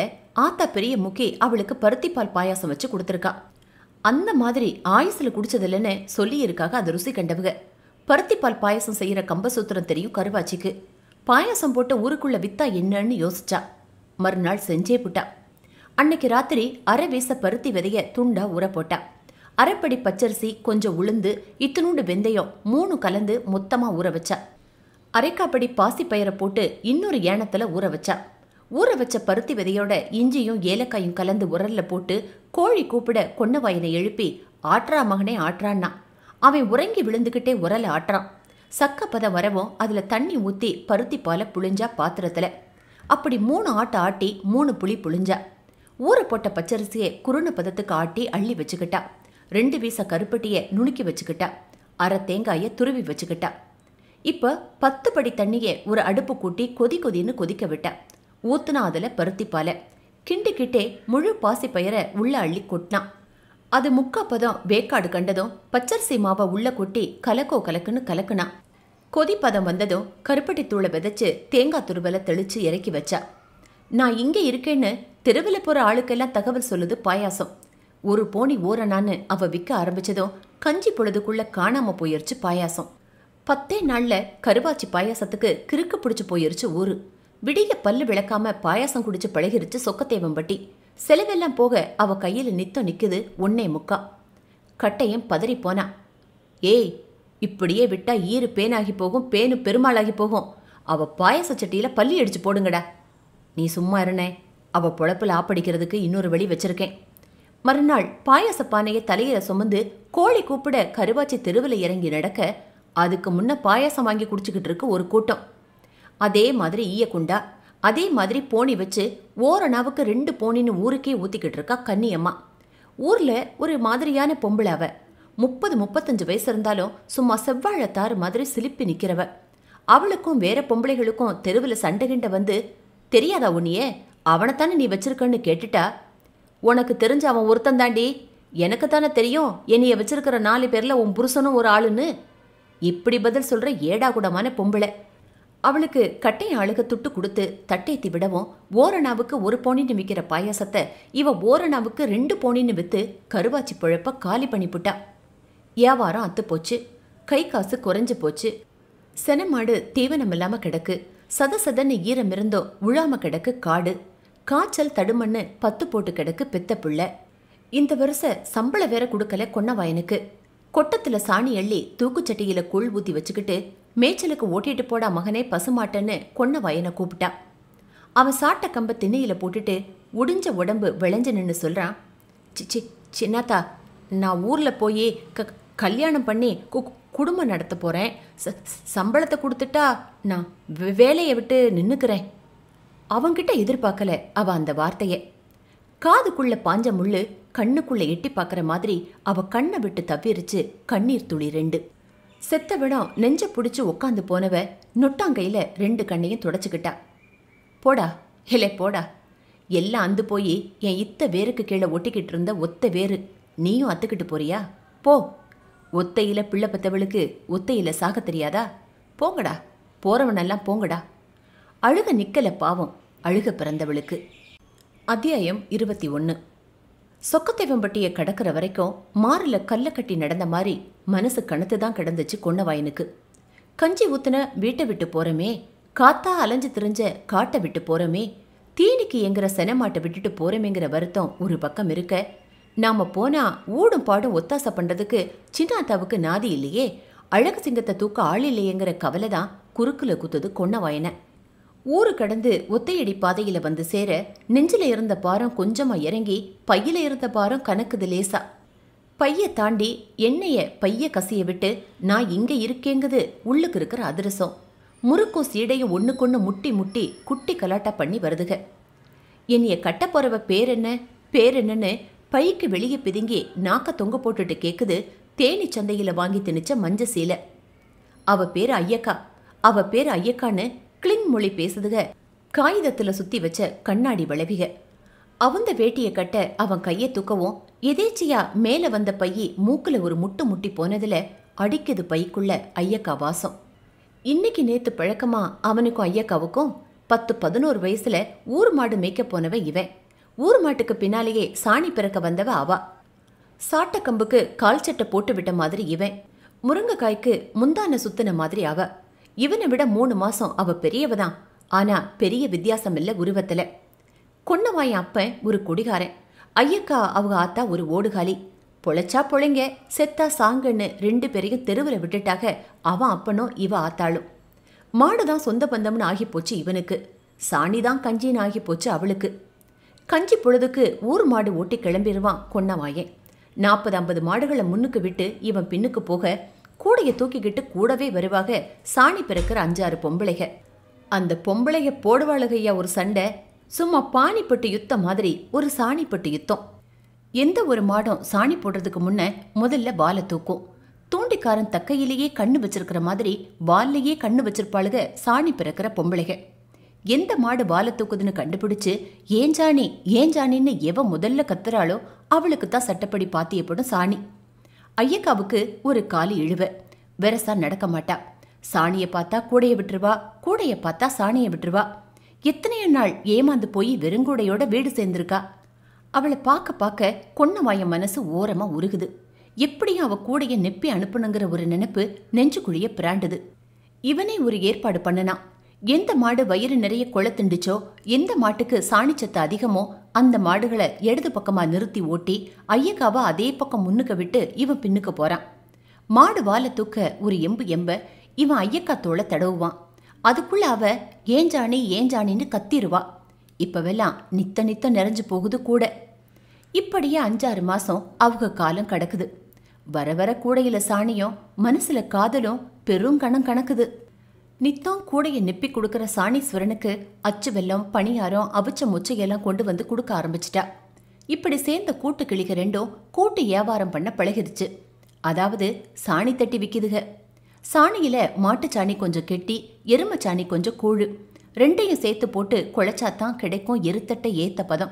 ஆத்தா பெரிய முக்கி அவளுக்கு பருத்திப்பால் பாயாசம் வச்சு கொடுத்துருக்கா அந்த மாதிரி ஆயுசில் குடிச்சதில்லன்னு சொல்லியிருக்காக அது ருசி கண்டவங்க பருத்திப்பால் பாயசம் செய்யற கம்பசூத்திரம் தெரியும் கருவாச்சிக்கு பாயாசம் போட்டு ஊருக்குள்ள வித்தா என்னன்னு யோசிச்சா மறுநாள் செஞ்சே புட்டா அன்னைக்கு ராத்திரி அரை வீச பருத்தி விதைய துண்டா ஊற போட்டா அரைப்படி பச்சரிசி கொஞ்சம் உளுந்து இத்தனூண்டு வெந்தயம் மூணு கலந்து மொத்தமாக ஊற வச்சா அரைக்காப்படி பாசி பயிரை போட்டு இன்னொரு ஏனத்தில் ஊற வச்சா ஊற வச்ச பருத்தி விதையோட இஞ்சியும் ஏலக்காயும் கலந்து உரல்ல போட்டு கோழி கூப்பிட கொன்னவாயினை எழுப்பி ஆற்றா மகனே ஆற்றான்னா அவன் உறங்கி விழுந்துக்கிட்டே உரல ஆட்டுறான் சக்கப்பதம் வரவும் அதில் தண்ணி ஊற்றி பருத்தி பால புழிஞ்சா பாத்திரத்தில் அப்படி மூணு ஆட்டை ஆட்டி மூணு புளி புழிஞ்சா ஊற போட்ட பச்சரிசியை குருணு பதத்துக்கு ஆட்டி அள்ளி வச்சுக்கிட்டா ரெண்டு வீச கருப்பட்டியை நுணுக்கி வச்சுக்கிட்டா அரை தேங்காயை துருவி வச்சுக்கிட்டா இப்போ பத்து படி தண்ணியை ஒரு அடுப்பு கூட்டி கொதி கொதின்னு கொதிக்க விட்டா ஊத்துனா அதில் பருத்தி பால கிண்டிக்கிட்டே முழு பாசி பயிரை உள்ளே அள்ளி கொட்டினான் அது முக்காப்பதம் வேக்காடு கண்டதும் பச்சரிசி மாவை உள்ள கொட்டி கலக்கோ கலக்குன்னு கலக்குனா கொதிப்பதம் வந்ததும் கருப்பட்டி தூளை விதைச்சு தேங்காய் துருவலை தெளிச்சு இறக்கி வச்சா நான் இங்கே இருக்கேன்னு தெருவில் போகிற ஆளுக்கெல்லாம் தகவல் சொல்லுது பாயாசம் ஒரு போனி ஓரணான்னு அவ விற்க ஆரம்பிச்சதும் கஞ்சி பொழுதுக்குள்ள காணாம போயிருச்சு பாயாசம் பத்தே நாளில் கருவாச்சி பாயாசத்துக்கு கிறுக்கு பிடிச்சி போயிருச்சு ஊரு விடிய பல்லு விளக்காம பாயாசம் குடிச்சு பழகிருச்சு சொக்கத்தேவம்பட்டி செலவெல்லாம் போக அவ கையில் நித்தம் நிற்குது ஒன்னே முக்கா கட்டையும் பதறி போனா ஏய் இப்படியே விட்டா ஈறு பேனாகி போகும் பேனு பெருமாளாகி போகும் அவ பாயச சட்டியில் பள்ளி அடிச்சு போடுங்கடா நீ சும்மா இருனே அவ பொழப்பில் ஆப்படிக்கிறதுக்கு இன்னொரு வழி வச்சிருக்கேன் மறுநாள் பாயச பானையை தலையில சுமந்து கோழி கூப்பிட கருவாச்சி தெருவில் இறங்கி நடக்க அதுக்கு முன்ன பாயசம் வாங்கி குடிச்சுக்கிட்டு இருக்கு ஒரு கூட்டம் அதே மாதிரி ஈய குண்டா அதே மாதிரி போனி வச்சு ஓரணாவுக்கு ரெண்டு போனின்னு ஊருக்கே ஊற்றிக்கிட்டு இருக்கா கன்னியம்மா ஊரில் ஒரு மாதிரியான பொம்பளை அவ முப்பது முப்பத்தஞ்சு வயசு இருந்தாலும் சும்மா செவ்வாழத்தாறு மாதிரி சிலிப்பி நிற்கிறவ அவளுக்கும் வேற பொம்பளைகளுக்கும் தெருவில் சண்டைகிண்ட வந்து தெரியாதா உன்னியே அவனைத்தானே நீ வச்சிருக்கன்னு கேட்டுட்டா உனக்கு தெரிஞ்ச அவன் ஒருத்தன் தாண்டி எனக்கு தானே தெரியும் என்னைய வச்சிருக்கிற நாலு பேரில் உன் புருஷனும் ஒரு ஆளுன்னு இப்படி பதில் சொல்கிற ஏடாகுடமான பொம்பளை அவளுக்கு கட்டை அழுக துட்டு கொடுத்து தட்டேத்தி விடவும் ஓரணாவுக்கு ஒரு போனின்னு விற்கிற பாயாசத்தை இவ ஓரணாவுக்கு ரெண்டு போனின்னு விற்று கருவாச்சி பழப்ப காலி பண்ணிப்புட்டா வியாபாரம் அத்து போச்சு கை காசு குறைஞ்சு போச்சு செனமாடு தீவனம் இல்லாமல் கிடக்கு சத சதன்னு ஈரம் இருந்தோ உழாம கிடக்கு காடு காய்ச்சல் தடுமண்ணு பத்து போட்டு கிடக்கு பித்த பிள்ளை இந்த வருஷ சம்பளம் வேற கொடுக்கல கொன்னவாயனுக்கு கொட்டத்தில் சாணி அள்ளி தூக்குச்சட்டியில் கூழ் ஊற்றி வச்சுக்கிட்டு மேய்ச்சலுக்கு ஓட்டிட்டு போடா மகனே பசுமாட்டன்னு கொன்ன வயனை கூப்பிட்டான் அவன் சாட்ட கம்ப திண்ணையில் போட்டுட்டு உடிஞ்ச உடம்பு விளைஞ்சு நின்று சொல்கிறான் சிச்சி சின்னாத்தா நான் ஊரில் போய் க கல்யாணம் பண்ணி கு குடும்பம் நடத்த போகிறேன் ச சம்பளத்தை கொடுத்துட்டா நான் வேலையை விட்டு நின்றுக்கிறேன் அவங்கிட்ட எதிர்பார்க்கல அவள் அந்த வார்த்தையை காதுக்குள்ளே பாஞ்ச முள்ளு கண்ணுக்குள்ளே எட்டி பார்க்குற மாதிரி அவள் கண்ணை விட்டு தவிரிச்சு கண்ணீர் துளி ரெண்டு செத்தவிடம் நெஞ்ச பிடிச்சி உக்காந்து போனவ நொட்டாங்கையில் ரெண்டு கண்ணையும் துடைச்சிக்கிட்டா போடா இல்லை போடா எல்லாம் அந்து போய் என் இத்த வேருக்கு கீழே ஒட்டிக்கிட்டு இருந்த ஒத்த வேறு நீயும் அத்துக்கிட்டு போறியா போ ஒத்தையில் பிள்ளை பத்தவளுக்கு ஒத்தையில் சாக தெரியாதா போங்கடா போறவனெல்லாம் போங்கடா அழுக நிக்கல பாவம் அழுக பிறந்தவளுக்கு அத்தியாயம் இருபத்தி ஒன்று சொக்கத்தேவம்பட்டிய கடக்கிற வரைக்கும் மாறில் கல்லை கட்டி நடந்த மாதிரி மனசு கணத்து தான் கிடந்துச்சு கொன்னவாயனுக்கு கஞ்சி ஊத்துன வீட்டை விட்டு போறமே காத்தா அலைஞ்சு திரிஞ்ச காட்டை விட்டு போறமே தீனிக்கு எங்கிற செனமாட்டை விட்டுட்டு போறமேங்கிற வருத்தம் ஒரு பக்கம் இருக்க நாம போனா ஊடும் பாடும் ஒத்தாசை பண்றதுக்கு சின்னாத்தாவுக்கு நாதி இல்லையே அழகு சிங்கத்தை தூக்க ஆள் இல்லையேங்கிற கவலை தான் குறுக்குல குத்துது கொன்னவாயனை ஊரு கடந்து ஒத்தையடி பாதையில வந்து சேர நெஞ்சில இருந்த பாரம் கொஞ்சமா இறங்கி பையில இருந்த பாரம் கணக்குது லேசா பைய தாண்டி எண்ணெய பைய கசிய விட்டு நான் இங்க இருக்கேங்குது உள்ளுக்கு இருக்கிற அதிரசம் முறுக்கும் சீடையும் ஒன்றுக்கொன்று முட்டி முட்டி குட்டி கலாட்டா பண்ணி வருதுக என்னைய கட்ட போறவ பேர் என்ன பேர் என்னன்னு பைக்கு வெளியே பிதுங்கி நாக்க தொங்க போட்டுட்டு கேட்குது தேனி சந்தையில் வாங்கி திணிச்ச மஞ்ச சீலை அவ பேர் ஐயக்கா அவ பேர் ஐயக்கான்னு கிளிங் மொழி பேசுதுக காகிதத்தில் சுத்தி வச்ச கண்ணாடி விளைவிக அவந்த வேட்டியை கட்ட அவன் கையை தூக்கவும் எதேச்சியா மேல வந்த பைய மூக்குல ஒரு முட்டு முட்டி போனதுல அடிக்குது பைக்குள்ள ஐயக்கா வாசம் இன்னைக்கு நேத்து பழக்கமா அவனுக்கும் ஐயக்காவுக்கும் பத்து பதினோரு வயசுல ஊர் மாடு மேய்க்க போனவ இவன் ஊர் மாட்டுக்கு பின்னாலேயே சாணி பிறக்க வந்தவ அவா சாட்டக்கம்புக்கு கால் சட்டை போட்டு விட்ட மாதிரி இவன் முருங்கைக்காய்க்கு முந்தான சுத்தின மாதிரி அவ இவனை விட மூணு மாசம் அவ பெரியவதான் ஆனா பெரிய வித்தியாசம் இல்ல உருவத்துல கொன்னவாயன் அப்பன் ஒரு குடிகாரன் ஐயக்கா அவங்க ஆத்தா ஒரு ஓடுகாலி பொழைச்சா பொழைங்க செத்தா சாங்கன்னு ரெண்டு பேரையும் தெருவில் விட்டுட்டாக அவன் அப்பனும் இவ ஆத்தாளும் மாடுதான் சொந்த பந்தம்னு ஆகிப்போச்சு இவனுக்கு சாணிதான் கஞ்சின்னு ஆகி போச்சு அவளுக்கு கஞ்சி பொழுதுக்கு ஊர் மாடு ஓட்டி கிளம்பிடுவான் கொன்னவாயே நாற்பது ஐம்பது மாடுகளை முன்னுக்கு விட்டு இவன் பின்னுக்கு போக கூடைய தூக்கிக்கிட்டு கூடவே வருவாக சாணி பிறக்கிற அஞ்சாறு பொம்பளைக அந்த பொம்பளைய போடுவாளுகையா ஒரு சண்டை சும்மா பாணிப்பட்டு யுத்தம் மாதிரி ஒரு சாணிப்பட்டு யுத்தம் எந்த ஒரு மாடம் சாணி போடுறதுக்கு முன்ன முதல்ல வாலை தூக்கும் தூண்டிக்காரன் தக்கையிலேயே கண்ணு வச்சிருக்கிற மாதிரி வால்லையே கண்ணு வச்சிருப்பாளுக சாணி பிறக்கிற பொம்பளைக எந்த மாடு வாலை தூக்குதுன்னு கண்டுபிடிச்சு ஏஞ்சாணி ஏஞ்சாணின்னு எவ முதல்ல கத்துறாளோ அவளுக்கு தான் சட்டப்படி பாத்தியப்படும் சாணி ஐயக்காவுக்கு ஒரு காலி இழுவ வெரசா நடக்க மாட்டா சாணிய பார்த்தா கூடைய விட்டுருவா கூடைய பார்த்தா சாணியை விட்டுருவா எத்தனையோ நாள் ஏமாந்து போய் வெறுங்கூடையோட வீடு சேர்ந்திருக்கா அவளை பார்க்க பார்க்க கொன்னவாய மனசு ஓரமா உருகுது எப்படியும் அவ கூடைய நெப்பி அனுப்பணுங்கிற ஒரு நினைப்பு நெஞ்சுக்குழிய பிராண்டுது இவனே ஒரு ஏற்பாடு பண்ணனா எந்த மாடு வயிறு நிறைய குளத்துண்டுச்சோ எந்த மாட்டுக்கு சாணிச்சத்து அதிகமோ அந்த மாடுகளை இடது பக்கமா நிறுத்தி ஓட்டி ஐயக்காவா அதே பக்கம் முன்னுக்க விட்டு இவன் பின்னுக்கு போறான் மாடு வாழ தூக்க ஒரு எம்பு எம்ப இவன் ஐயக்கா தோலை தடவுவான் அதுக்குள்ள அவ ஏஞ்சானி ஏஞ்சானின்னு கத்திருவா இப்பவெல்லாம் நித்த நித்த நிறைஞ்சு போகுது கூட இப்படியே அஞ்சாறு மாசம் அவங்க காலம் கிடக்குது வர வர கூடையில சாணியும் மனசுல காதலும் பெரும் கணம் கணக்குது நித்தம் கூடையை நெப்பி கொடுக்குற சாணீஸ்வரனுக்கு அச்சு வெல்லம் பணியாரம் அவிச்ச முச்சையெல்லாம் கொண்டு வந்து கொடுக்க ஆரம்பிச்சிட்டா இப்படி சேர்ந்த கூட்டு கிளிக ரெண்டும் கூட்டு வியாபாரம் பண்ண பழகிருச்சு அதாவது சாணி தட்டி விற்கிதுக மாட்டு மாட்டுச்சாணி கொஞ்சம் கெட்டி சாணி கொஞ்சம் கூழு ரெண்டையும் சேர்த்து போட்டு குழைச்சாத்தான் கிடைக்கும் எருத்தட்ட ஏத்த பதம்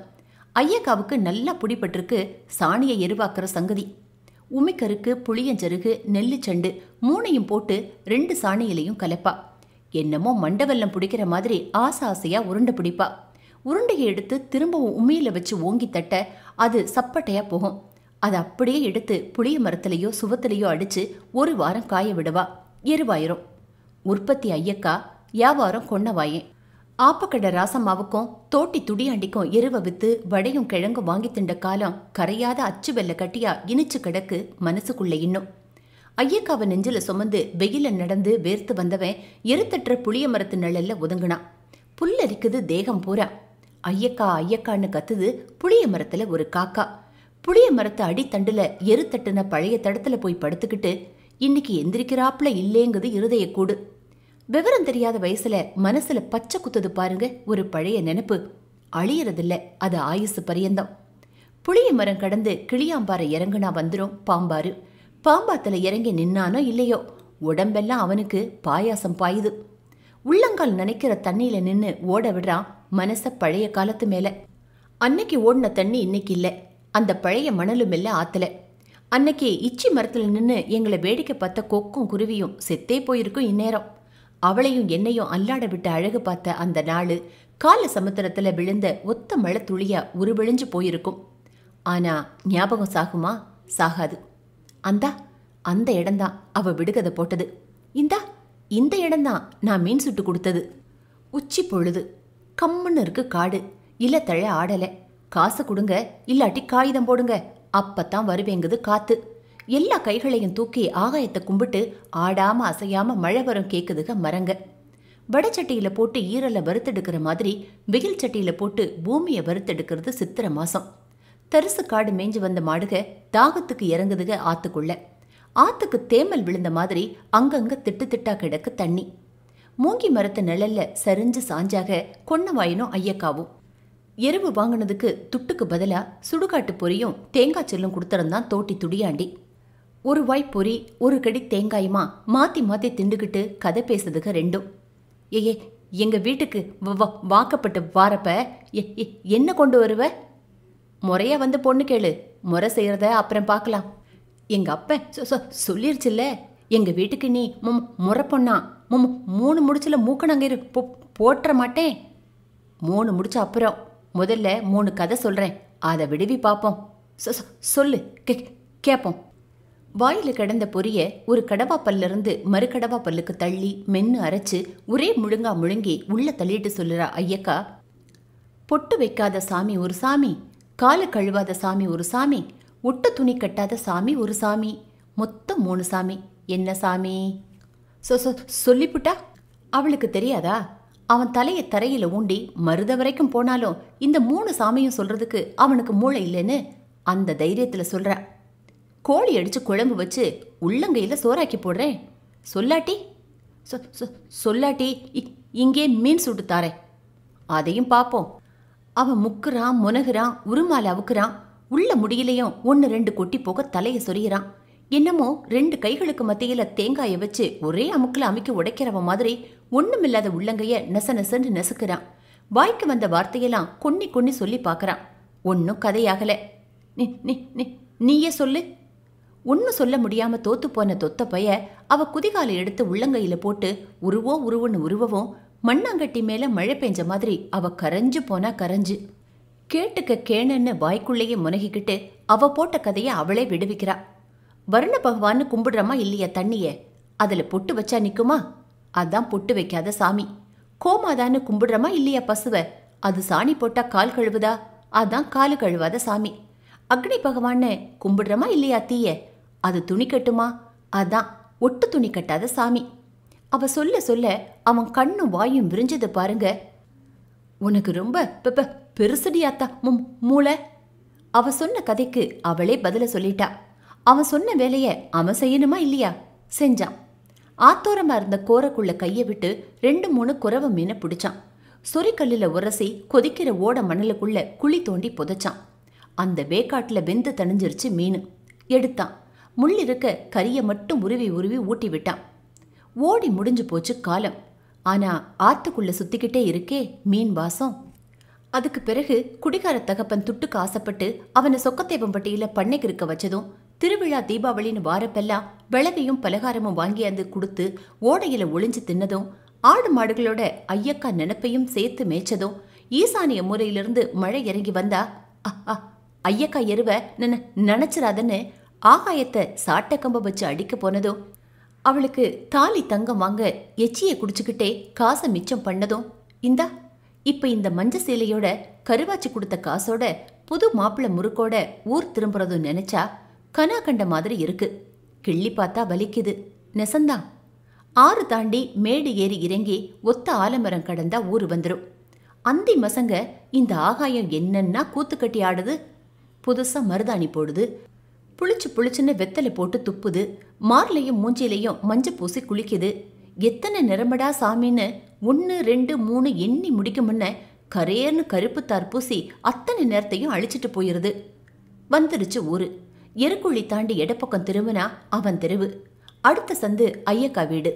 ஐயக்காவுக்கு நல்லா பிடிபட்டிருக்கு சாணியை எருவாக்குற சங்கதி உமிக்கருக்கு புளியஞ்சருகு நெல்லுச்சண்டு மூணையும் போட்டு ரெண்டு சாணியிலையும் கலப்பா என்னமோ மண்டவெல்லம் பிடிக்கிற மாதிரி ஆசை ஆசையா உருண்டை பிடிப்பா உருண்டையை எடுத்து திரும்பவும் உமையில வச்சு ஓங்கி தட்ட அது சப்பட்டையா போகும் அதை அப்படியே எடுத்து புளிய மரத்திலேயோ சுவத்திலேயோ அடிச்சு ஒரு வாரம் காய விடுவா எருவாயிரும் உற்பத்தி ஐயக்கா வியாபாரம் கொன்னவாயேன் ஆப்பக்கடை ராசம்மாவுக்கும் தோட்டி துடியாண்டிக்கும் எருவ வித்து வடையும் கிழங்கும் வாங்கி திண்ட காலம் கரையாத அச்சு வெள்ள கட்டியா இனிச்சு கிடக்கு மனசுக்குள்ள இன்னும் ஐயக்காவை நெஞ்சில சுமந்து வெயில நடந்து வேர்த்து வந்தவன் எருத்தற்ற புளிய மரத்து நிழல்ல ஒதுங்கினான் புல்லரிக்குது தேகம் பூரா ஐயக்கா ஐயக்கான்னு கத்துது புளிய மரத்துல ஒரு காக்கா புளிய மரத்து அடித்தண்டுல எரு தட்டுன பழைய தடத்துல போய் படுத்துக்கிட்டு இன்னைக்கு எந்திரிக்கிறாப்புல இல்லேங்குது இருதயக்கூடு விவரம் தெரியாத வயசுல மனசுல பச்சை குத்துது பாருங்க ஒரு பழைய நினப்பு அழியறதில்ல அது ஆயுசு பரியந்தம் புளிய மரம் கடந்து கிளியாம்பாறை இறங்குனா வந்துடும் பாம்பாரு பாம்பாத்துல இறங்கி நின்னானோ இல்லையோ உடம்பெல்லாம் அவனுக்கு பாயாசம் பாயுது உள்ளங்கால் நினைக்கிற தண்ணியில நின்று ஓட விடுறான் மனச பழைய காலத்து மேல அன்னைக்கு ஓடின தண்ணி இன்னைக்கு இல்லை அந்த பழைய மணலும் இல்லை ஆத்துல அன்னைக்கு இச்சி மரத்தில் நின்று எங்களை வேடிக்கை பார்த்த கொக்கும் குருவியும் செத்தே போயிருக்கும் இந்நேரம் அவளையும் என்னையும் அல்லாட விட்டு அழகு பார்த்த அந்த நாள் கால சமுத்திரத்தில் விழுந்த ஒத்த மழை துளியா உருவிழிஞ்சு போயிருக்கும் ஆனால் ஞாபகம் சாகுமா சாகாது அந்தா அந்த இடம்தான் அவ விடுகதை போட்டது இந்தா இந்த இடம்தான் நான் மீன் சுட்டு கொடுத்தது உச்சி பொழுது கம்முன்னு இருக்கு காடு தழ ஆடல காசு கொடுங்க இல்லாட்டி காகிதம் போடுங்க அப்பத்தான் வருவேங்குது காத்து எல்லா கைகளையும் தூக்கி ஆகாயத்தை கும்பிட்டு ஆடாம அசையாம மழை வரும் கேக்குதுக மரங்க வடச்சட்டியில போட்டு ஈரலை வறுத்தெடுக்கிற மாதிரி வெயில் சட்டியில போட்டு பூமியை வறுத்தெடுக்கிறது சித்திர மாசம் தரிசு காடு மேஞ்சு வந்த மாடுக தாகத்துக்கு இறங்குதுக ஆத்துக்குள்ள ஆத்துக்கு தேமல் விழுந்த மாதிரி அங்கங்க திட்டு திட்டா கிடக்கு தண்ணி மூங்கி மரத்து நிழல்ல சரிஞ்சு சாஞ்சாக கொன்னவாயினும் ஐயக்காவும் எருவு வாங்கினதுக்கு துட்டுக்கு பதிலா சுடுகாட்டு பொரியும் தேங்காய் செல்லும் கொடுத்துருந்தான் தோட்டி துடியாண்டி ஒரு வாய் பொறி ஒரு கடி தேங்காயுமா மாத்தி மாத்தி திண்டுக்கிட்டு கதை பேசுதுக ரெண்டும் ஏயே எங்க வீட்டுக்கு வாக்கப்பட்டு வாரப்ப என்ன கொண்டு வருவ முறையா வந்து பொண்ணு கேளு முறை செய்கிறத அப்புறம் பார்க்கலாம் எங்கள் அப்ப சொல்லிருச்சுல்ல எங்கள் வீட்டுக்கு நீ மும் முறை பொண்ணா மும் மூணு முடிச்சில் மூக்கணங்கயிறு போ போட்டுற மாட்டேன் மூணு முடிச்ச அப்புறம் முதல்ல மூணு கதை சொல்கிறேன் அதை விடுவி பார்ப்போம் சொல்லு கே கேட்போம் வாயில் கிடந்த பொரிய ஒரு கடவா இருந்து மறு கடவா பல்லுக்கு தள்ளி மென்னு அரைச்சு ஒரே முழுங்கா முழுங்கி உள்ள தள்ளிட்டு சொல்லுறா ஐயக்கா பொட்டு வைக்காத சாமி ஒரு சாமி காலு கழுவாத சாமி ஒரு சாமி ஒட்டு துணி கட்டாத சாமி ஒரு சாமி மொத்தம் மூணு சாமி என்ன சாமி சொ சொ சொல்லிப்புட்டா அவளுக்கு தெரியாதா அவன் தலையை தரையில் ஊண்டி மருத வரைக்கும் போனாலும் இந்த மூணு சாமியும் சொல்கிறதுக்கு அவனுக்கு மூளை இல்லைன்னு அந்த தைரியத்தில் சொல்ற கோழி அடித்து குழம்பு வச்சு உள்ளங்கையில் சோறாக்கி போடுறேன் சொல்லாட்டி சொ சொல்லாட்டி இங்கே மீன் சுட்டு தாரேன் அதையும் பார்ப்போம் அவன் முக்குறான் முனகுறான் உருமால அவுக்குறான் உள்ள முடியலையும் ஒன்று ரெண்டு கொட்டி போக தலையை சொரியிறான் என்னமோ ரெண்டு கைகளுக்கு மத்தியில தேங்காயை வச்சு ஒரே அமுக்கில் அமைக்க உடைக்கிறவ மாதிரி ஒண்ணுமில்லாத உள்ளங்கைய நெச நெசன்னு நெசுக்கிறான் வாய்க்கு வந்த வார்த்தையெல்லாம் கொன்னி கொன்னி சொல்லி பார்க்குறான் ஒன்றும் கதையாகல நீ நீ நீயே சொல்லு ஒன்றும் சொல்ல முடியாம தோத்து போன தொத்த பைய அவ குதிகாலை எடுத்து உள்ளங்கையில போட்டு உருவோ உருவன்னு உருவவும் மண்ணாங்கட்டி மேல மழை பெஞ்ச மாதிரி அவ கரைஞ்சு போனா கரைஞ்சு கேட்டுக்க கேணுன்னு வாய்க்குள்ளேயே முனகிக்கிட்டு அவ போட்ட கதையை அவளே விடுவிக்கிறா வருண பகவான்னு கும்பிடுறமா இல்லையா தண்ணிய அதுல பொட்டு வச்சா நிக்குமா அதான் பொட்டு வைக்காத சாமி கோமாதான்னு கும்பிடுறமா இல்லையா பசுவ அது சாணி போட்டா கால் கழுவுதா அதான் காலு கழுவாத சாமி அக்னி பகவான் கும்பிடுறமா இல்லையா தீய அது துணி கட்டுமா அதான் ஒட்டு துணி கட்டாத சாமி அவ சொல்ல சொல்ல அவன் கண்ணும் வாயும் விரிஞ்சது பாருங்க உனக்கு ரொம்ப பெருசடியாத்தா மூளை அவ சொன்ன கதைக்கு அவளே பதில சொல்லிட்டா அவன் சொன்ன வேலைய அவன் செய்யணுமா இல்லையா செஞ்சான் ஆத்தோரமா இருந்த கோரக்குள்ள கையை விட்டு ரெண்டு மூணு குறவ மீனை பிடிச்சான் சொறிக்கல்லில் உரசி கொதிக்கிற ஓட மணலுக்குள்ள குழி தோண்டி புதைச்சான் அந்த வேக்காட்டில் வெந்து தணிஞ்சிருச்சு மீன் எடுத்தான் முள்ளிருக்க கரிய மட்டும் உருவி உருவி ஊட்டி விட்டான் ஓடி முடிஞ்சு போச்சு காலம் ஆனா ஆத்துக்குள்ள சுத்திக்கிட்டே இருக்கே மீன் வாசம் அதுக்கு பிறகு குடிகார தகப்பன் துட்டுக்கு ஆசைப்பட்டு அவனை சொக்கத்தேவம்பட்டியில பண்ணைக்கு இருக்க வச்சதும் திருவிழா தீபாவளின்னு வாரப்பெல்லாம் விளகையும் பலகாரமும் வாங்கி அந்த கொடுத்து ஓடையில ஒளிஞ்சு தின்னதும் ஆடு மாடுகளோட ஐயக்கா நினப்பையும் சேர்த்து மேய்ச்சதும் ஈசானிய முறையிலிருந்து மழை இறங்கி வந்தா ஐயக்கா எருவ நினைச்சிடாதன்னு ஆகாயத்தை சாட்ட கம்ப வச்சு அடிக்க போனதும் அவளுக்கு தாலி தங்கம் வாங்க எச்சியை குடிச்சுக்கிட்டே காசை மிச்சம் பண்ணதும் இந்தா இப்ப இந்த மஞ்ச சேலையோட கருவாச்சி கொடுத்த காசோட புது மாப்பிள்ள முறுக்கோட ஊர் திரும்புறதும் நினைச்சா கனா கண்ட மாதிரி இருக்கு கிள்ளி பார்த்தா வலிக்குது நெசந்தான் ஆறு தாண்டி மேடு ஏறி இறங்கி ஒத்த ஆலமரம் கடந்தா ஊர் வந்துடும் அந்தி மசங்க இந்த ஆகாயம் என்னன்னா கூத்துக்கட்டி ஆடுது புதுசா மருதாணி போடுது புளிச்சு புளிச்சுன்னு வெத்தலை போட்டு துப்புது மார்லையும் மூஞ்சிலையும் மஞ்ச பூசி குளிக்குது எத்தனை நிறமடா சாமின்னு ஒன்று ரெண்டு மூணு எண்ணி முடிக்க முன்ன கரேர்னு கருப்பு தர்பூசி அத்தனை நேரத்தையும் அழிச்சிட்டு போயிருது வந்துருச்சு ஊரு எருக்குழி தாண்டி எடப்பக்கம் திரும்பினா அவன் தெருவு அடுத்த சந்து ஐயக்கா வீடு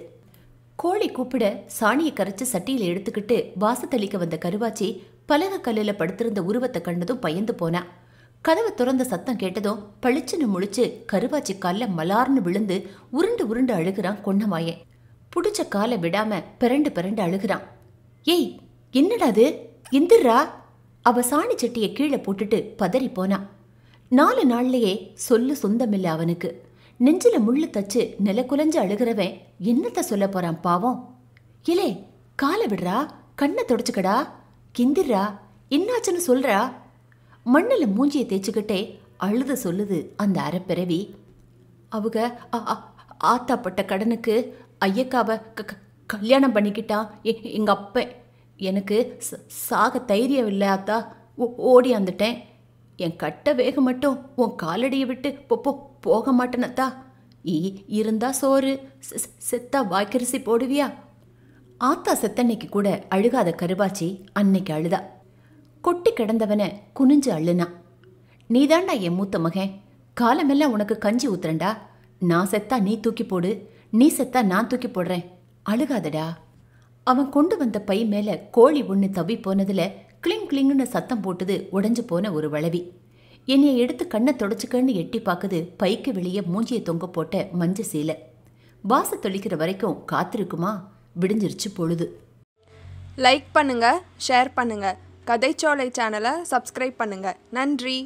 கோழி கூப்பிட சாணியை கரைச்சு சட்டியில் எடுத்துக்கிட்டு வாசத்தளிக்க வந்த கருவாச்சி பலக கல்லில் படுத்திருந்த உருவத்தை கண்டதும் பயந்து போனா கதவு திறந்த சத்தம் கேட்டதும் பளிச்சுன்னு முழிச்சு கருவாச்சி காலில் மலார்னு விழுந்து உருண்டு உருண்டு அழுகிறான் கொன்னமாயே பிடிச்ச காலை விடாம பிறண்டு பிறண்டு அழுகிறான் ஏய் என்னடா அது எந்திரா அவ சாணி சட்டியை கீழே போட்டுட்டு பதறி போனான் நாலு நாள்லயே சொல்லு சொந்தமில்ல அவனுக்கு நெஞ்சில முள்ளு தச்சு நில குலைஞ்சு அழுகிறவன் என்னத்த சொல்ல போறான் பாவம் இலே காலை விடுறா கண்ணை தொடச்சுக்கடா கிந்திரா என்னாச்சுன்னு சொல்றா மண்ணில் மூஞ்சியை தேய்ச்சிக்கிட்டே அழுத சொல்லுது அந்த அறப்பிறவி அவங்க ஆத்தாப்பட்ட கடனுக்கு ஐயக்காவை க கல்யாணம் பண்ணிக்கிட்டான் எங்கள் அப்ப எனக்கு சாக தைரியம் இல்லை அத்தா ஓடி வந்துட்டேன் என் கட்ட வேகம் மட்டும் உன் காலடியை விட்டு போ போக மாட்டேனத்தா இருந்தா சோறு செத்தா வாய்க்கரிசி போடுவியா ஆத்தா செத்தன்னைக்கு கூட அழுகாத கருவாச்சி அன்னைக்கு அழுதா கொட்டி கிடந்தவனை குனிஞ்சு அள்ளுனான் நீதாண்டா என் மூத்த மகன் காலமெல்லாம் உனக்கு கஞ்சி ஊத்துறண்டா நான் செத்தா நீ தூக்கி போடு நீ செத்தா நான் தூக்கி போடுறேன் அழுகாதடா அவன் கொண்டு வந்த பை மேலே கோழி ஒன்று தவி போனதில் கிளிங் கிளிங்னு சத்தம் போட்டது உடஞ்சு போன ஒரு வளவி என்னையை எடுத்து கண்ணை தொடச்சிக்கன்னு எட்டி பார்க்குது பைக்கு வெளியே மூஞ்சியை தொங்க போட்ட மஞ்ச சீலை வாச தெளிக்கிற வரைக்கும் காத்திருக்குமா விடிஞ்சிருச்சு பொழுது லைக் பண்ணுங்கள் ஷேர் பண்ணுங்கள் கதைச்சோலை சேனலை சப்ஸ்கிரைப் பண்ணுங்கள் நன்றி